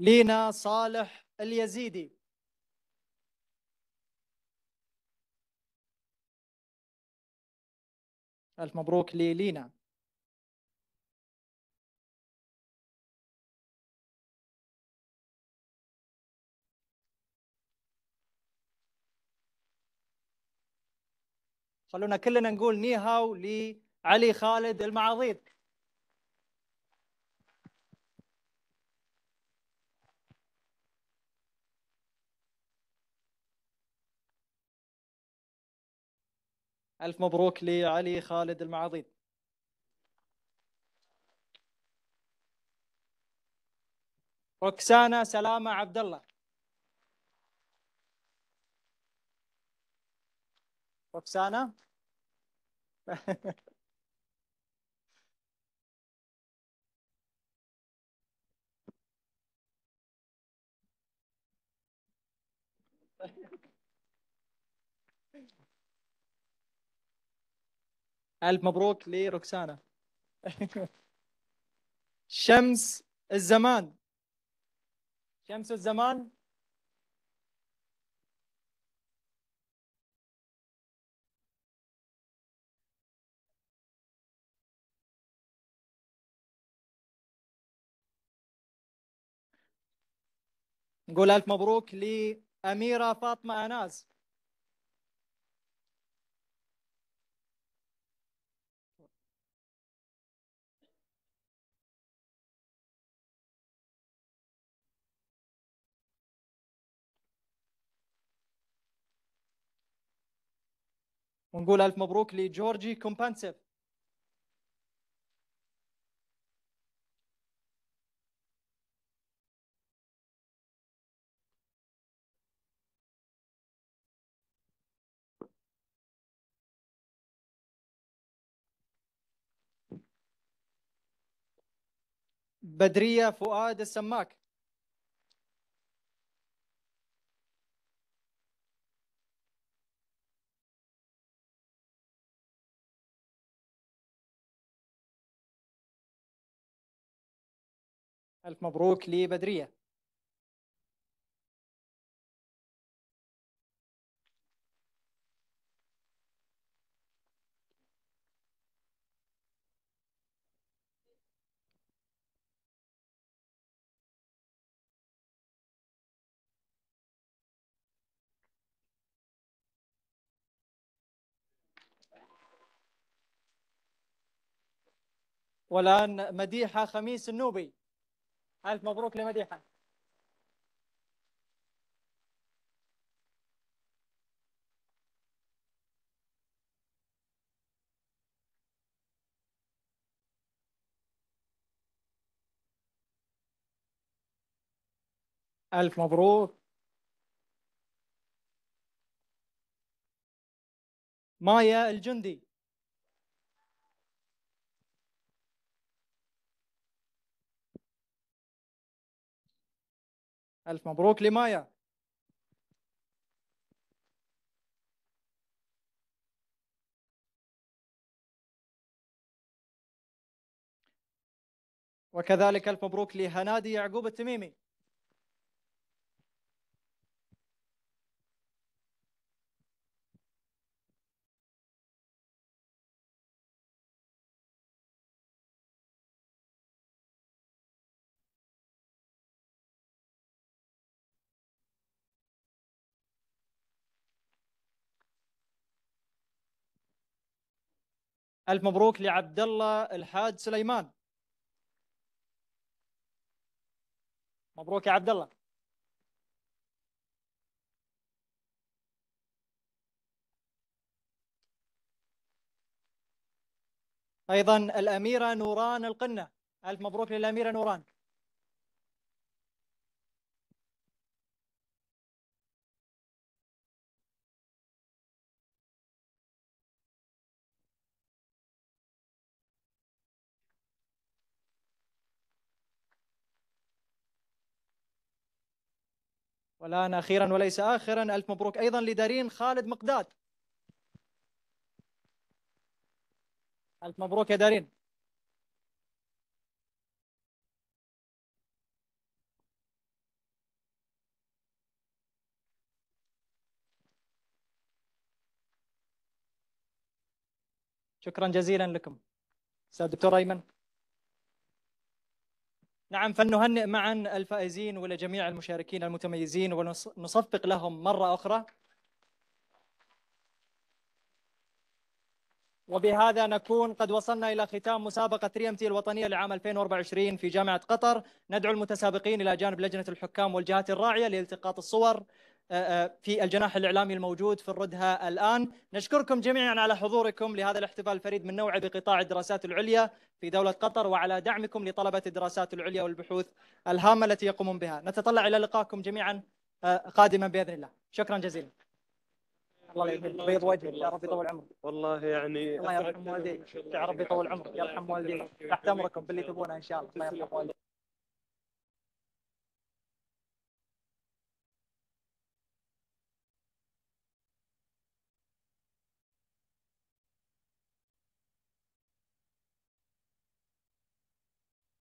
لينا صالح اليزيدي ألف مبروك لينا خلونا كلنا نقول نيهاو لعلي خالد المعاضيد الف مبروك لعلي خالد المعاضيد روكسانا سلامه عبد الله روكسانا <laughs> الف مبروك لروكسانا <laughs> شمس الزمان شمس الزمان نقول الف مبروك لاميره فاطمه اناس ونقول الف مبروك لجورجي كومبانسيف بدريه فؤاد السماك ألف مبروك لبدرية والآن مديحة خميس النوبي ألف مبروك لمديحة ألف مبروك مايا الجندي ألف مبروك لمايا وكذلك ألف مبروك لهنادي يعقوب التميمي الف مبروك لعبد الله الحاج سليمان مبروك يا عبد الله ايضا الاميره نوران القنه الف مبروك للاميره نوران والآن أخيرا وليس آخرا ألف مبروك أيضا لدارين خالد مقداد ألف مبروك يا دارين شكرا جزيلا لكم استاذ دكتور ايمن نعم فلنهنئ معا الفائزين ولجميع المشاركين المتميزين ونصفق لهم مرة أخرى وبهذا نكون قد وصلنا إلى ختام مسابقة 3 MT الوطنية لعام 2024 في جامعة قطر ندعو المتسابقين إلى جانب لجنة الحكام والجهات الراعية لالتقاط الصور آه، آه، في الجناح الإعلامي الموجود في الردها الآن نشكركم جميعا على حضوركم لهذا الاحتفال الفريد من نوعه بقطاع الدراسات العليا في دولة قطر وعلى دعمكم لطلبة الدراسات العليا والبحوث الهامة التي يقومون بها نتطلع إلى لقاكم جميعا آه، قادما بإذن الله شكرا جزيلا الله يبيض وجهك يا رب يطول عمرك والله يعني الله يرحم والديك يا رب يطول عمرك يرحم والديك تحت امركم باللي تبونه ان شاء الله الله يرحم والديك